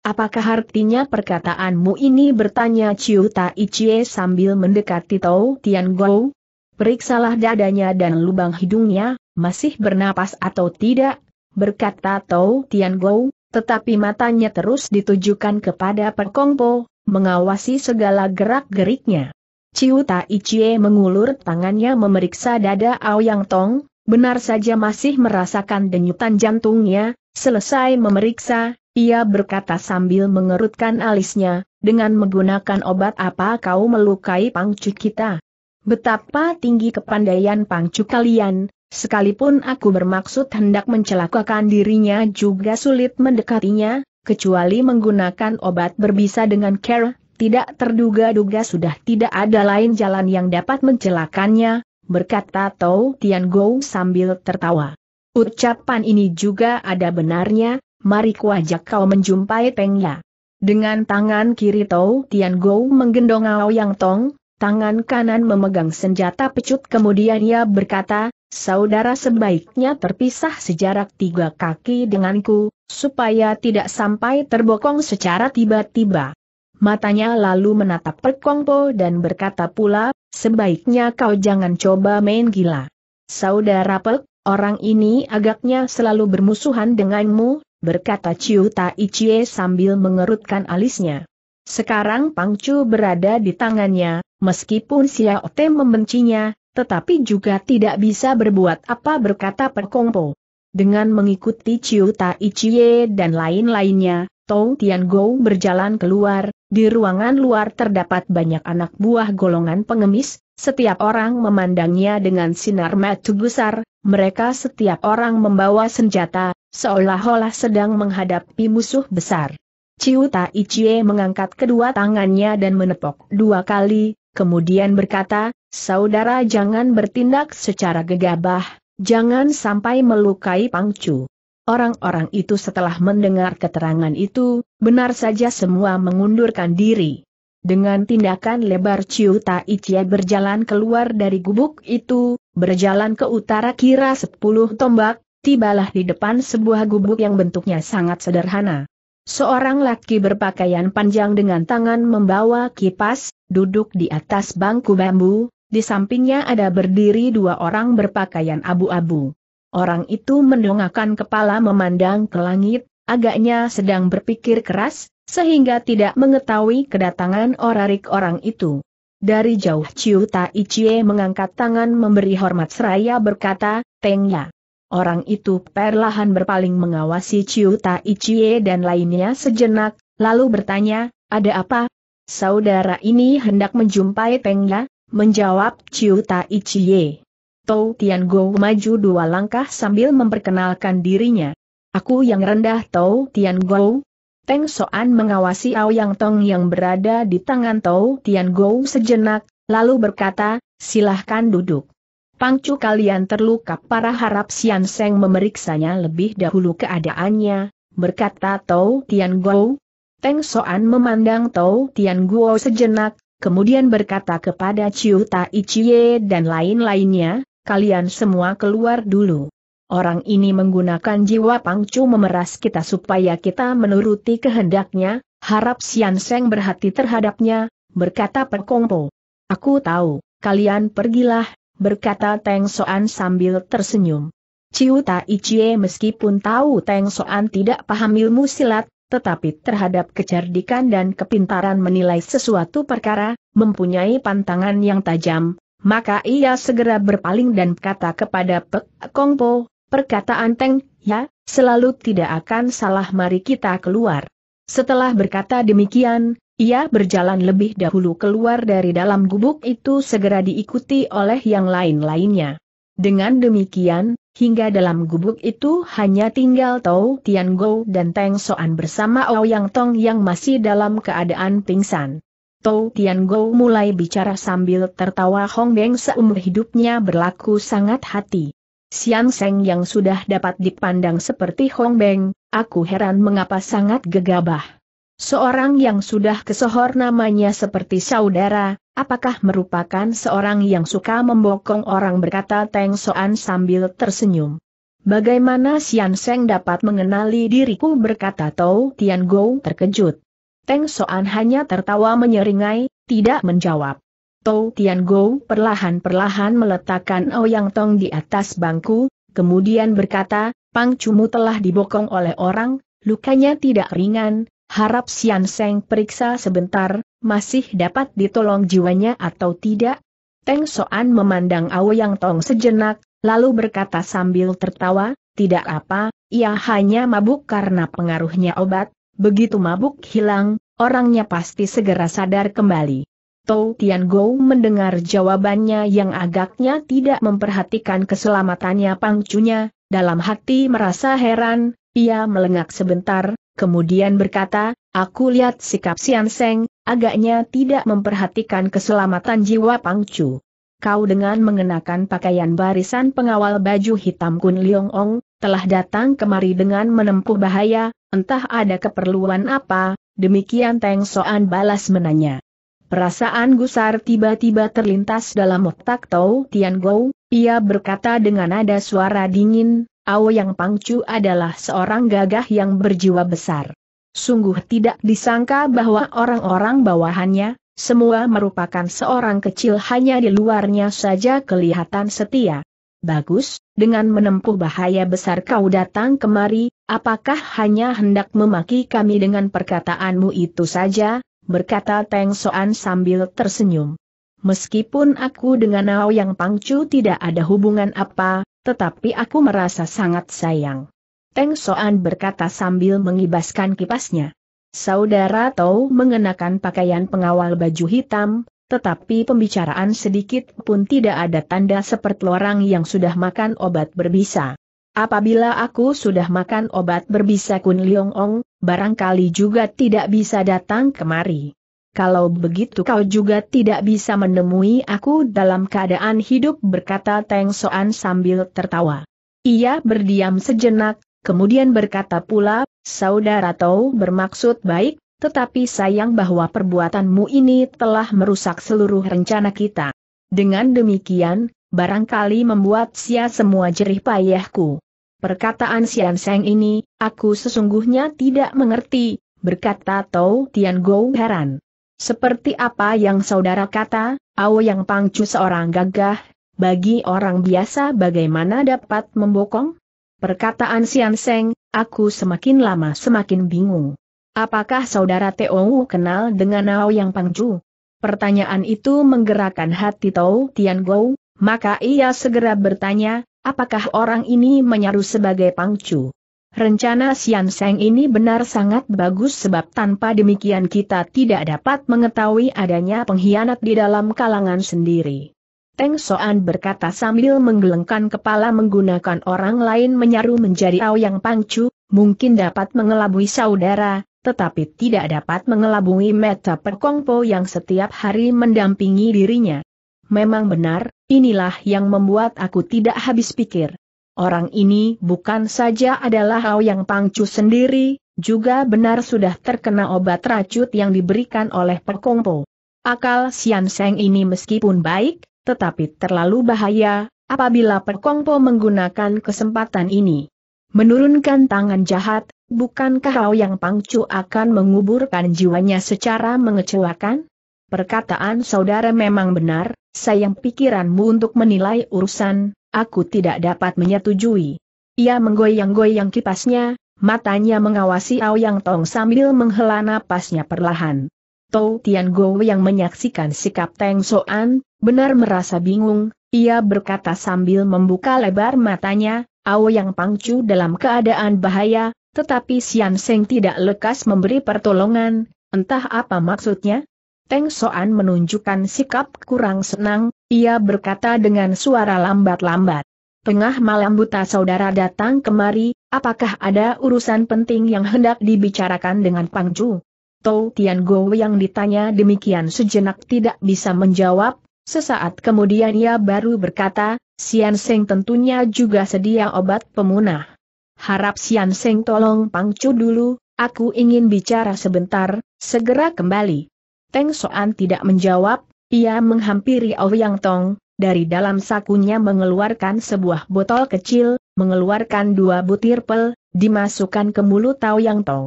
Apakah artinya perkataanmu ini bertanya Ciu Tai Chie sambil mendekati Tou Tian Gou, Periksalah dadanya dan lubang hidungnya, masih bernapas atau tidak, berkata Tau Tian Gou, tetapi matanya terus ditujukan kepada Perkongpo, mengawasi segala gerak-geriknya. Ciu Tai Chie mengulur tangannya memeriksa dada Ao Yang Tong, benar saja masih merasakan denyutan jantungnya, selesai memeriksa, ia berkata sambil mengerutkan alisnya, dengan menggunakan obat apa kau melukai pangcu kita? Betapa tinggi kepandaian pangcu kalian, Sekalipun aku bermaksud hendak mencelakakan dirinya juga sulit mendekatinya, kecuali menggunakan obat berbisa dengan care, tidak terduga-duga sudah tidak ada lain jalan yang dapat mencelakannya, berkata Tao Tian Gou sambil tertawa. Ucapan ini juga ada benarnya, mari kuajak kau menjumpai Peng Ya. Dengan tangan kiri Tao Tian Gou menggendong Ao Yang Tong, tangan kanan memegang senjata pecut kemudian ia berkata, Saudara sebaiknya terpisah sejarak tiga kaki denganku, supaya tidak sampai terbokong secara tiba-tiba. Matanya lalu menatap Perkongpo dan berkata pula, sebaiknya kau jangan coba main gila. Saudara Pek, orang ini agaknya selalu bermusuhan denganmu, berkata Ciu Tai Chie sambil mengerutkan alisnya. Sekarang Pangcu berada di tangannya, meskipun Xiao Te membencinya, tetapi juga tidak bisa berbuat apa berkata Perkongpo. Dengan mengikuti Ciu Tai Chie dan lain-lainnya, Tong Tian Gou berjalan keluar, di ruangan luar terdapat banyak anak buah golongan pengemis, setiap orang memandangnya dengan sinar mata besar, mereka setiap orang membawa senjata, seolah-olah sedang menghadapi musuh besar. Ciu Tai Chie mengangkat kedua tangannya dan menepok dua kali, kemudian berkata, Saudara jangan bertindak secara gegabah, jangan sampai melukai Pangcu. Orang-orang itu setelah mendengar keterangan itu, benar saja semua mengundurkan diri. Dengan tindakan lebar Ciu Tai Chie berjalan keluar dari gubuk itu, berjalan ke utara kira sepuluh tombak, tibalah di depan sebuah gubuk yang bentuknya sangat sederhana. Seorang laki berpakaian panjang dengan tangan membawa kipas, duduk di atas bangku bambu, di sampingnya ada berdiri dua orang berpakaian abu-abu. Orang itu mendongakkan kepala memandang ke langit, agaknya sedang berpikir keras, sehingga tidak mengetahui kedatangan orarik orang itu. Dari jauh Ciu Ichie mengangkat tangan memberi hormat seraya berkata, Teng Ya. Orang itu perlahan berpaling mengawasi Ciu Ichie dan lainnya sejenak, lalu bertanya, ada apa? Saudara ini hendak menjumpai Teng Ya? Menjawab Ciu Tai Chie. Tou Tian Go maju dua langkah sambil memperkenalkan dirinya. Aku yang rendah Tou Tian Go. Teng Soan mengawasi Ao Yang Tong yang berada di tangan Tou Tian Go sejenak, lalu berkata, silahkan duduk. Pangcu kalian terluka para harap Sian Seng memeriksanya lebih dahulu keadaannya, berkata Tou Tian Go. Teng Soan memandang Tou Tian Guo sejenak, kemudian berkata kepada Ciu Tai Chie dan lain-lainnya, kalian semua keluar dulu. Orang ini menggunakan jiwa pangcu memeras kita supaya kita menuruti kehendaknya, harap Sian Seng berhati terhadapnya, berkata Perkongpo. Aku tahu, kalian pergilah, berkata Teng Soan sambil tersenyum. Ciu Tai Chie meskipun tahu Teng Soan tidak paham ilmu silat, tetapi terhadap kecerdikan dan kepintaran menilai sesuatu perkara, mempunyai pantangan yang tajam, maka ia segera berpaling dan berkata kepada Pek Kongpo, perkataan Teng, ya, selalu tidak akan salah mari kita keluar. Setelah berkata demikian, ia berjalan lebih dahulu keluar dari dalam gubuk itu segera diikuti oleh yang lain-lainnya. Dengan demikian, hingga dalam gubuk itu hanya tinggal Tau Tian Go dan Teng Soan bersama Ouyang Tong yang masih dalam keadaan pingsan. Tau Tian Go mulai bicara sambil tertawa Hong Beng seumur hidupnya berlaku sangat hati. Siang Seng yang sudah dapat dipandang seperti Hong Beng, aku heran mengapa sangat gegabah. Seorang yang sudah kesohor namanya seperti saudara, apakah merupakan seorang yang suka membokong orang berkata Teng Soan sambil tersenyum. Bagaimana Xian Seng dapat mengenali diriku berkata Tau Tian Go terkejut. Teng Soan hanya tertawa menyeringai, tidak menjawab. Tau Tian Go perlahan-perlahan meletakkan oh Yang Tong di atas bangku, kemudian berkata, Pang Cumu telah dibokong oleh orang, lukanya tidak ringan, Harap Sian Seng periksa sebentar, masih dapat ditolong jiwanya atau tidak? Teng Soan memandang Yang Tong sejenak, lalu berkata sambil tertawa, tidak apa, ia hanya mabuk karena pengaruhnya obat, begitu mabuk hilang, orangnya pasti segera sadar kembali. Tou Tian Go mendengar jawabannya yang agaknya tidak memperhatikan keselamatannya pangcunya, dalam hati merasa heran, ia melengak sebentar, kemudian berkata, aku lihat sikap Sian Seng, agaknya tidak memperhatikan keselamatan jiwa Pang Chu. Kau dengan mengenakan pakaian barisan pengawal baju hitam Kun Leong Ong, telah datang kemari dengan menempuh bahaya, entah ada keperluan apa, demikian Teng Soan balas menanya. Perasaan gusar tiba-tiba terlintas dalam otak Tau Tian Gou. ia berkata dengan nada suara dingin, yang Pangcu adalah seorang gagah yang berjiwa besar. Sungguh tidak disangka bahwa orang-orang bawahannya, semua merupakan seorang kecil hanya di luarnya saja kelihatan setia. Bagus, dengan menempuh bahaya besar kau datang kemari, apakah hanya hendak memaki kami dengan perkataanmu itu saja, berkata Teng Soan sambil tersenyum. Meskipun aku dengan Ao Yang Pangcu tidak ada hubungan apa, tetapi aku merasa sangat sayang. Teng Soan berkata sambil mengibaskan kipasnya. Saudara Tau mengenakan pakaian pengawal baju hitam, tetapi pembicaraan sedikit pun tidak ada tanda seperti orang yang sudah makan obat berbisa. Apabila aku sudah makan obat berbisa Kun Liong Ong, barangkali juga tidak bisa datang kemari kalau begitu kau juga tidak bisa menemui aku dalam keadaan hidup berkata Teng Soan sambil tertawa. Ia berdiam sejenak, kemudian berkata pula, saudara Tau bermaksud baik, tetapi sayang bahwa perbuatanmu ini telah merusak seluruh rencana kita. Dengan demikian, barangkali membuat sia semua jerih payahku. Perkataan Sian Seng ini, aku sesungguhnya tidak mengerti, berkata Tau Tian Gou heran. Seperti apa yang saudara kata, yang Pangcu seorang gagah, bagi orang biasa bagaimana dapat membokong? Perkataan Sian Seng, aku semakin lama semakin bingung. Apakah saudara Teo kenal dengan yang Pangcu? Pertanyaan itu menggerakkan hati Tao Tian Gou, maka ia segera bertanya, apakah orang ini menyaru sebagai Pangcu? Rencana Sian Seng ini benar sangat bagus sebab tanpa demikian kita tidak dapat mengetahui adanya pengkhianat di dalam kalangan sendiri. Teng Soan berkata sambil menggelengkan kepala menggunakan orang lain menyaru menjadi yang Pangcu, mungkin dapat mengelabui saudara, tetapi tidak dapat mengelabui Meta Perkongpo yang setiap hari mendampingi dirinya. Memang benar, inilah yang membuat aku tidak habis pikir. Orang ini bukan saja adalah Hao Yang Pangcu sendiri, juga benar sudah terkena obat racun yang diberikan oleh Pekongpo. Akal Sian Seng ini meskipun baik, tetapi terlalu bahaya, apabila Pekongpo menggunakan kesempatan ini. Menurunkan tangan jahat, bukankah Hao Yang Pangcu akan menguburkan jiwanya secara mengecewakan? Perkataan saudara memang benar, sayang pikiranmu untuk menilai urusan, aku tidak dapat menyetujui. Ia menggoyang-goyang kipasnya, matanya mengawasi Ao Yang Tong sambil menghela napasnya perlahan. Tou Tian Go yang menyaksikan sikap Teng Soan, benar merasa bingung, ia berkata sambil membuka lebar matanya, Ao Yang Pangcu dalam keadaan bahaya, tetapi Sian Seng tidak lekas memberi pertolongan, entah apa maksudnya. Teng Soan menunjukkan sikap kurang senang, ia berkata dengan suara lambat-lambat. Tengah malam buta saudara datang kemari, apakah ada urusan penting yang hendak dibicarakan dengan Pangju? Tou Tian Go yang ditanya demikian sejenak tidak bisa menjawab, sesaat kemudian ia baru berkata, Sian Seng tentunya juga sedia obat pemunah. Harap Sian Seng tolong Pangcu dulu, aku ingin bicara sebentar, segera kembali. Teng Soan tidak menjawab, ia menghampiri oh Yang Tong, dari dalam sakunya mengeluarkan sebuah botol kecil, mengeluarkan dua butir pel, dimasukkan ke mulut oh Yang Tong.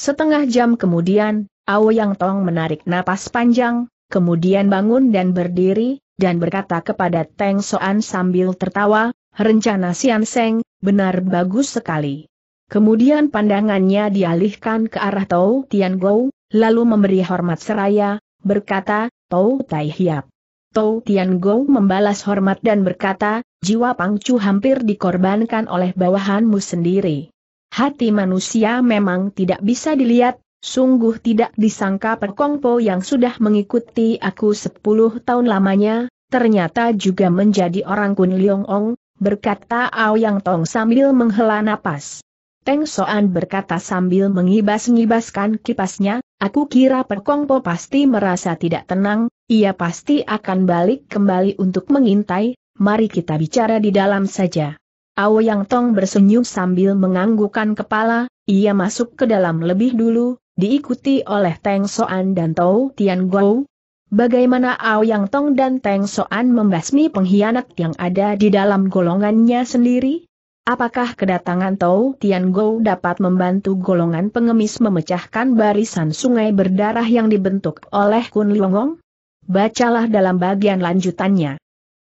Setengah jam kemudian, oh Yang Tong menarik napas panjang, kemudian bangun dan berdiri, dan berkata kepada Teng Soan sambil tertawa, rencana Sian Seng, benar bagus sekali. Kemudian pandangannya dialihkan ke arah Tau Tian Gou, lalu memberi hormat seraya, berkata, Tou Tai Hiap. Tou Tian Gong membalas hormat dan berkata, jiwa Pangcu hampir dikorbankan oleh bawahanmu sendiri. Hati manusia memang tidak bisa dilihat, sungguh tidak disangka Perkongpo yang sudah mengikuti aku 10 tahun lamanya, ternyata juga menjadi orang Kun Liong Ong, berkata Yang Tong sambil menghela napas. Teng Soan berkata sambil mengibas-ngibaskan kipasnya, Aku kira Perkongpo pasti merasa tidak tenang, ia pasti akan balik kembali untuk mengintai, mari kita bicara di dalam saja. Ao Yang Tong bersenyum sambil menganggukkan kepala, ia masuk ke dalam lebih dulu, diikuti oleh Teng Soan dan Tou Tian Guo. Bagaimana Ao Yang Tong dan Teng Soan membasmi pengkhianat yang ada di dalam golongannya sendiri? Apakah kedatangan Tau Tian Gou dapat membantu golongan pengemis memecahkan barisan sungai berdarah yang dibentuk oleh Kun Liongong? Bacalah dalam bagian lanjutannya.